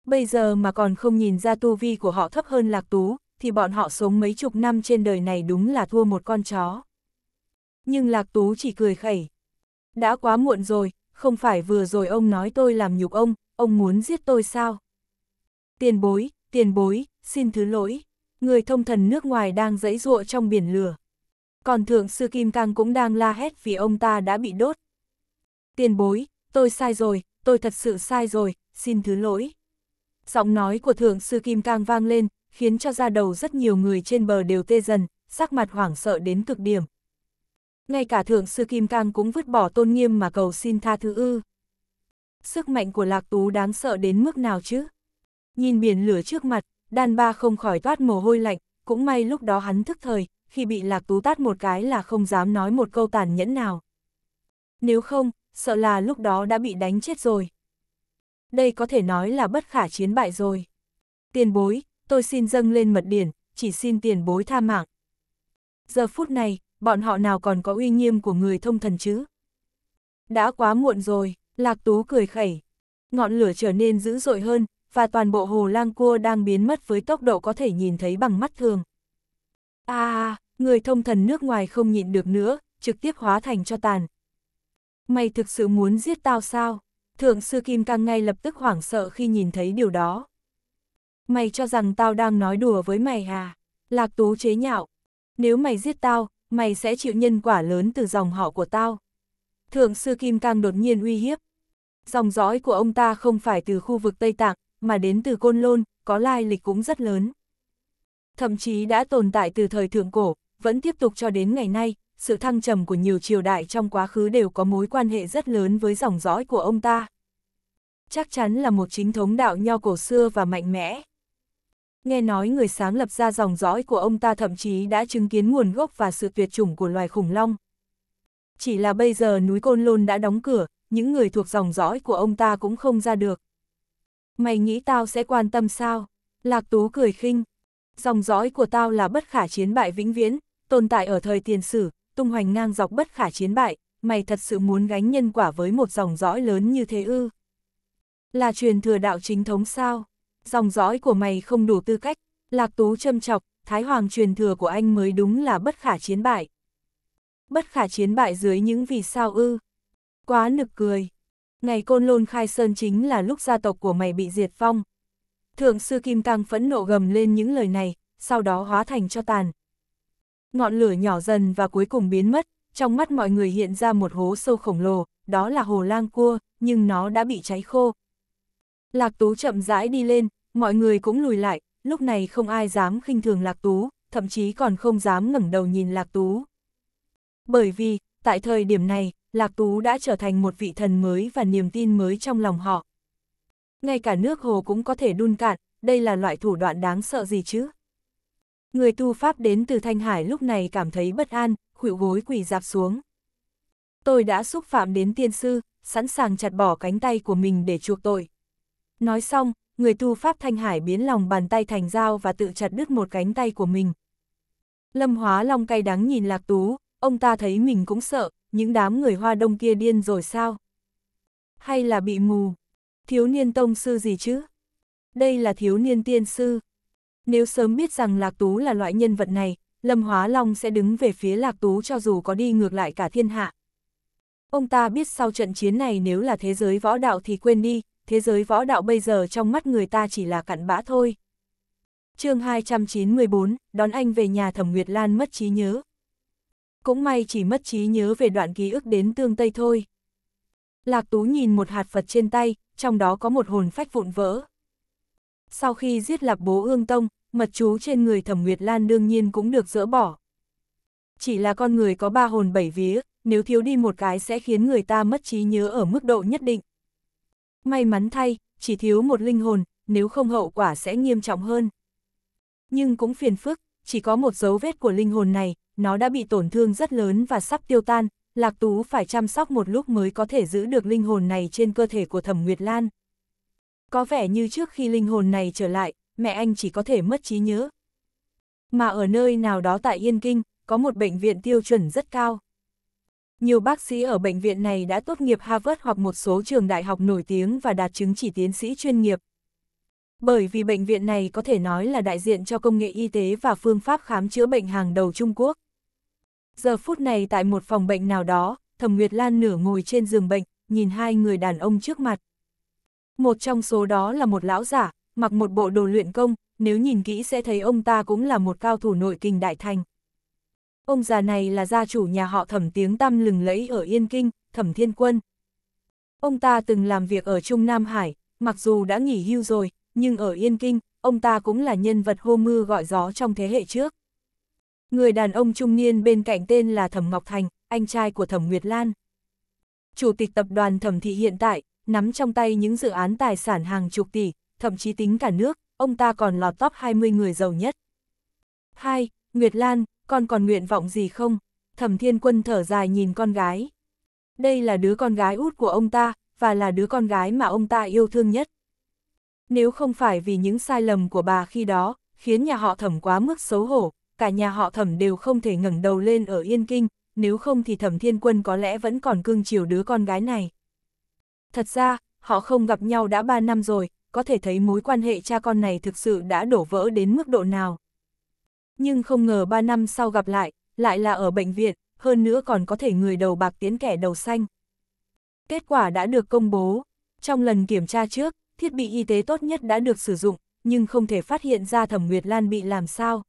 Bây giờ mà còn không nhìn ra tu vi của họ thấp hơn lạc tú, thì bọn họ sống mấy chục năm trên đời này đúng là thua một con chó. Nhưng lạc tú chỉ cười khẩy. Đã quá muộn rồi, không phải vừa rồi ông nói tôi làm nhục ông, ông muốn giết tôi sao? Tiền bối, tiền bối, xin thứ lỗi, người thông thần nước ngoài đang dẫy dụa trong biển lửa. Còn thượng sư Kim Cang cũng đang la hét vì ông ta đã bị đốt. Tiền bối, tôi sai rồi, tôi thật sự sai rồi, xin thứ lỗi. Giọng nói của thượng sư Kim Cang vang lên, khiến cho ra đầu rất nhiều người trên bờ đều tê dần, sắc mặt hoảng sợ đến cực điểm. Ngay cả thượng sư Kim Cang cũng vứt bỏ tôn nghiêm mà cầu xin tha thứ ư. Sức mạnh của Lạc Tú đáng sợ đến mức nào chứ? Nhìn biển lửa trước mặt, đàn ba không khỏi toát mồ hôi lạnh, cũng may lúc đó hắn thức thời, khi bị lạc tú tát một cái là không dám nói một câu tàn nhẫn nào. Nếu không, sợ là lúc đó đã bị đánh chết rồi. Đây có thể nói là bất khả chiến bại rồi. Tiền bối, tôi xin dâng lên mật điển, chỉ xin tiền bối tha mạng. Giờ phút này, bọn họ nào còn có uy nghiêm của người thông thần chứ? Đã quá muộn rồi, Lạc Tú cười khẩy. Ngọn lửa trở nên dữ dội hơn, và toàn bộ hồ lang cua đang biến mất với tốc độ có thể nhìn thấy bằng mắt thường. À, người thông thần nước ngoài không nhịn được nữa, trực tiếp hóa thành cho tàn. Mày thực sự muốn giết tao sao? Thượng sư Kim Cang ngay lập tức hoảng sợ khi nhìn thấy điều đó. Mày cho rằng tao đang nói đùa với mày à? Lạc Tú chế nhạo. Nếu mày giết tao, mày sẽ chịu nhân quả lớn từ dòng họ của tao. Thượng sư Kim Cang đột nhiên uy hiếp. Dòng dõi của ông ta không phải từ khu vực Tây Tạng, mà đến từ Côn Lôn, có lai lịch cũng rất lớn. Thậm chí đã tồn tại từ thời thượng cổ, vẫn tiếp tục cho đến ngày nay, sự thăng trầm của nhiều triều đại trong quá khứ đều có mối quan hệ rất lớn với dòng dõi của ông ta. Chắc chắn là một chính thống đạo nho cổ xưa và mạnh mẽ. Nghe nói người sáng lập ra dòng dõi của ông ta thậm chí đã chứng kiến nguồn gốc và sự tuyệt chủng của loài khủng long. Chỉ là bây giờ núi Côn Lôn đã đóng cửa, những người thuộc dòng dõi của ông ta cũng không ra được. Mày nghĩ tao sẽ quan tâm sao? Lạc Tú cười khinh. Dòng dõi của tao là bất khả chiến bại vĩnh viễn, tồn tại ở thời tiền sử, tung hoành ngang dọc bất khả chiến bại, mày thật sự muốn gánh nhân quả với một dòng dõi lớn như thế ư? Là truyền thừa đạo chính thống sao? Dòng dõi của mày không đủ tư cách, Lạc Tú châm chọc, Thái Hoàng truyền thừa của anh mới đúng là bất khả chiến bại. Bất khả chiến bại dưới những vì sao ư? Quá nực cười. Ngày côn lôn khai sơn chính là lúc gia tộc của mày bị diệt phong. Thượng sư Kim Cang phẫn nộ gầm lên những lời này, sau đó hóa thành cho tàn. Ngọn lửa nhỏ dần và cuối cùng biến mất, trong mắt mọi người hiện ra một hố sâu khổng lồ, đó là hồ lang cua, nhưng nó đã bị cháy khô. Lạc Tú chậm rãi đi lên, mọi người cũng lùi lại, lúc này không ai dám khinh thường Lạc Tú, thậm chí còn không dám ngẩng đầu nhìn Lạc Tú. Bởi vì, Tại thời điểm này, Lạc Tú đã trở thành một vị thần mới và niềm tin mới trong lòng họ. Ngay cả nước hồ cũng có thể đun cạn, đây là loại thủ đoạn đáng sợ gì chứ? Người tu Pháp đến từ Thanh Hải lúc này cảm thấy bất an, khuỵu gối quỳ dạp xuống. Tôi đã xúc phạm đến tiên sư, sẵn sàng chặt bỏ cánh tay của mình để chuộc tội. Nói xong, người tu Pháp Thanh Hải biến lòng bàn tay thành dao và tự chặt đứt một cánh tay của mình. Lâm Hóa Long cay đắng nhìn Lạc Tú, ông ta thấy mình cũng sợ, những đám người hoa đông kia điên rồi sao? Hay là bị mù? Thiếu niên tông sư gì chứ? Đây là thiếu niên tiên sư. Nếu sớm biết rằng Lạc Tú là loại nhân vật này, Lâm Hóa Long sẽ đứng về phía Lạc Tú cho dù có đi ngược lại cả thiên hạ. Ông ta biết sau trận chiến này nếu là thế giới võ đạo thì quên đi, thế giới võ đạo bây giờ trong mắt người ta chỉ là cặn bã thôi. chương 294, đón anh về nhà Thẩm Nguyệt Lan mất trí nhớ, cũng may chỉ mất trí nhớ về đoạn ký ức đến tương tây thôi. Lạc Tú nhìn một hạt Phật trên tay, trong đó có một hồn phách vụn vỡ. Sau khi giết lạc bố ương tông, mật chú trên người thẩm Nguyệt Lan đương nhiên cũng được dỡ bỏ. Chỉ là con người có ba hồn bảy vía, nếu thiếu đi một cái sẽ khiến người ta mất trí nhớ ở mức độ nhất định. May mắn thay, chỉ thiếu một linh hồn, nếu không hậu quả sẽ nghiêm trọng hơn. Nhưng cũng phiền phức, chỉ có một dấu vết của linh hồn này, nó đã bị tổn thương rất lớn và sắp tiêu tan, Lạc Tú phải chăm sóc một lúc mới có thể giữ được linh hồn này trên cơ thể của Thẩm Nguyệt Lan. Có vẻ như trước khi linh hồn này trở lại, mẹ anh chỉ có thể mất trí nhớ. Mà ở nơi nào đó tại Yên Kinh, có một bệnh viện tiêu chuẩn rất cao. Nhiều bác sĩ ở bệnh viện này đã tốt nghiệp Harvard hoặc một số trường đại học nổi tiếng và đạt chứng chỉ tiến sĩ chuyên nghiệp. Bởi vì bệnh viện này có thể nói là đại diện cho công nghệ y tế và phương pháp khám chữa bệnh hàng đầu Trung Quốc. Giờ phút này tại một phòng bệnh nào đó, Thẩm Nguyệt Lan nửa ngồi trên giường bệnh, nhìn hai người đàn ông trước mặt. Một trong số đó là một lão giả, mặc một bộ đồ luyện công, nếu nhìn kỹ sẽ thấy ông ta cũng là một cao thủ nội kinh đại thành. Ông già này là gia chủ nhà họ thẩm tiếng tăm lừng lẫy ở Yên Kinh, thẩm thiên quân. Ông ta từng làm việc ở Trung Nam Hải, mặc dù đã nghỉ hưu rồi, nhưng ở Yên Kinh, ông ta cũng là nhân vật hô mưa gọi gió trong thế hệ trước. Người đàn ông trung niên bên cạnh tên là Thẩm Ngọc Thành, anh trai của Thẩm Nguyệt Lan. Chủ tịch tập đoàn Thẩm Thị hiện tại, nắm trong tay những dự án tài sản hàng chục tỷ, thậm chí tính cả nước, ông ta còn lọt top 20 người giàu nhất. 2. Nguyệt Lan, con còn nguyện vọng gì không? Thẩm Thiên Quân thở dài nhìn con gái. Đây là đứa con gái út của ông ta, và là đứa con gái mà ông ta yêu thương nhất. Nếu không phải vì những sai lầm của bà khi đó, khiến nhà họ thẩm quá mức xấu hổ, cả nhà họ thẩm đều không thể ngẩng đầu lên ở Yên Kinh, nếu không thì thẩm thiên quân có lẽ vẫn còn cưng chiều đứa con gái này. Thật ra, họ không gặp nhau đã 3 năm rồi, có thể thấy mối quan hệ cha con này thực sự đã đổ vỡ đến mức độ nào. Nhưng không ngờ 3 năm sau gặp lại, lại là ở bệnh viện, hơn nữa còn có thể người đầu bạc tiến kẻ đầu xanh. Kết quả đã được công bố. Trong lần kiểm tra trước, thiết bị y tế tốt nhất đã được sử dụng, nhưng không thể phát hiện ra Thẩm Nguyệt Lan bị làm sao.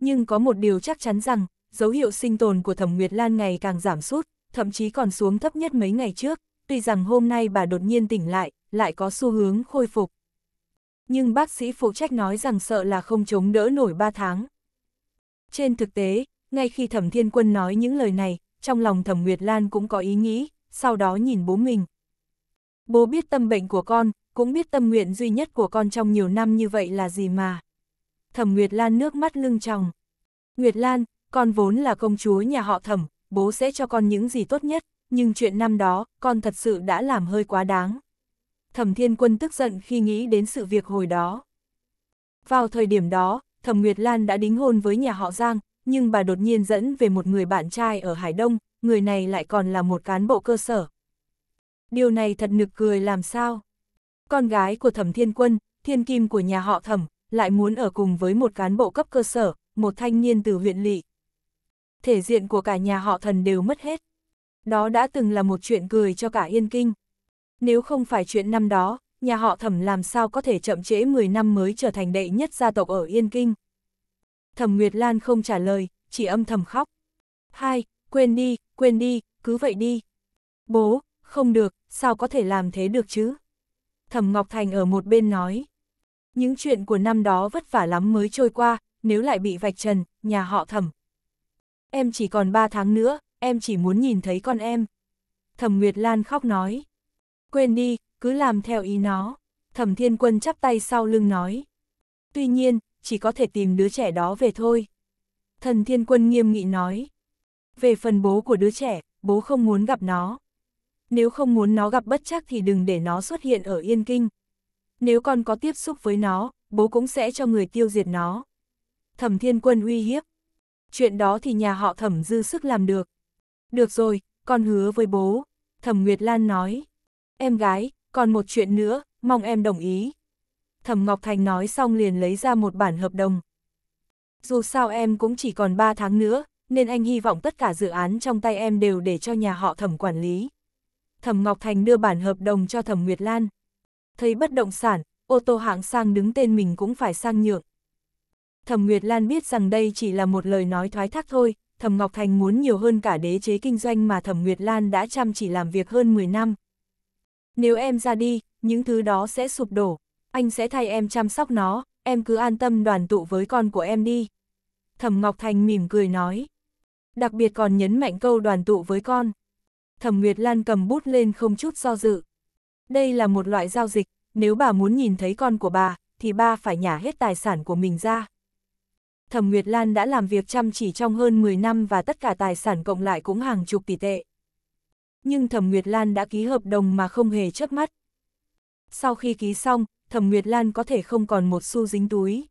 Nhưng có một điều chắc chắn rằng, dấu hiệu sinh tồn của Thẩm Nguyệt Lan ngày càng giảm sút, thậm chí còn xuống thấp nhất mấy ngày trước, tuy rằng hôm nay bà đột nhiên tỉnh lại, lại có xu hướng khôi phục. Nhưng bác sĩ phụ trách nói rằng sợ là không chống đỡ nổi 3 tháng. Trên thực tế, ngay khi Thẩm Thiên Quân nói những lời này, trong lòng Thẩm Nguyệt Lan cũng có ý nghĩ, sau đó nhìn bố mình. Bố biết tâm bệnh của con, cũng biết tâm nguyện duy nhất của con trong nhiều năm như vậy là gì mà. Thẩm Nguyệt Lan nước mắt lưng tròng. Nguyệt Lan, con vốn là công chúa nhà họ Thẩm, bố sẽ cho con những gì tốt nhất, nhưng chuyện năm đó, con thật sự đã làm hơi quá đáng. Thẩm Thiên Quân tức giận khi nghĩ đến sự việc hồi đó. Vào thời điểm đó, Thẩm Nguyệt Lan đã đính hôn với nhà họ Giang, nhưng bà đột nhiên dẫn về một người bạn trai ở Hải Đông, người này lại còn là một cán bộ cơ sở. Điều này thật nực cười làm sao? Con gái của Thẩm Thiên Quân, thiên kim của nhà họ Thẩm, lại muốn ở cùng với một cán bộ cấp cơ sở, một thanh niên từ huyện lỵ. Thể diện của cả nhà họ thần đều mất hết. Đó đã từng là một chuyện cười cho cả Yên Kinh. Nếu không phải chuyện năm đó, nhà họ thẩm làm sao có thể chậm trễ 10 năm mới trở thành đệ nhất gia tộc ở Yên Kinh. Thẩm Nguyệt Lan không trả lời, chỉ âm thầm khóc. Hai, quên đi, quên đi, cứ vậy đi. Bố, không được, sao có thể làm thế được chứ? Thẩm Ngọc Thành ở một bên nói những chuyện của năm đó vất vả lắm mới trôi qua, nếu lại bị vạch trần, nhà họ thẩm. Em chỉ còn 3 tháng nữa, em chỉ muốn nhìn thấy con em. Thẩm Nguyệt Lan khóc nói. Quên đi, cứ làm theo ý nó. Thẩm Thiên Quân chắp tay sau lưng nói. Tuy nhiên, chỉ có thể tìm đứa trẻ đó về thôi. Thần Thiên Quân nghiêm nghị nói. Về phần bố của đứa trẻ, bố không muốn gặp nó. Nếu không muốn nó gặp bất chắc thì đừng để nó xuất hiện ở Yên Kinh nếu con có tiếp xúc với nó, bố cũng sẽ cho người tiêu diệt nó. Thẩm Thiên Quân uy hiếp. Chuyện đó thì nhà họ Thẩm dư sức làm được. Được rồi, con hứa với bố. Thẩm Nguyệt Lan nói. Em gái, còn một chuyện nữa, mong em đồng ý. Thẩm Ngọc Thành nói xong liền lấy ra một bản hợp đồng. Dù sao em cũng chỉ còn 3 tháng nữa, nên anh hy vọng tất cả dự án trong tay em đều để cho nhà họ Thẩm quản lý. Thẩm Ngọc Thành đưa bản hợp đồng cho Thẩm Nguyệt Lan, thấy bất động sản, ô tô hạng sang đứng tên mình cũng phải sang nhượng. Thẩm Nguyệt Lan biết rằng đây chỉ là một lời nói thoái thác thôi, Thẩm Ngọc Thành muốn nhiều hơn cả đế chế kinh doanh mà Thẩm Nguyệt Lan đã chăm chỉ làm việc hơn 10 năm. Nếu em ra đi, những thứ đó sẽ sụp đổ, anh sẽ thay em chăm sóc nó, em cứ an tâm đoàn tụ với con của em đi. Thẩm Ngọc Thành mỉm cười nói. Đặc biệt còn nhấn mạnh câu đoàn tụ với con. Thẩm Nguyệt Lan cầm bút lên không chút do dự. Đây là một loại giao dịch, nếu bà muốn nhìn thấy con của bà, thì ba phải nhả hết tài sản của mình ra. Thẩm Nguyệt Lan đã làm việc chăm chỉ trong hơn 10 năm và tất cả tài sản cộng lại cũng hàng chục tỷ tệ. Nhưng Thẩm Nguyệt Lan đã ký hợp đồng mà không hề chớp mắt. Sau khi ký xong, Thẩm Nguyệt Lan có thể không còn một xu dính túi.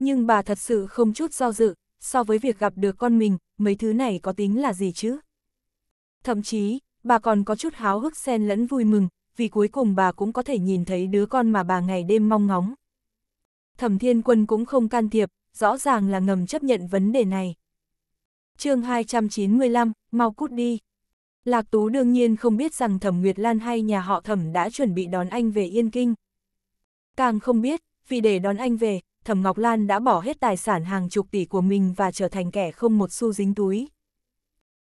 Nhưng bà thật sự không chút do dự, so với việc gặp được con mình, mấy thứ này có tính là gì chứ? Thậm chí, bà còn có chút háo hức xen lẫn vui mừng, vì cuối cùng bà cũng có thể nhìn thấy đứa con mà bà ngày đêm mong ngóng. Thẩm Thiên Quân cũng không can thiệp, rõ ràng là ngầm chấp nhận vấn đề này. chương 295, mau cút đi. Lạc Tú đương nhiên không biết rằng Thẩm Nguyệt Lan hay nhà họ Thẩm đã chuẩn bị đón anh về Yên Kinh. Càng không biết, vì để đón anh về, Thẩm Ngọc Lan đã bỏ hết tài sản hàng chục tỷ của mình và trở thành kẻ không một xu dính túi.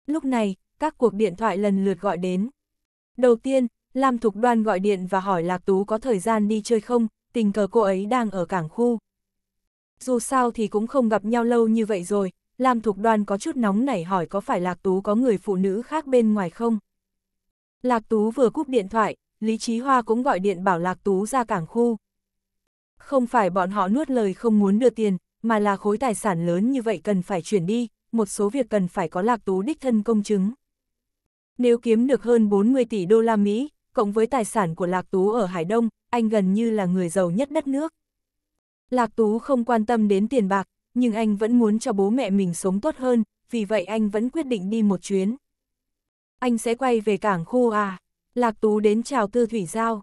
Lúc này, các cuộc điện thoại lần lượt gọi đến. Đầu tiên, Lam Thục Đoan gọi điện và hỏi Lạc Tú có thời gian đi chơi không, tình cờ cô ấy đang ở cảng khu. Dù sao thì cũng không gặp nhau lâu như vậy rồi, Lam Thục Đoan có chút nóng nảy hỏi có phải Lạc Tú có người phụ nữ khác bên ngoài không. Lạc Tú vừa cúp điện thoại, Lý Chí Hoa cũng gọi điện bảo Lạc Tú ra cảng khu. Không phải bọn họ nuốt lời không muốn đưa tiền, mà là khối tài sản lớn như vậy cần phải chuyển đi, một số việc cần phải có Lạc Tú đích thân công chứng. Nếu kiếm được hơn 40 tỷ đô la Mỹ, cộng với tài sản của Lạc Tú ở Hải Đông, anh gần như là người giàu nhất đất nước. Lạc Tú không quan tâm đến tiền bạc, nhưng anh vẫn muốn cho bố mẹ mình sống tốt hơn, vì vậy anh vẫn quyết định đi một chuyến. Anh sẽ quay về cảng khu à? Lạc Tú đến chào Tư Thủy Giao.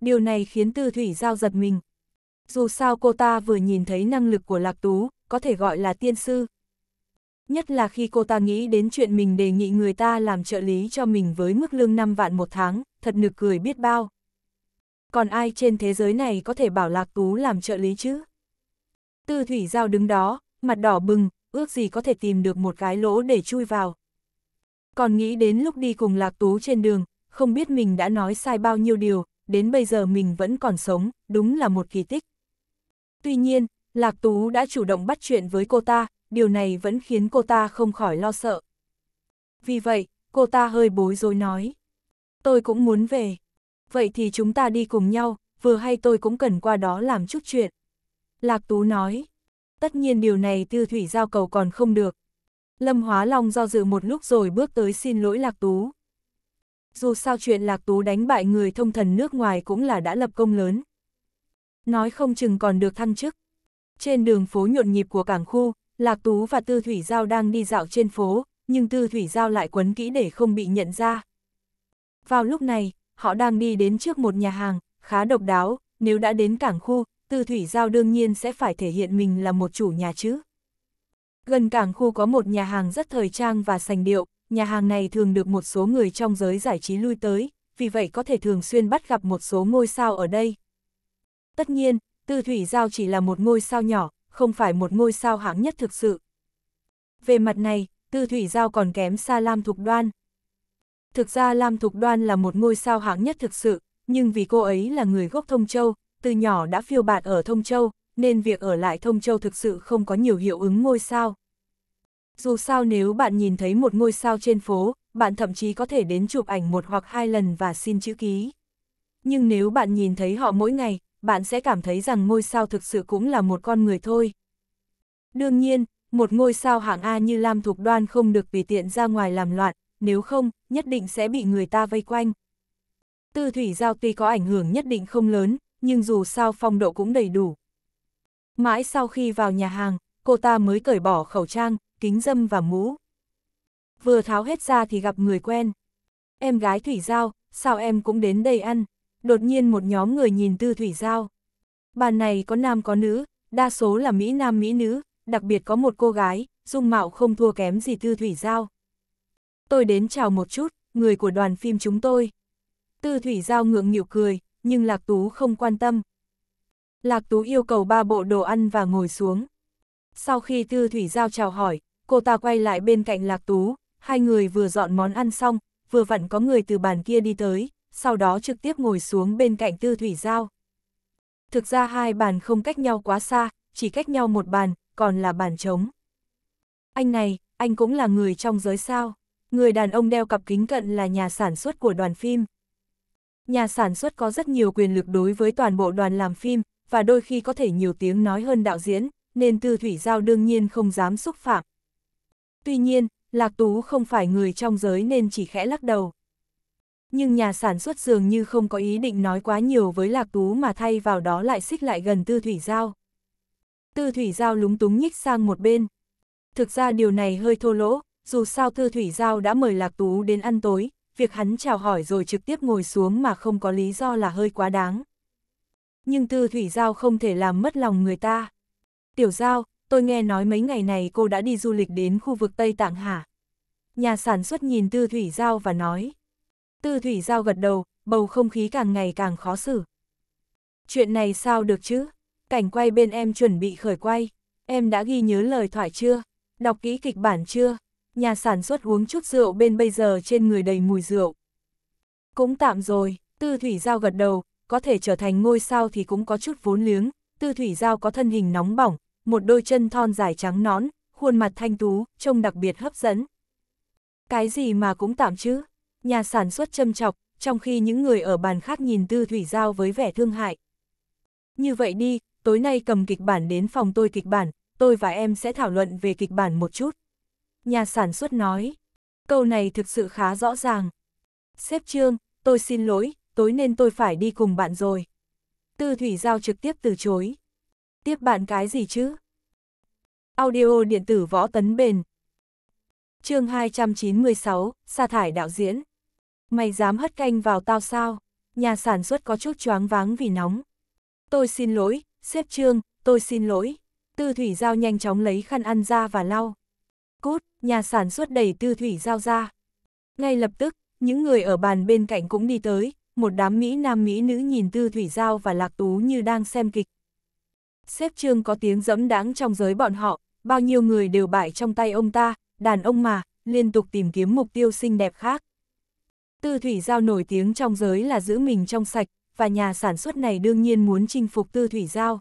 Điều này khiến Tư Thủy Giao giật mình. Dù sao cô ta vừa nhìn thấy năng lực của Lạc Tú, có thể gọi là tiên sư, nhất là khi cô ta nghĩ đến chuyện mình đề nghị người ta làm trợ lý cho mình với mức lương 5 vạn một tháng, thật nực cười biết bao. Còn ai trên thế giới này có thể bảo Lạc Tú làm trợ lý chứ? Tư Thủy Giao đứng đó, mặt đỏ bừng, ước gì có thể tìm được một cái lỗ để chui vào. Còn nghĩ đến lúc đi cùng Lạc Tú trên đường, không biết mình đã nói sai bao nhiêu điều, đến bây giờ mình vẫn còn sống, đúng là một kỳ tích. Tuy nhiên, Lạc Tú đã chủ động bắt chuyện với cô ta, điều này vẫn khiến cô ta không khỏi lo sợ. Vì vậy, cô ta hơi bối rối nói. Tôi cũng muốn về. Vậy thì chúng ta đi cùng nhau, vừa hay tôi cũng cần qua đó làm chút chuyện. Lạc Tú nói. Tất nhiên điều này tư thủy giao cầu còn không được. Lâm Hóa Long do dự một lúc rồi bước tới xin lỗi Lạc Tú. Dù sao chuyện Lạc Tú đánh bại người thông thần nước ngoài cũng là đã lập công lớn. Nói không chừng còn được thăng chức. Trên đường phố nhộn nhịp của cảng khu, Lạc Tú và Tư Thủy Giao đang đi dạo trên phố, nhưng Tư Thủy Giao lại quấn kỹ để không bị nhận ra. Vào lúc này, họ đang đi đến trước một nhà hàng, khá độc đáo, nếu đã đến cảng khu, Tư Thủy Giao đương nhiên sẽ phải thể hiện mình là một chủ nhà chứ. Gần cảng khu có một nhà hàng rất thời trang và sành điệu, nhà hàng này thường được một số người trong giới giải trí lui tới, vì vậy có thể thường xuyên bắt gặp một số ngôi sao ở đây. Tất nhiên, Tư Thủy Giao chỉ là một ngôi sao nhỏ, không phải một ngôi sao hạng nhất thực sự. Về mặt này, Tư Thủy Giao còn kém xa Lam Thục Đoan. Thực ra Lam Thục Đoan là một ngôi sao hạng nhất thực sự, nhưng vì cô ấy là người gốc Thông Châu, từ nhỏ đã phiêu bạt ở Thông Châu, nên việc ở lại Thông Châu thực sự không có nhiều hiệu ứng ngôi sao. Dù sao nếu bạn nhìn thấy một ngôi sao trên phố, bạn thậm chí có thể đến chụp ảnh một hoặc hai lần và xin chữ ký. Nhưng nếu bạn nhìn thấy họ mỗi ngày, bạn sẽ cảm thấy rằng ngôi sao thực sự cũng là một con người thôi. Đương nhiên, một ngôi sao hạng A như Lam Thục Đoan không được vì tiện ra ngoài làm loạn, nếu không, nhất định sẽ bị người ta vây quanh. Tư thủy giao tuy có ảnh hưởng nhất định không lớn, nhưng dù sao phong độ cũng đầy đủ. Mãi sau khi vào nhà hàng, cô ta mới cởi bỏ khẩu trang, kính dâm và mũ. Vừa tháo hết ra thì gặp người quen. Em gái Thủy Giao, sao em cũng đến đây ăn? đột nhiên một nhóm người nhìn Tư Thủy Giao. Bàn này có nam có nữ, đa số là Mỹ nam Mỹ nữ, đặc biệt có một cô gái, dung mạo không thua kém gì Tư Thủy Giao. Tôi đến chào một chút, người của đoàn phim chúng tôi. Tư Thủy Giao ngượng nghịu cười, nhưng Lạc Tú không quan tâm. Lạc Tú yêu cầu ba bộ đồ ăn và ngồi xuống. Sau khi Tư Thủy Giao chào hỏi, cô ta quay lại bên cạnh Lạc Tú, hai người vừa dọn món ăn xong, vừa vặn có người từ bàn kia đi tới, sau đó trực tiếp ngồi xuống bên cạnh Tư Thủy Giao. Thực ra hai bàn không cách nhau quá xa, chỉ cách nhau một bàn, còn là bàn trống. Anh này, anh cũng là người trong giới sao. Người đàn ông đeo cặp kính cận là nhà sản xuất của đoàn phim. Nhà sản xuất có rất nhiều quyền lực đối với toàn bộ đoàn làm phim, và đôi khi có thể nhiều tiếng nói hơn đạo diễn, nên Tư Thủy Giao đương nhiên không dám xúc phạm. Tuy nhiên, Lạc Tú không phải người trong giới nên chỉ khẽ lắc đầu nhưng nhà sản xuất dường như không có ý định nói quá nhiều với Lạc Tú mà thay vào đó lại xích lại gần Tư Thủy Giao. Tư Thủy Giao lúng túng nhích sang một bên. Thực ra điều này hơi thô lỗ, dù sao Tư Thủy Giao đã mời Lạc Tú đến ăn tối, việc hắn chào hỏi rồi trực tiếp ngồi xuống mà không có lý do là hơi quá đáng. Nhưng Tư Thủy Giao không thể làm mất lòng người ta. Tiểu Giao, tôi nghe nói mấy ngày này cô đã đi du lịch đến khu vực Tây Tạng hà. Nhà sản xuất nhìn Tư Thủy Giao và nói. Tư Thủy Giao gật đầu, bầu không khí càng ngày càng khó xử. Chuyện này sao được chứ? Cảnh quay bên em chuẩn bị khởi quay. Em đã ghi nhớ lời thoại chưa? Đọc kỹ kịch bản chưa? Nhà sản xuất uống chút rượu bên bây giờ trên người đầy mùi rượu. Cũng tạm rồi, Tư Thủy Giao gật đầu, có thể trở thành ngôi sao thì cũng có chút vốn liếng. Tư Thủy Giao có thân hình nóng bỏng, một đôi chân thon dài trắng nón, khuôn mặt thanh tú, trông đặc biệt hấp dẫn. Cái gì mà cũng tạm chứ, nhà sản xuất châm chọc, trong khi những người ở bàn khác nhìn Tư Thủy Giao với vẻ thương hại. Như vậy đi, tối nay cầm kịch bản đến phòng tôi kịch bản, tôi và em sẽ thảo luận về kịch bản một chút. Nhà sản xuất nói, câu này thực sự khá rõ ràng. xếp Trương, tôi xin lỗi, tối nên tôi phải đi cùng bạn rồi. Tư Thủy Giao trực tiếp từ chối. Tiếp bạn cái gì chứ? Audio điện tử võ tấn bền. chương 296, sa thải đạo diễn. Mày dám hất canh vào tao sao? Nhà sản xuất có chút choáng váng vì nóng. Tôi xin lỗi, xếp trương, tôi xin lỗi. Tư thủy giao nhanh chóng lấy khăn ăn ra và lau. Cút, nhà sản xuất đẩy tư thủy giao ra. Ngay lập tức, những người ở bàn bên cạnh cũng đi tới, một đám Mỹ nam Mỹ nữ nhìn tư thủy giao và lạc tú như đang xem kịch. xếp trương có tiếng dẫm đáng trong giới bọn họ, bao nhiêu người đều bại trong tay ông ta, đàn ông mà, liên tục tìm kiếm mục tiêu xinh đẹp khác. Tư Thủy Giao nổi tiếng trong giới là giữ mình trong sạch, và nhà sản xuất này đương nhiên muốn chinh phục Tư Thủy Giao.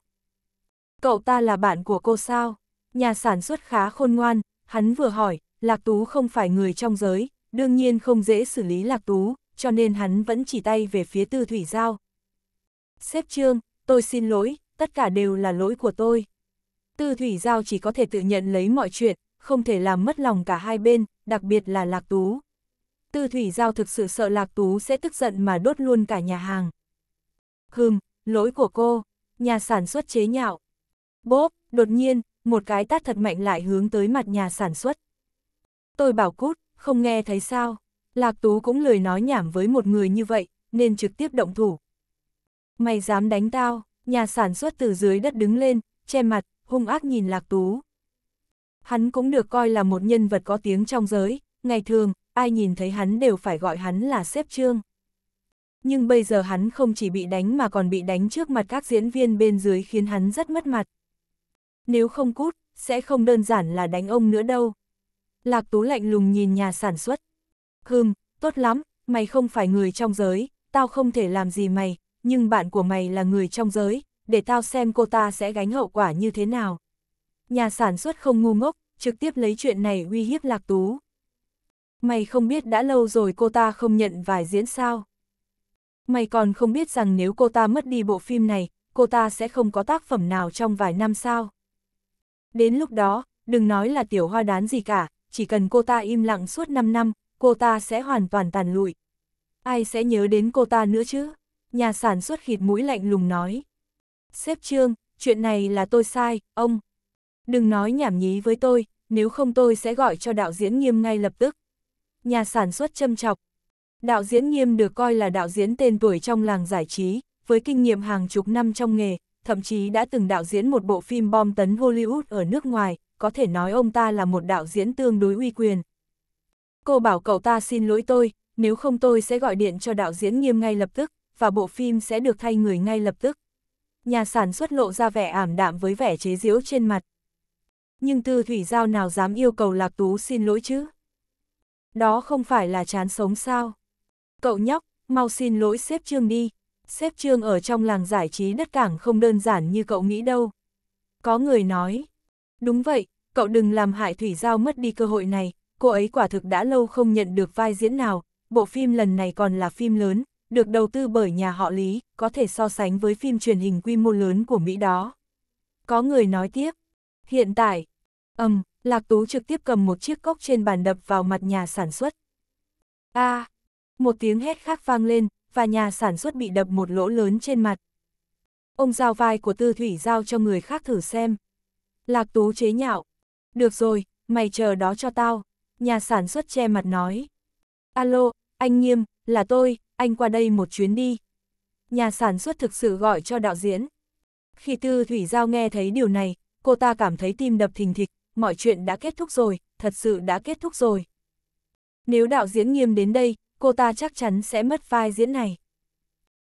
Cậu ta là bạn của cô sao? Nhà sản xuất khá khôn ngoan, hắn vừa hỏi, Lạc Tú không phải người trong giới, đương nhiên không dễ xử lý Lạc Tú, cho nên hắn vẫn chỉ tay về phía Tư Thủy Giao. Xếp trương, tôi xin lỗi, tất cả đều là lỗi của tôi. Tư Thủy Giao chỉ có thể tự nhận lấy mọi chuyện, không thể làm mất lòng cả hai bên, đặc biệt là Lạc Tú. Tư Thủy Giao thực sự sợ Lạc Tú sẽ tức giận mà đốt luôn cả nhà hàng. Hừm, lỗi của cô, nhà sản xuất chế nhạo. Bốp, đột nhiên, một cái tát thật mạnh lại hướng tới mặt nhà sản xuất. Tôi bảo cút, không nghe thấy sao. Lạc Tú cũng lười nói nhảm với một người như vậy, nên trực tiếp động thủ. Mày dám đánh tao, nhà sản xuất từ dưới đất đứng lên, che mặt, hung ác nhìn Lạc Tú. Hắn cũng được coi là một nhân vật có tiếng trong giới, ngày thường, ai nhìn thấy hắn đều phải gọi hắn là xếp trương. Nhưng bây giờ hắn không chỉ bị đánh mà còn bị đánh trước mặt các diễn viên bên dưới khiến hắn rất mất mặt. Nếu không cút, sẽ không đơn giản là đánh ông nữa đâu. Lạc Tú lạnh lùng nhìn nhà sản xuất. Hừm, tốt lắm, mày không phải người trong giới, tao không thể làm gì mày, nhưng bạn của mày là người trong giới, để tao xem cô ta sẽ gánh hậu quả như thế nào. Nhà sản xuất không ngu ngốc, trực tiếp lấy chuyện này uy hiếp Lạc Tú. Mày không biết đã lâu rồi cô ta không nhận vài diễn sao? Mày còn không biết rằng nếu cô ta mất đi bộ phim này, cô ta sẽ không có tác phẩm nào trong vài năm sao? Đến lúc đó, đừng nói là tiểu hoa đán gì cả, chỉ cần cô ta im lặng suốt 5 năm, cô ta sẽ hoàn toàn tàn lụi. Ai sẽ nhớ đến cô ta nữa chứ? Nhà sản xuất khịt mũi lạnh lùng nói. xếp Trương, chuyện này là tôi sai, ông. Đừng nói nhảm nhí với tôi, nếu không tôi sẽ gọi cho đạo diễn nghiêm ngay lập tức. Nhà sản xuất châm chọc. Đạo diễn nghiêm được coi là đạo diễn tên tuổi trong làng giải trí, với kinh nghiệm hàng chục năm trong nghề, thậm chí đã từng đạo diễn một bộ phim bom tấn Hollywood ở nước ngoài, có thể nói ông ta là một đạo diễn tương đối uy quyền. Cô bảo cậu ta xin lỗi tôi, nếu không tôi sẽ gọi điện cho đạo diễn nghiêm ngay lập tức, và bộ phim sẽ được thay người ngay lập tức. Nhà sản xuất lộ ra vẻ ảm đạm với vẻ chế giễu trên mặt. Nhưng Tư Thủy Giao nào dám yêu cầu Lạc Tú xin lỗi chứ? Đó không phải là chán sống sao? Cậu nhóc, mau xin lỗi xếp trương đi. Xếp trương ở trong làng giải trí đất cảng không đơn giản như cậu nghĩ đâu. Có người nói. Đúng vậy, cậu đừng làm hại Thủy Giao mất đi cơ hội này. Cô ấy quả thực đã lâu không nhận được vai diễn nào. Bộ phim lần này còn là phim lớn, được đầu tư bởi nhà họ Lý, có thể so sánh với phim truyền hình quy mô lớn của Mỹ đó. Có người nói tiếp. Hiện tại, ầm, um, Lạc Tú trực tiếp cầm một chiếc cốc trên bàn đập vào mặt nhà sản xuất. A! À, một tiếng hét khác vang lên, và nhà sản xuất bị đập một lỗ lớn trên mặt. Ông giao vai của Tư Thủy giao cho người khác thử xem. Lạc Tú chế nhạo. Được rồi, mày chờ đó cho tao. Nhà sản xuất che mặt nói. Alo, anh Nghiêm, là tôi, anh qua đây một chuyến đi. Nhà sản xuất thực sự gọi cho đạo diễn. Khi Tư Thủy Giao nghe thấy điều này, cô ta cảm thấy tim đập thình thịch, mọi chuyện đã kết thúc rồi, thật sự đã kết thúc rồi. Nếu đạo diễn nghiêm đến đây, cô ta chắc chắn sẽ mất vai diễn này.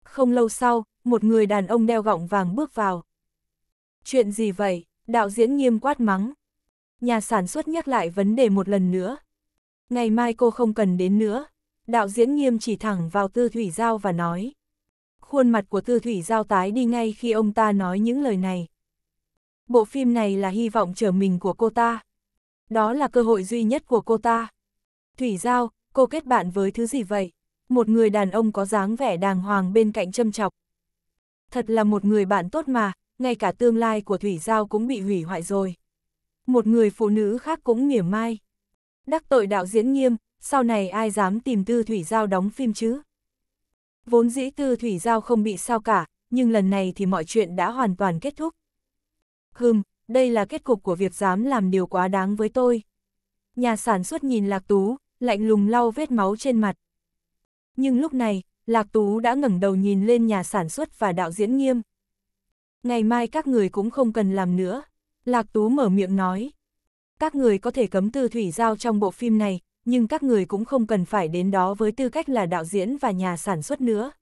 Không lâu sau, một người đàn ông đeo gọng vàng bước vào. Chuyện gì vậy? Đạo diễn nghiêm quát mắng. Nhà sản xuất nhắc lại vấn đề một lần nữa. Ngày mai cô không cần đến nữa. Đạo diễn nghiêm chỉ thẳng vào Tư Thủy Giao và nói. Khuôn mặt của Tư Thủy Giao tái đi ngay khi ông ta nói những lời này. Bộ phim này là hy vọng trở mình của cô ta. Đó là cơ hội duy nhất của cô ta. Thủy Giao, cô kết bạn với thứ gì vậy? Một người đàn ông có dáng vẻ đàng hoàng bên cạnh châm chọc. Thật là một người bạn tốt mà, ngay cả tương lai của Thủy Giao cũng bị hủy hoại rồi. Một người phụ nữ khác cũng mỉa mai. Đắc tội đạo diễn nghiêm, sau này ai dám tìm Tư Thủy Giao đóng phim chứ? Vốn dĩ Tư Thủy Giao không bị sao cả, nhưng lần này thì mọi chuyện đã hoàn toàn kết thúc. Hừm, đây là kết cục của việc dám làm điều quá đáng với tôi. Nhà sản xuất nhìn Lạc Tú, lạnh lùng lau vết máu trên mặt. Nhưng lúc này, Lạc Tú đã ngẩng đầu nhìn lên nhà sản xuất và đạo diễn nghiêm. Ngày mai các người cũng không cần làm nữa. Lạc Tú mở miệng nói. Các người có thể cấm tư thủy giao trong bộ phim này, nhưng các người cũng không cần phải đến đó với tư cách là đạo diễn và nhà sản xuất nữa.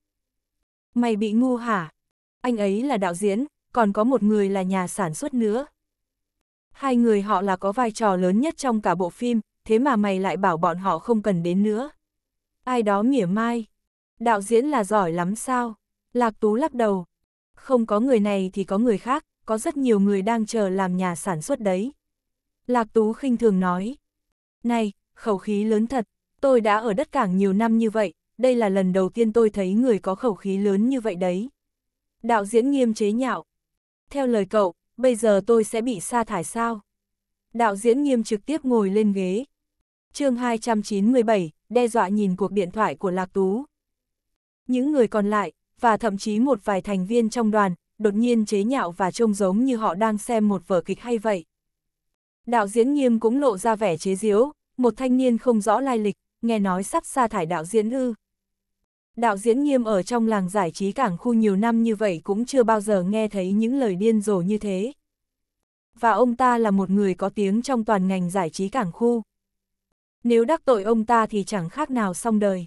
Mày bị ngu hả? Anh ấy là đạo diễn, còn có một người là nhà sản xuất nữa. Hai người họ là có vai trò lớn nhất trong cả bộ phim, thế mà mày lại bảo bọn họ không cần đến nữa. Ai đó mỉa mai. Đạo diễn là giỏi lắm sao? Lạc Tú lắc đầu. Không có người này thì có người khác, có rất nhiều người đang chờ làm nhà sản xuất đấy. Lạc Tú khinh thường nói. Này, khẩu khí lớn thật, tôi đã ở đất cảng nhiều năm như vậy, đây là lần đầu tiên tôi thấy người có khẩu khí lớn như vậy đấy. Đạo diễn nghiêm chế nhạo theo lời cậu, bây giờ tôi sẽ bị sa thải sao? Đạo diễn nghiêm trực tiếp ngồi lên ghế. chương 297, đe dọa nhìn cuộc điện thoại của Lạc Tú. Những người còn lại, và thậm chí một vài thành viên trong đoàn, đột nhiên chế nhạo và trông giống như họ đang xem một vở kịch hay vậy. Đạo diễn nghiêm cũng lộ ra vẻ chế giễu, một thanh niên không rõ lai lịch, nghe nói sắp sa thải đạo diễn ư. Đạo diễn nghiêm ở trong làng giải trí cảng khu nhiều năm như vậy cũng chưa bao giờ nghe thấy những lời điên rồ như thế. Và ông ta là một người có tiếng trong toàn ngành giải trí cảng khu. Nếu đắc tội ông ta thì chẳng khác nào xong đời.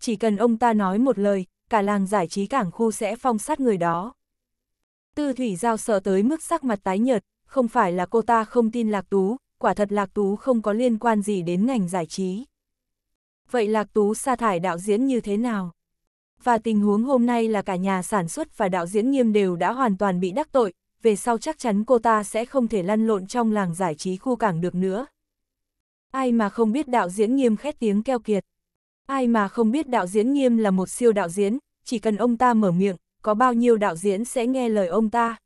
Chỉ cần ông ta nói một lời, cả làng giải trí cảng khu sẽ phong sát người đó. Tư Thủy Giao sợ tới mức sắc mặt tái nhợt, không phải là cô ta không tin Lạc Tú, quả thật Lạc Tú không có liên quan gì đến ngành giải trí vậy Lạc Tú sa thải đạo diễn như thế nào? Và tình huống hôm nay là cả nhà sản xuất và đạo diễn nghiêm đều đã hoàn toàn bị đắc tội, về sau chắc chắn cô ta sẽ không thể lăn lộn trong làng giải trí khu cảng được nữa. Ai mà không biết đạo diễn nghiêm khét tiếng keo kiệt. Ai mà không biết đạo diễn nghiêm là một siêu đạo diễn, chỉ cần ông ta mở miệng, có bao nhiêu đạo diễn sẽ nghe lời ông ta.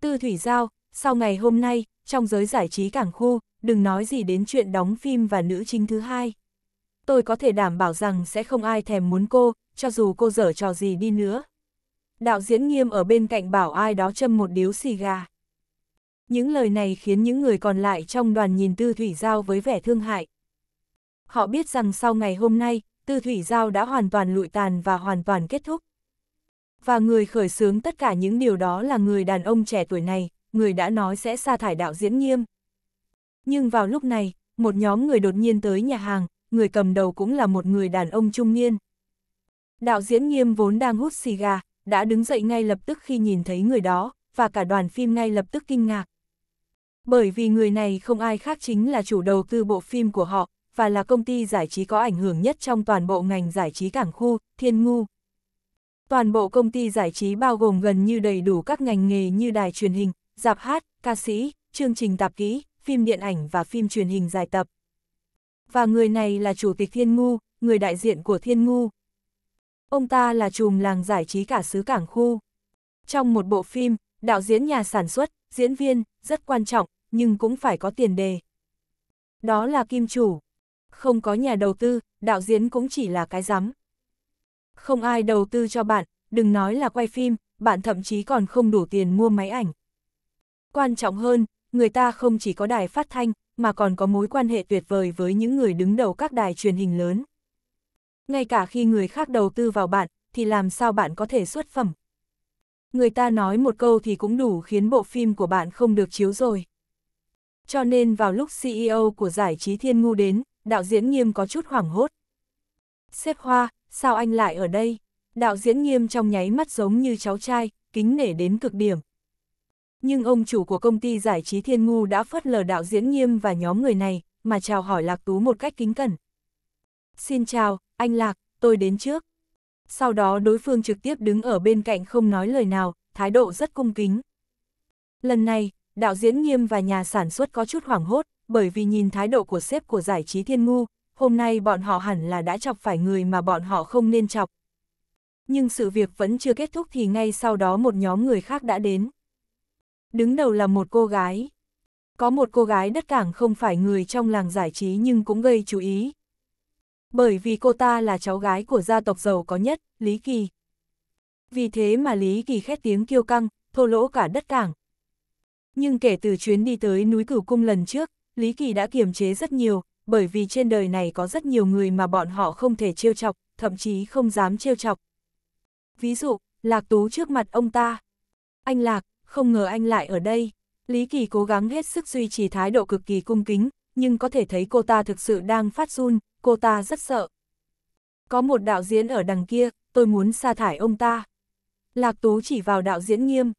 Tư Thủy Giao, sau ngày hôm nay, trong giới giải trí cảng khu, đừng nói gì đến chuyện đóng phim và nữ chính thứ hai tôi có thể đảm bảo rằng sẽ không ai thèm muốn cô, cho dù cô dở trò gì đi nữa. Đạo diễn nghiêm ở bên cạnh bảo ai đó châm một điếu xì gà. Những lời này khiến những người còn lại trong đoàn nhìn Tư Thủy Giao với vẻ thương hại. Họ biết rằng sau ngày hôm nay, Tư Thủy Giao đã hoàn toàn lụi tàn và hoàn toàn kết thúc. Và người khởi xướng tất cả những điều đó là người đàn ông trẻ tuổi này, người đã nói sẽ sa thải đạo diễn nghiêm. Nhưng vào lúc này, một nhóm người đột nhiên tới nhà hàng, người cầm đầu cũng là một người đàn ông trung niên. Đạo diễn nghiêm vốn đang hút xì gà, đã đứng dậy ngay lập tức khi nhìn thấy người đó, và cả đoàn phim ngay lập tức kinh ngạc. Bởi vì người này không ai khác chính là chủ đầu tư bộ phim của họ, và là công ty giải trí có ảnh hưởng nhất trong toàn bộ ngành giải trí cảng khu, Thiên Ngu. Toàn bộ công ty giải trí bao gồm gần như đầy đủ các ngành nghề như đài truyền hình, dạp hát, ca sĩ, chương trình tạp kỹ, phim điện ảnh và phim truyền hình dài tập và người này là chủ tịch Thiên Ngu, người đại diện của Thiên Ngu. Ông ta là trùm làng giải trí cả xứ cảng khu. Trong một bộ phim, đạo diễn nhà sản xuất, diễn viên, rất quan trọng, nhưng cũng phải có tiền đề. Đó là kim chủ. Không có nhà đầu tư, đạo diễn cũng chỉ là cái rắm. Không ai đầu tư cho bạn, đừng nói là quay phim, bạn thậm chí còn không đủ tiền mua máy ảnh. Quan trọng hơn, người ta không chỉ có đài phát thanh, mà còn có mối quan hệ tuyệt vời với những người đứng đầu các đài truyền hình lớn. Ngay cả khi người khác đầu tư vào bạn, thì làm sao bạn có thể xuất phẩm? Người ta nói một câu thì cũng đủ khiến bộ phim của bạn không được chiếu rồi. Cho nên vào lúc CEO của giải trí Thiên Ngu đến, đạo diễn nghiêm có chút hoảng hốt. Sếp Hoa, sao anh lại ở đây? Đạo diễn nghiêm trong nháy mắt giống như cháu trai, kính nể đến cực điểm nhưng ông chủ của công ty giải trí Thiên Ngu đã phớt lờ đạo diễn nghiêm và nhóm người này, mà chào hỏi Lạc Tú một cách kính cẩn. Xin chào, anh Lạc, tôi đến trước. Sau đó đối phương trực tiếp đứng ở bên cạnh không nói lời nào, thái độ rất cung kính. Lần này, đạo diễn nghiêm và nhà sản xuất có chút hoảng hốt, bởi vì nhìn thái độ của sếp của giải trí Thiên Ngu, hôm nay bọn họ hẳn là đã chọc phải người mà bọn họ không nên chọc. Nhưng sự việc vẫn chưa kết thúc thì ngay sau đó một nhóm người khác đã đến. Đứng đầu là một cô gái. Có một cô gái đất cảng không phải người trong làng giải trí nhưng cũng gây chú ý. Bởi vì cô ta là cháu gái của gia tộc giàu có nhất, Lý Kỳ. Vì thế mà Lý Kỳ khét tiếng kiêu căng, thô lỗ cả đất cảng. Nhưng kể từ chuyến đi tới núi cửu cung lần trước, Lý Kỳ đã kiềm chế rất nhiều, bởi vì trên đời này có rất nhiều người mà bọn họ không thể trêu chọc, thậm chí không dám trêu chọc. Ví dụ, Lạc Tú trước mặt ông ta. Anh Lạc, không ngờ anh lại ở đây. Lý Kỳ cố gắng hết sức duy trì thái độ cực kỳ cung kính, nhưng có thể thấy cô ta thực sự đang phát run, cô ta rất sợ. Có một đạo diễn ở đằng kia, tôi muốn sa thải ông ta. Lạc Tú chỉ vào đạo diễn nghiêm.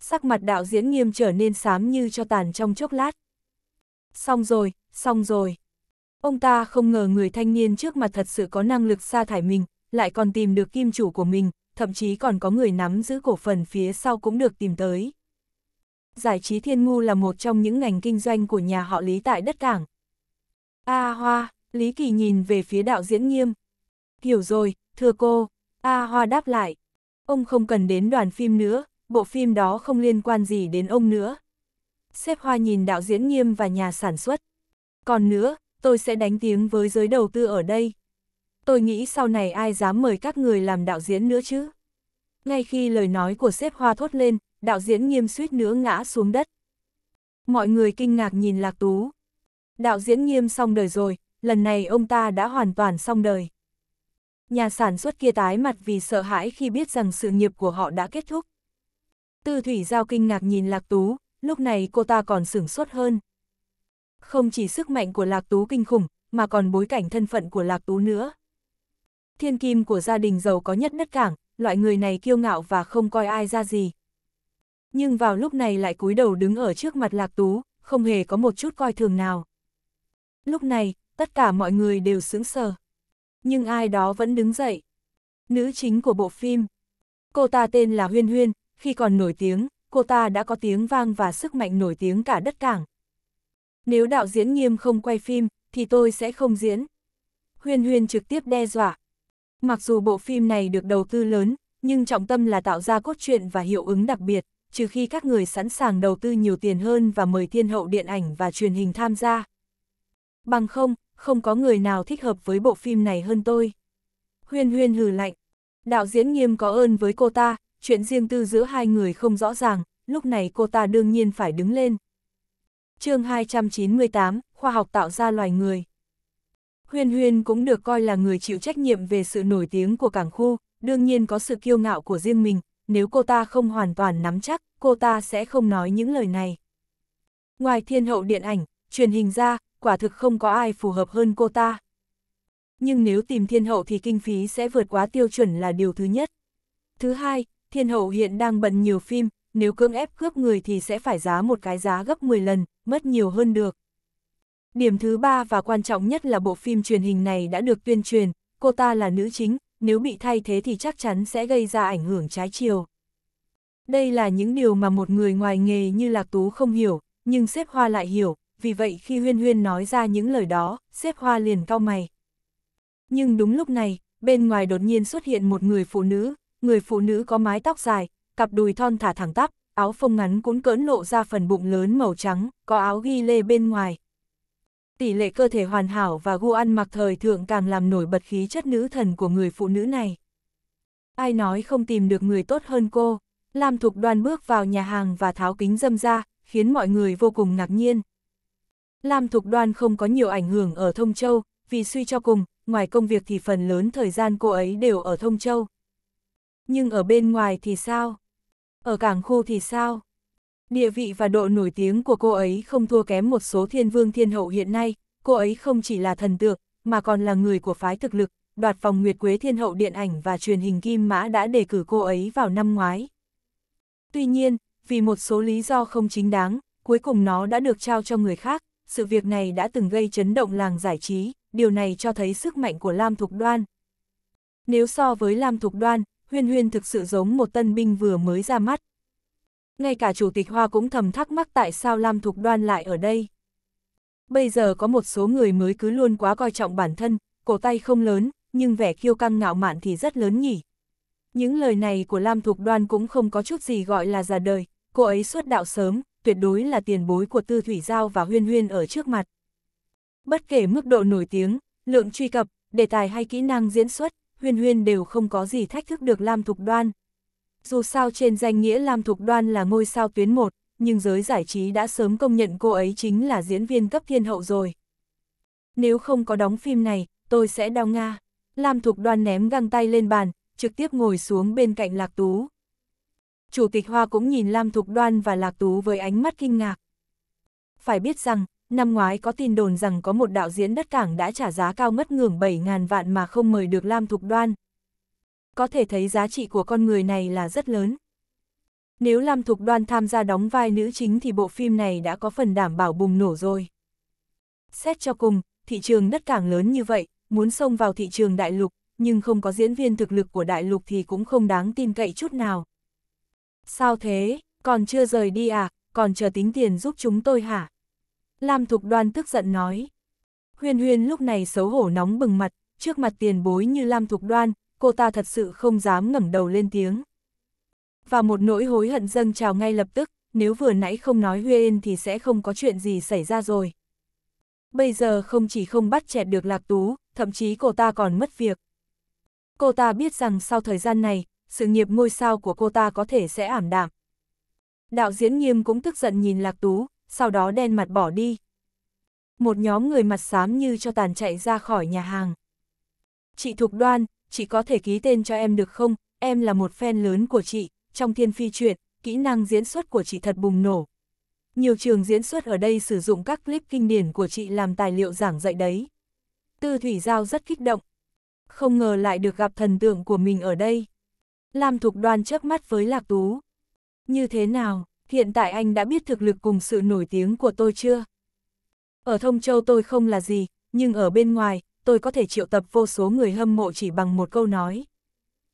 Sắc mặt đạo diễn nghiêm trở nên xám như cho tàn trong chốc lát. Xong rồi, xong rồi. Ông ta không ngờ người thanh niên trước mặt thật sự có năng lực sa thải mình, lại còn tìm được kim chủ của mình, thậm chí còn có người nắm giữ cổ phần phía sau cũng được tìm tới. Giải trí thiên ngu là một trong những ngành kinh doanh của nhà họ Lý tại đất cảng. A à, Hoa, Lý Kỳ nhìn về phía đạo diễn nghiêm. Hiểu rồi, thưa cô, A à, Hoa đáp lại. Ông không cần đến đoàn phim nữa, bộ phim đó không liên quan gì đến ông nữa. Xếp Hoa nhìn đạo diễn nghiêm và nhà sản xuất. Còn nữa, tôi sẽ đánh tiếng với giới đầu tư ở đây tôi nghĩ sau này ai dám mời các người làm đạo diễn nữa chứ. Ngay khi lời nói của xếp hoa thốt lên, đạo diễn nghiêm suýt nữa ngã xuống đất. Mọi người kinh ngạc nhìn Lạc Tú. Đạo diễn nghiêm xong đời rồi, lần này ông ta đã hoàn toàn xong đời. Nhà sản xuất kia tái mặt vì sợ hãi khi biết rằng sự nghiệp của họ đã kết thúc. Tư Thủy Giao kinh ngạc nhìn Lạc Tú, lúc này cô ta còn sửng sốt hơn. Không chỉ sức mạnh của Lạc Tú kinh khủng, mà còn bối cảnh thân phận của Lạc Tú nữa thiên kim của gia đình giàu có nhất đất cảng, loại người này kiêu ngạo và không coi ai ra gì. Nhưng vào lúc này lại cúi đầu đứng ở trước mặt Lạc Tú, không hề có một chút coi thường nào. Lúc này, tất cả mọi người đều sững sờ. Nhưng ai đó vẫn đứng dậy. Nữ chính của bộ phim. Cô ta tên là Huyên Huyên, khi còn nổi tiếng, cô ta đã có tiếng vang và sức mạnh nổi tiếng cả đất cảng. Nếu đạo diễn nghiêm không quay phim, thì tôi sẽ không diễn. Huyên Huyên trực tiếp đe dọa, Mặc dù bộ phim này được đầu tư lớn, nhưng trọng tâm là tạo ra cốt truyện và hiệu ứng đặc biệt, trừ khi các người sẵn sàng đầu tư nhiều tiền hơn và mời thiên hậu điện ảnh và truyền hình tham gia. Bằng không, không có người nào thích hợp với bộ phim này hơn tôi. Huyên huyên hừ lạnh. Đạo diễn nghiêm có ơn với cô ta, chuyện riêng tư giữa hai người không rõ ràng, lúc này cô ta đương nhiên phải đứng lên. chương 298, khoa học tạo ra loài người. Huyên Huyên cũng được coi là người chịu trách nhiệm về sự nổi tiếng của cảng khu, đương nhiên có sự kiêu ngạo của riêng mình, nếu cô ta không hoàn toàn nắm chắc, cô ta sẽ không nói những lời này. Ngoài thiên hậu điện ảnh, truyền hình ra, quả thực không có ai phù hợp hơn cô ta. Nhưng nếu tìm thiên hậu thì kinh phí sẽ vượt quá tiêu chuẩn là điều thứ nhất. Thứ hai, thiên hậu hiện đang bận nhiều phim, nếu cưỡng ép cướp người thì sẽ phải giá một cái giá gấp 10 lần, mất nhiều hơn được. Điểm thứ ba và quan trọng nhất là bộ phim truyền hình này đã được tuyên truyền, cô ta là nữ chính, nếu bị thay thế thì chắc chắn sẽ gây ra ảnh hưởng trái chiều. Đây là những điều mà một người ngoài nghề như Lạc Tú không hiểu, nhưng xếp hoa lại hiểu, vì vậy khi Huyên Huyên nói ra những lời đó, xếp hoa liền cau mày. Nhưng đúng lúc này, bên ngoài đột nhiên xuất hiện một người phụ nữ, người phụ nữ có mái tóc dài, cặp đùi thon thả thẳng tắp, áo phông ngắn cuốn cỡn lộ ra phần bụng lớn màu trắng, có áo ghi lê bên ngoài, tỷ lệ cơ thể hoàn hảo và gu ăn mặc thời thượng càng làm nổi bật khí chất nữ thần của người phụ nữ này. Ai nói không tìm được người tốt hơn cô, Lam Thục Đoan bước vào nhà hàng và tháo kính dâm ra, khiến mọi người vô cùng ngạc nhiên. Lam Thục Đoan không có nhiều ảnh hưởng ở Thông Châu, vì suy cho cùng, ngoài công việc thì phần lớn thời gian cô ấy đều ở Thông Châu. Nhưng ở bên ngoài thì sao? Ở cảng khu thì sao? Địa vị và độ nổi tiếng của cô ấy không thua kém một số thiên vương thiên hậu hiện nay, cô ấy không chỉ là thần tượng, mà còn là người của phái thực lực, đoạt Phòng Nguyệt Quế Thiên Hậu điện ảnh và truyền hình Kim Mã đã đề cử cô ấy vào năm ngoái. Tuy nhiên, vì một số lý do không chính đáng, cuối cùng nó đã được trao cho người khác, sự việc này đã từng gây chấn động làng giải trí, điều này cho thấy sức mạnh của Lam Thục Đoan. Nếu so với Lam Thục Đoan, Huyên Huyên thực sự giống một tân binh vừa mới ra mắt, ngay cả Chủ tịch Hoa cũng thầm thắc mắc tại sao Lam Thục Đoan lại ở đây. Bây giờ có một số người mới cứ luôn quá coi trọng bản thân, cổ tay không lớn, nhưng vẻ kiêu căng ngạo mạn thì rất lớn nhỉ. Những lời này của Lam Thục Đoan cũng không có chút gì gọi là già đời, cô ấy xuất đạo sớm, tuyệt đối là tiền bối của Tư Thủy Giao và Huyên Huyên ở trước mặt. Bất kể mức độ nổi tiếng, lượng truy cập, đề tài hay kỹ năng diễn xuất, Huyên Huyên đều không có gì thách thức được Lam Thục Đoan. Dù sao trên danh nghĩa Lam Thục Đoan là ngôi sao tuyến một, nhưng giới giải trí đã sớm công nhận cô ấy chính là diễn viên cấp thiên hậu rồi. Nếu không có đóng phim này, tôi sẽ đau Nga. Lam Thục Đoan ném găng tay lên bàn, trực tiếp ngồi xuống bên cạnh Lạc Tú. Chủ tịch Hoa cũng nhìn Lam Thục Đoan và Lạc Tú với ánh mắt kinh ngạc. Phải biết rằng, năm ngoái có tin đồn rằng có một đạo diễn đất cảng đã trả giá cao ngất ngưỡng 7.000 vạn mà không mời được Lam Thục Đoan, có thể thấy giá trị của con người này là rất lớn. Nếu Lam Thục Đoan tham gia đóng vai nữ chính thì bộ phim này đã có phần đảm bảo bùng nổ rồi. Xét cho cùng, thị trường đất cảng lớn như vậy, muốn xông vào thị trường đại lục, nhưng không có diễn viên thực lực của đại lục thì cũng không đáng tin cậy chút nào. Sao thế, còn chưa rời đi à, còn chờ tính tiền giúp chúng tôi hả? Lam Thục Đoan tức giận nói. Huyền Huyền lúc này xấu hổ nóng bừng mặt, trước mặt tiền bối như Lam Thục Đoan, cô ta thật sự không dám ngẩng đầu lên tiếng. Và một nỗi hối hận dâng trào ngay lập tức, nếu vừa nãy không nói Huyên thì sẽ không có chuyện gì xảy ra rồi. Bây giờ không chỉ không bắt chẹt được Lạc Tú, thậm chí cô ta còn mất việc. Cô ta biết rằng sau thời gian này, sự nghiệp ngôi sao của cô ta có thể sẽ ảm đạm. Đạo diễn nghiêm cũng tức giận nhìn Lạc Tú, sau đó đen mặt bỏ đi. Một nhóm người mặt xám như cho tàn chạy ra khỏi nhà hàng. Chị Thục Đoan, chị có thể ký tên cho em được không, em là một fan lớn của chị, trong thiên phi truyện, kỹ năng diễn xuất của chị thật bùng nổ. Nhiều trường diễn xuất ở đây sử dụng các clip kinh điển của chị làm tài liệu giảng dạy đấy. Tư Thủy Giao rất kích động. Không ngờ lại được gặp thần tượng của mình ở đây. Lam Thục Đoan chớp mắt với Lạc Tú. Như thế nào, hiện tại anh đã biết thực lực cùng sự nổi tiếng của tôi chưa? Ở Thông Châu tôi không là gì, nhưng ở bên ngoài, tôi có thể triệu tập vô số người hâm mộ chỉ bằng một câu nói.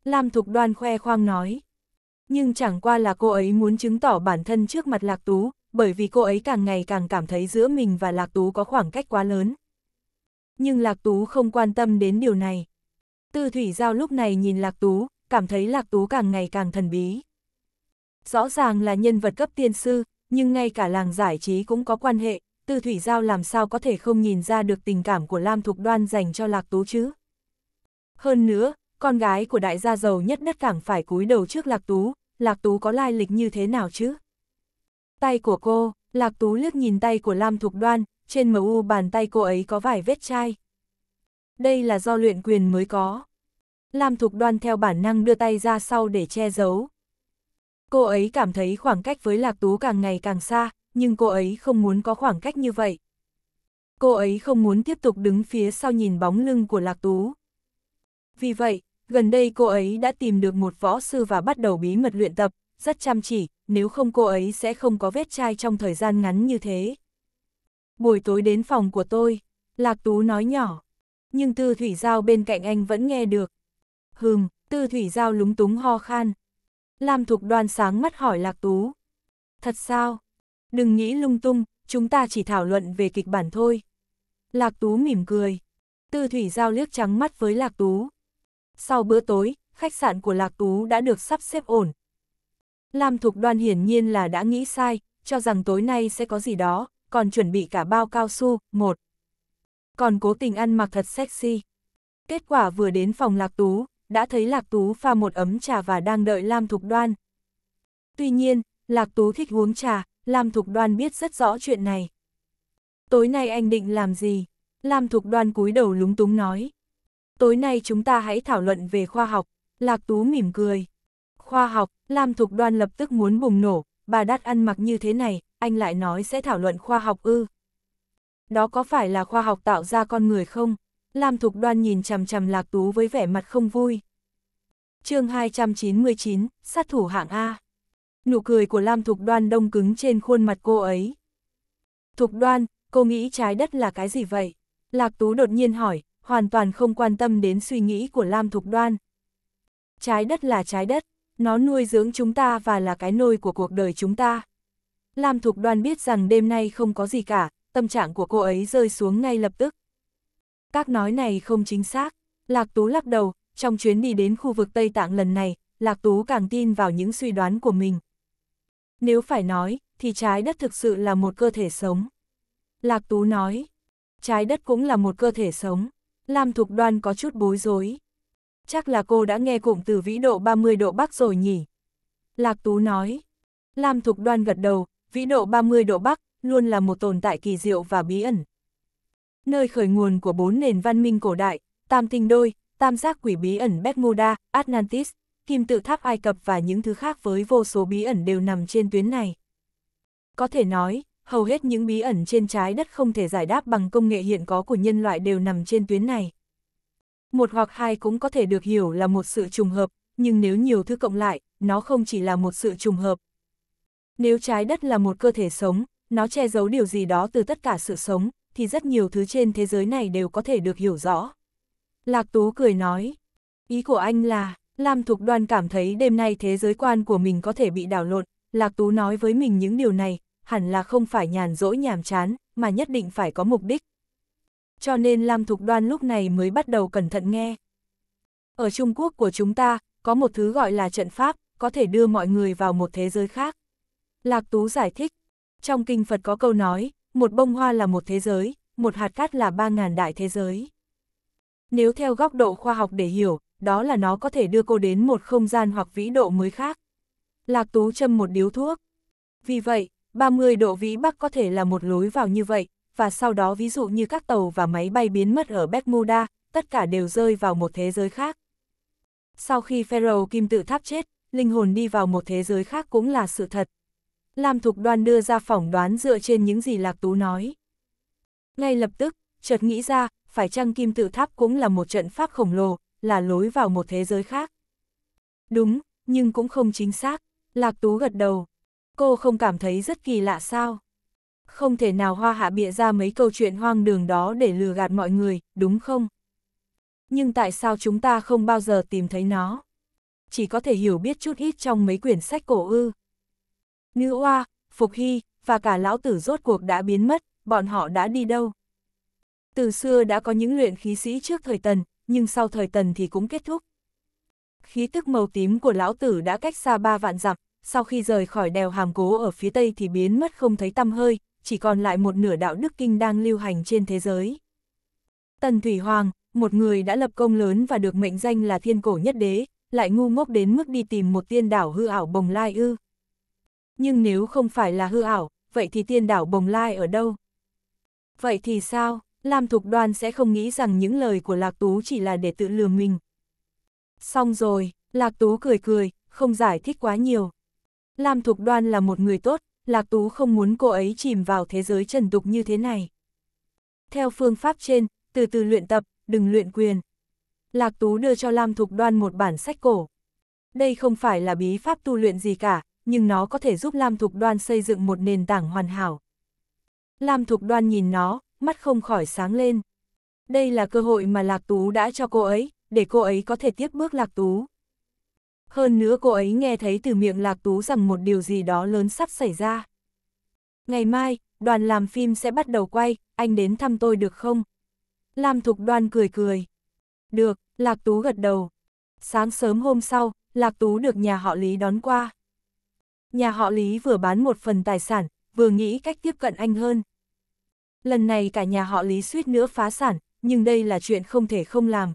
Lam Thục Đoan khoe khoang nói. Nhưng chẳng qua là cô ấy muốn chứng tỏ bản thân trước mặt Lạc Tú, bởi vì cô ấy càng ngày càng cảm thấy giữa mình và Lạc Tú có khoảng cách quá lớn. Nhưng Lạc Tú không quan tâm đến điều này. Tư Thủy Giao lúc này nhìn Lạc Tú, cảm thấy Lạc Tú càng ngày càng thần bí. Rõ ràng là nhân vật cấp tiên sư, nhưng ngay cả làng giải trí cũng có quan hệ, Tư Thủy Giao làm sao có thể không nhìn ra được tình cảm của Lam Thục Đoan dành cho Lạc Tú chứ? Hơn nữa, con gái của đại gia giàu nhất đất cảng phải cúi đầu trước Lạc Tú, Lạc Tú có lai lịch như thế nào chứ? Tay của cô, Lạc Tú liếc nhìn tay của Lam Thục Đoan, trên màu bàn tay cô ấy có vài vết chai. Đây là do luyện quyền mới có. Lam Thục Đoan theo bản năng đưa tay ra sau để che giấu. Cô ấy cảm thấy khoảng cách với Lạc Tú càng ngày càng xa, nhưng cô ấy không muốn có khoảng cách như vậy. Cô ấy không muốn tiếp tục đứng phía sau nhìn bóng lưng của Lạc Tú. Vì vậy, gần đây cô ấy đã tìm được một võ sư và bắt đầu bí mật luyện tập, rất chăm chỉ, nếu không cô ấy sẽ không có vết chai trong thời gian ngắn như thế. Buổi tối đến phòng của tôi, Lạc Tú nói nhỏ, nhưng Tư Thủy Giao bên cạnh anh vẫn nghe được. Hừm, Tư Thủy Giao lúng túng ho khan. Lam Thục đoan sáng mắt hỏi Lạc Tú. Thật sao? Đừng nghĩ lung tung, chúng ta chỉ thảo luận về kịch bản thôi. Lạc Tú mỉm cười. Tư Thủy Giao liếc trắng mắt với Lạc Tú. Sau bữa tối, khách sạn của Lạc Tú đã được sắp xếp ổn. Lam Thục Đoan hiển nhiên là đã nghĩ sai, cho rằng tối nay sẽ có gì đó, còn chuẩn bị cả bao cao su, một. Còn cố tình ăn mặc thật sexy. Kết quả vừa đến phòng Lạc Tú, đã thấy Lạc Tú pha một ấm trà và đang đợi Lam Thục Đoan. Tuy nhiên, Lạc Tú thích uống trà, Lam Thục Đoan biết rất rõ chuyện này. Tối nay anh định làm gì? Lam Thục Đoan cúi đầu lúng túng nói. Tối nay chúng ta hãy thảo luận về khoa học. Lạc Tú mỉm cười. Khoa học, Lam Thục Đoan lập tức muốn bùng nổ, bà đắt ăn mặc như thế này, anh lại nói sẽ thảo luận khoa học ư. Đó có phải là khoa học tạo ra con người không? Lam Thục Đoan nhìn chằm chằm Lạc Tú với vẻ mặt không vui. chương 299, sát thủ hạng A nụ cười của Lam Thục Đoan đông cứng trên khuôn mặt cô ấy. Thục Đoan, cô nghĩ trái đất là cái gì vậy? Lạc Tú đột nhiên hỏi, hoàn toàn không quan tâm đến suy nghĩ của Lam Thục Đoan. Trái đất là trái đất, nó nuôi dưỡng chúng ta và là cái nôi của cuộc đời chúng ta. Lam Thục Đoan biết rằng đêm nay không có gì cả, tâm trạng của cô ấy rơi xuống ngay lập tức. Các nói này không chính xác, Lạc Tú lắc đầu, trong chuyến đi đến khu vực Tây Tạng lần này, Lạc Tú càng tin vào những suy đoán của mình. Nếu phải nói, thì trái đất thực sự là một cơ thể sống. Lạc Tú nói, trái đất cũng là một cơ thể sống. Lam Thục Đoan có chút bối rối. Chắc là cô đã nghe cụm từ vĩ độ 30 độ Bắc rồi nhỉ? Lạc Tú nói. Lam Thục Đoan gật đầu, vĩ độ 30 độ Bắc luôn là một tồn tại kỳ diệu và bí ẩn. Nơi khởi nguồn của bốn nền văn minh cổ đại, Tam Tinh Đôi, Tam Giác Quỷ Bí ẩn Bermuda, Atlantis, kim tự tháp Ai Cập và những thứ khác với vô số bí ẩn đều nằm trên tuyến này. Có thể nói, hầu hết những bí ẩn trên trái đất không thể giải đáp bằng công nghệ hiện có của nhân loại đều nằm trên tuyến này. Một hoặc hai cũng có thể được hiểu là một sự trùng hợp, nhưng nếu nhiều thứ cộng lại, nó không chỉ là một sự trùng hợp. Nếu trái đất là một cơ thể sống, nó che giấu điều gì đó từ tất cả sự sống, thì rất nhiều thứ trên thế giới này đều có thể được hiểu rõ. Lạc Tú cười nói, ý của anh là, Lam Thục Đoan cảm thấy đêm nay thế giới quan của mình có thể bị đảo lộn, Lạc Tú nói với mình những điều này, hẳn là không phải nhàn rỗi nhàm chán, mà nhất định phải có mục đích. Cho nên Lam Thục Đoan lúc này mới bắt đầu cẩn thận nghe. Ở Trung Quốc của chúng ta, có một thứ gọi là trận pháp, có thể đưa mọi người vào một thế giới khác. Lạc Tú giải thích, trong kinh Phật có câu nói, một bông hoa là một thế giới, một hạt cát là ba ngàn đại thế giới. Nếu theo góc độ khoa học để hiểu, đó là nó có thể đưa cô đến một không gian hoặc vĩ độ mới khác. Lạc Tú châm một điếu thuốc. Vì vậy, 30 độ vĩ Bắc có thể là một lối vào như vậy, và sau đó ví dụ như các tàu và máy bay biến mất ở Bermuda, tất cả đều rơi vào một thế giới khác. Sau khi Pharaoh Kim tự tháp chết, linh hồn đi vào một thế giới khác cũng là sự thật. Lam Thục Đoan đưa ra phỏng đoán dựa trên những gì Lạc Tú nói. Ngay lập tức, chợt nghĩ ra, phải chăng Kim tự tháp cũng là một trận pháp khổng lồ, là lối vào một thế giới khác. Đúng, nhưng cũng không chính xác. Lạc Tú gật đầu. Cô không cảm thấy rất kỳ lạ sao? Không thể nào hoa hạ bịa ra mấy câu chuyện hoang đường đó để lừa gạt mọi người, đúng không? Nhưng tại sao chúng ta không bao giờ tìm thấy nó? Chỉ có thể hiểu biết chút ít trong mấy quyển sách cổ ư. Nữ oa, Phục Hy, và cả lão tử rốt cuộc đã biến mất, bọn họ đã đi đâu? Từ xưa đã có những luyện khí sĩ trước thời tần, nhưng sau thời tần thì cũng kết thúc. Khí tức màu tím của lão tử đã cách xa ba vạn dặm, sau khi rời khỏi đèo hàm cố ở phía tây thì biến mất không thấy tăm hơi, chỉ còn lại một nửa đạo đức kinh đang lưu hành trên thế giới. Tần Thủy Hoàng, một người đã lập công lớn và được mệnh danh là thiên cổ nhất đế, lại ngu ngốc đến mức đi tìm một tiên đảo hư ảo bồng lai ư. Nhưng nếu không phải là hư ảo, vậy thì tiên đảo bồng lai ở đâu? Vậy thì sao? Lam Thục Đoan sẽ không nghĩ rằng những lời của Lạc Tú chỉ là để tự lừa mình. Xong rồi, Lạc Tú cười cười, không giải thích quá nhiều. Lam Thục Đoan là một người tốt, Lạc Tú không muốn cô ấy chìm vào thế giới trần tục như thế này. Theo phương pháp trên, từ từ luyện tập, đừng luyện quyền. Lạc Tú đưa cho Lam Thục Đoan một bản sách cổ. Đây không phải là bí pháp tu luyện gì cả, nhưng nó có thể giúp Lam Thục Đoan xây dựng một nền tảng hoàn hảo. Lam Thục Đoan nhìn nó, mắt không khỏi sáng lên. Đây là cơ hội mà Lạc Tú đã cho cô ấy, để cô ấy có thể tiếp bước Lạc Tú. Hơn nữa cô ấy nghe thấy từ miệng Lạc Tú rằng một điều gì đó lớn sắp xảy ra. Ngày mai, đoàn làm phim sẽ bắt đầu quay, anh đến thăm tôi được không? Lam Thục Đoan cười cười. Được, Lạc Tú gật đầu. Sáng sớm hôm sau, Lạc Tú được nhà họ Lý đón qua. Nhà họ Lý vừa bán một phần tài sản, vừa nghĩ cách tiếp cận anh hơn lần này cả nhà họ Lý suýt nữa phá sản, nhưng đây là chuyện không thể không làm.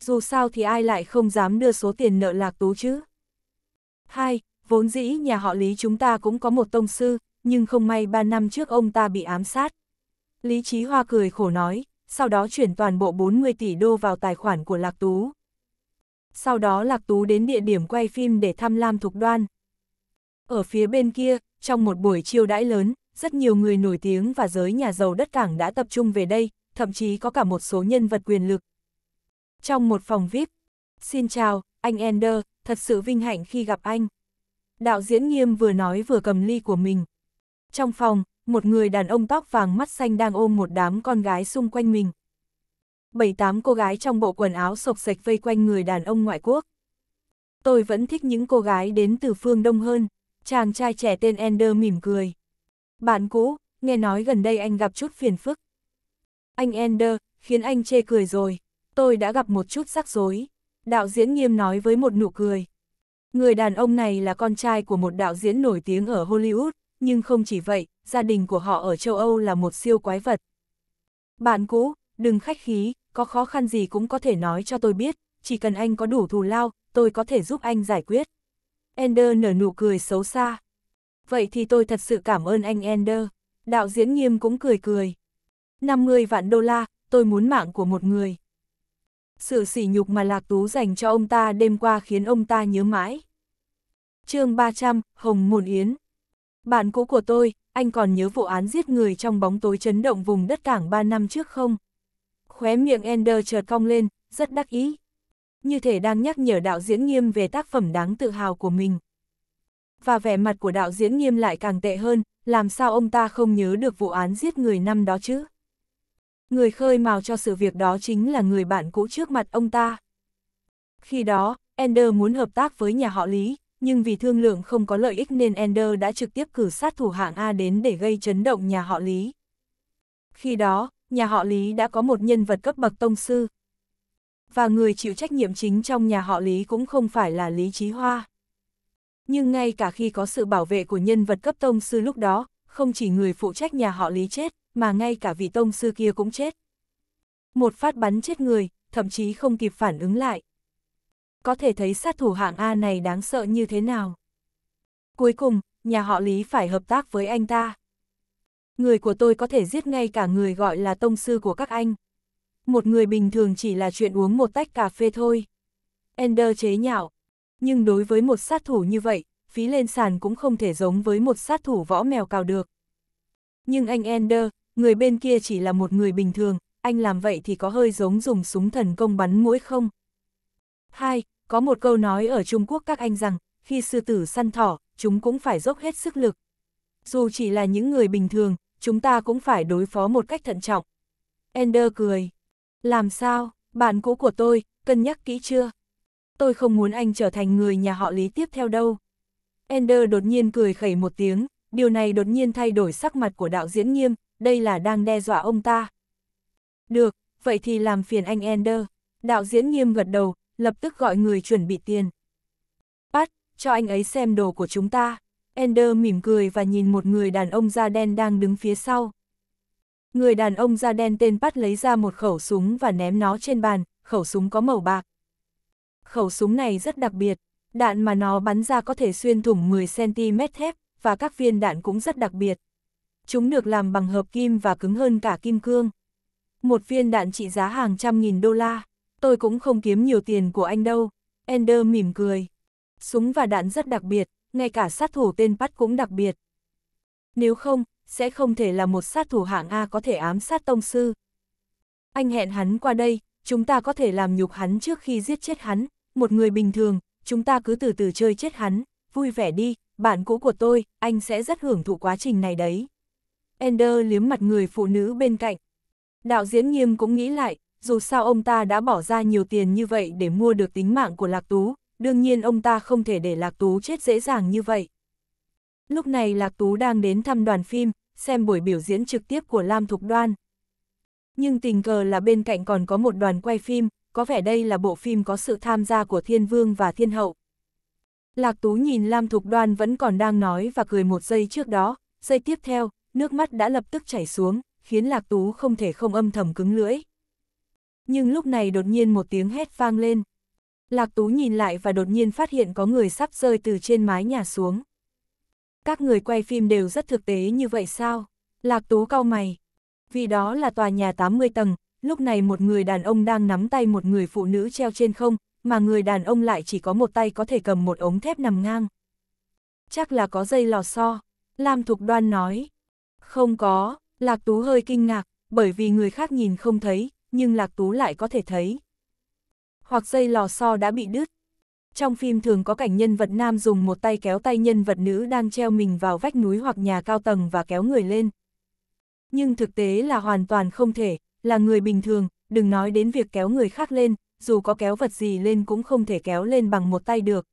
Dù sao thì ai lại không dám đưa số tiền nợ lạc tú chứ? Hai, vốn dĩ nhà họ Lý chúng ta cũng có một tông sư, nhưng không may ba năm trước ông ta bị ám sát. Lý Chí Hoa cười khổ nói, sau đó chuyển toàn bộ 40 tỷ đô vào tài khoản của Lạc Tú. Sau đó Lạc Tú đến địa điểm quay phim để thăm Lam Thục Đoan. Ở phía bên kia, trong một buổi chiêu đãi lớn, rất nhiều người nổi tiếng và giới nhà giàu đất cảng đã tập trung về đây, thậm chí có cả một số nhân vật quyền lực. Trong một phòng VIP, xin chào, anh Ender, thật sự vinh hạnh khi gặp anh. Đạo diễn nghiêm vừa nói vừa cầm ly của mình. Trong phòng, một người đàn ông tóc vàng mắt xanh đang ôm một đám con gái xung quanh mình. Bảy tám cô gái trong bộ quần áo sộc sạch vây quanh người đàn ông ngoại quốc. Tôi vẫn thích những cô gái đến từ phương Đông hơn. Chàng trai trẻ tên Ender mỉm cười. Bạn cũ, nghe nói gần đây anh gặp chút phiền phức. Anh Ender, khiến anh chê cười rồi. Tôi đã gặp một chút rắc rối. Đạo diễn nghiêm nói với một nụ cười. Người đàn ông này là con trai của một đạo diễn nổi tiếng ở Hollywood, nhưng không chỉ vậy, gia đình của họ ở châu Âu là một siêu quái vật. Bạn cũ, đừng khách khí, có khó khăn gì cũng có thể nói cho tôi biết, chỉ cần anh có đủ thù lao, tôi có thể giúp anh giải quyết. Ender nở nụ cười xấu xa vậy thì tôi thật sự cảm ơn anh Ender. Đạo diễn nghiêm cũng cười cười. 50 vạn đô la, tôi muốn mạng của một người. Sự sỉ nhục mà Lạc Tú dành cho ông ta đêm qua khiến ông ta nhớ mãi. chương 300, Hồng Mồn Yến. Bạn cũ của tôi, anh còn nhớ vụ án giết người trong bóng tối chấn động vùng đất cảng 3 năm trước không? Khóe miệng Ender chợt cong lên, rất đắc ý. Như thể đang nhắc nhở đạo diễn nghiêm về tác phẩm đáng tự hào của mình và vẻ mặt của đạo diễn nghiêm lại càng tệ hơn, làm sao ông ta không nhớ được vụ án giết người năm đó chứ? Người khơi mào cho sự việc đó chính là người bạn cũ trước mặt ông ta. Khi đó, Ender muốn hợp tác với nhà họ Lý, nhưng vì thương lượng không có lợi ích nên Ender đã trực tiếp cử sát thủ hạng A đến để gây chấn động nhà họ Lý. Khi đó, nhà họ Lý đã có một nhân vật cấp bậc tông sư. Và người chịu trách nhiệm chính trong nhà họ Lý cũng không phải là Lý Trí Hoa nhưng ngay cả khi có sự bảo vệ của nhân vật cấp tông sư lúc đó, không chỉ người phụ trách nhà họ Lý chết, mà ngay cả vị tông sư kia cũng chết. Một phát bắn chết người, thậm chí không kịp phản ứng lại. Có thể thấy sát thủ hạng A này đáng sợ như thế nào. Cuối cùng, nhà họ Lý phải hợp tác với anh ta. Người của tôi có thể giết ngay cả người gọi là tông sư của các anh. Một người bình thường chỉ là chuyện uống một tách cà phê thôi. Ender chế nhạo, nhưng đối với một sát thủ như vậy, phí lên sàn cũng không thể giống với một sát thủ võ mèo cào được. Nhưng anh Ender, người bên kia chỉ là một người bình thường, anh làm vậy thì có hơi giống dùng súng thần công bắn mũi không? Hai, Có một câu nói ở Trung Quốc các anh rằng, khi sư tử săn thỏ, chúng cũng phải dốc hết sức lực. Dù chỉ là những người bình thường, chúng ta cũng phải đối phó một cách thận trọng. Ender cười. Làm sao, bạn cũ của tôi, cân nhắc kỹ chưa? tôi không muốn anh trở thành người nhà họ Lý tiếp theo đâu. Ender đột nhiên cười khẩy một tiếng, điều này đột nhiên thay đổi sắc mặt của đạo diễn nghiêm, đây là đang đe dọa ông ta. Được, vậy thì làm phiền anh Ender. Đạo diễn nghiêm gật đầu, lập tức gọi người chuẩn bị tiền. Pat, cho anh ấy xem đồ của chúng ta. Ender mỉm cười và nhìn một người đàn ông da đen đang đứng phía sau. Người đàn ông da đen tên Pat lấy ra một khẩu súng và ném nó trên bàn, khẩu súng có màu bạc. Khẩu súng này rất đặc biệt, đạn mà nó bắn ra có thể xuyên thủng 10cm thép, và các viên đạn cũng rất đặc biệt. Chúng được làm bằng hợp kim và cứng hơn cả kim cương. Một viên đạn trị giá hàng trăm nghìn đô la, tôi cũng không kiếm nhiều tiền của anh đâu. Ender mỉm cười. Súng và đạn rất đặc biệt, ngay cả sát thủ tên Pat cũng đặc biệt. Nếu không, sẽ không thể là một sát thủ hạng A có thể ám sát tông sư. Anh hẹn hắn qua đây, chúng ta có thể làm nhục hắn trước khi giết chết hắn, một người bình thường, chúng ta cứ từ từ chơi chết hắn, vui vẻ đi, bạn cũ của tôi, anh sẽ rất hưởng thụ quá trình này đấy. Ender liếm mặt người phụ nữ bên cạnh. Đạo diễn nghiêm cũng nghĩ lại, dù sao ông ta đã bỏ ra nhiều tiền như vậy để mua được tính mạng của Lạc Tú, đương nhiên ông ta không thể để Lạc Tú chết dễ dàng như vậy. Lúc này Lạc Tú đang đến thăm đoàn phim, xem buổi biểu diễn trực tiếp của Lam Thục Đoan. Nhưng tình cờ là bên cạnh còn có một đoàn quay phim, có vẻ đây là bộ phim có sự tham gia của thiên vương và thiên hậu. Lạc Tú nhìn Lam Thục Đoan vẫn còn đang nói và cười một giây trước đó, giây tiếp theo, nước mắt đã lập tức chảy xuống, khiến Lạc Tú không thể không âm thầm cứng lưỡi. Nhưng lúc này đột nhiên một tiếng hét vang lên. Lạc Tú nhìn lại và đột nhiên phát hiện có người sắp rơi từ trên mái nhà xuống. Các người quay phim đều rất thực tế như vậy sao? Lạc Tú cau mày. Vì đó là tòa nhà 80 tầng, lúc này một người đàn ông đang nắm tay một người phụ nữ treo trên không, mà người đàn ông lại chỉ có một tay có thể cầm một ống thép nằm ngang. Chắc là có dây lò xo, Lam Thục Đoan nói. Không có, Lạc Tú hơi kinh ngạc, bởi vì người khác nhìn không thấy, nhưng Lạc Tú lại có thể thấy. Hoặc dây lò xo đã bị đứt. Trong phim thường có cảnh nhân vật nam dùng một tay kéo tay nhân vật nữ đang treo mình vào vách núi hoặc nhà cao tầng và kéo người lên. Nhưng thực tế là hoàn toàn không thể, là người bình thường, đừng nói đến việc kéo người khác lên, dù có kéo vật gì lên cũng không thể kéo lên bằng một tay được.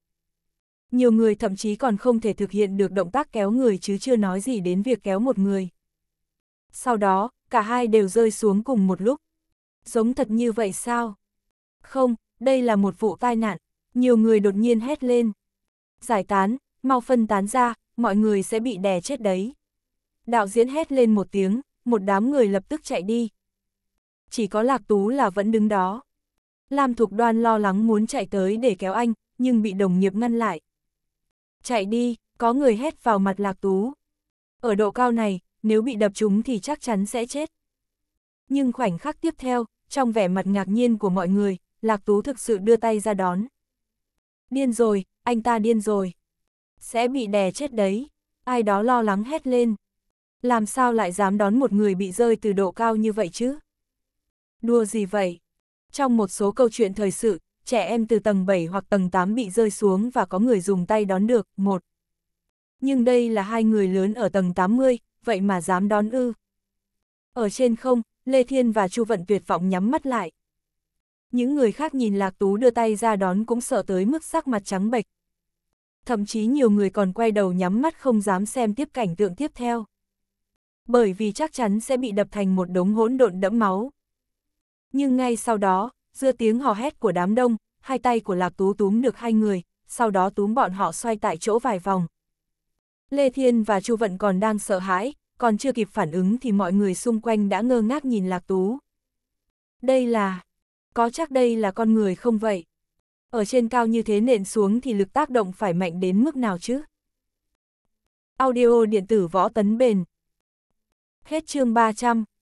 Nhiều người thậm chí còn không thể thực hiện được động tác kéo người chứ chưa nói gì đến việc kéo một người. Sau đó, cả hai đều rơi xuống cùng một lúc. Giống thật như vậy sao? Không, đây là một vụ tai nạn. Nhiều người đột nhiên hét lên. Giải tán, mau phân tán ra, mọi người sẽ bị đè chết đấy. Đạo diễn hét lên một tiếng, một đám người lập tức chạy đi, chỉ có Lạc Tú là vẫn đứng đó. Lam Thục Đoan lo lắng muốn chạy tới để kéo anh, nhưng bị đồng nghiệp ngăn lại. Chạy đi, có người hét vào mặt Lạc Tú. Ở độ cao này, nếu bị đập trúng thì chắc chắn sẽ chết. Nhưng khoảnh khắc tiếp theo, trong vẻ mặt ngạc nhiên của mọi người, Lạc Tú thực sự đưa tay ra đón. Điên rồi, anh ta điên rồi. Sẽ bị đè chết đấy. Ai đó lo lắng hét lên. Làm sao lại dám đón một người bị rơi từ độ cao như vậy chứ? Đùa gì vậy? Trong một số câu chuyện thời sự, trẻ em từ tầng 7 hoặc tầng 8 bị rơi xuống và có người dùng tay đón được, một. Nhưng đây là hai người lớn ở tầng 80, vậy mà dám đón ư. Ở trên không, Lê Thiên và Chu Vận tuyệt vọng nhắm mắt lại. Những người khác nhìn Lạc Tú đưa tay ra đón cũng sợ tới mức sắc mặt trắng bệch. Thậm chí nhiều người còn quay đầu nhắm mắt không dám xem tiếp cảnh tượng tiếp theo. Bởi vì chắc chắn sẽ bị đập thành một đống hỗn độn đẫm máu. Nhưng ngay sau đó, giữa tiếng hò hét của đám đông, hai tay của Lạc Tú túm được hai người, sau đó túm bọn họ xoay tại chỗ vài vòng. Lê Thiên và Chu Vận còn đang sợ hãi, còn chưa kịp phản ứng thì mọi người xung quanh đã ngơ ngác nhìn Lạc Tú. Đây là... Có chắc đây là con người không vậy? Ở trên cao như thế nện xuống thì lực tác động phải mạnh đến mức nào chứ? Audio điện tử võ tấn bền. Hết chương 300.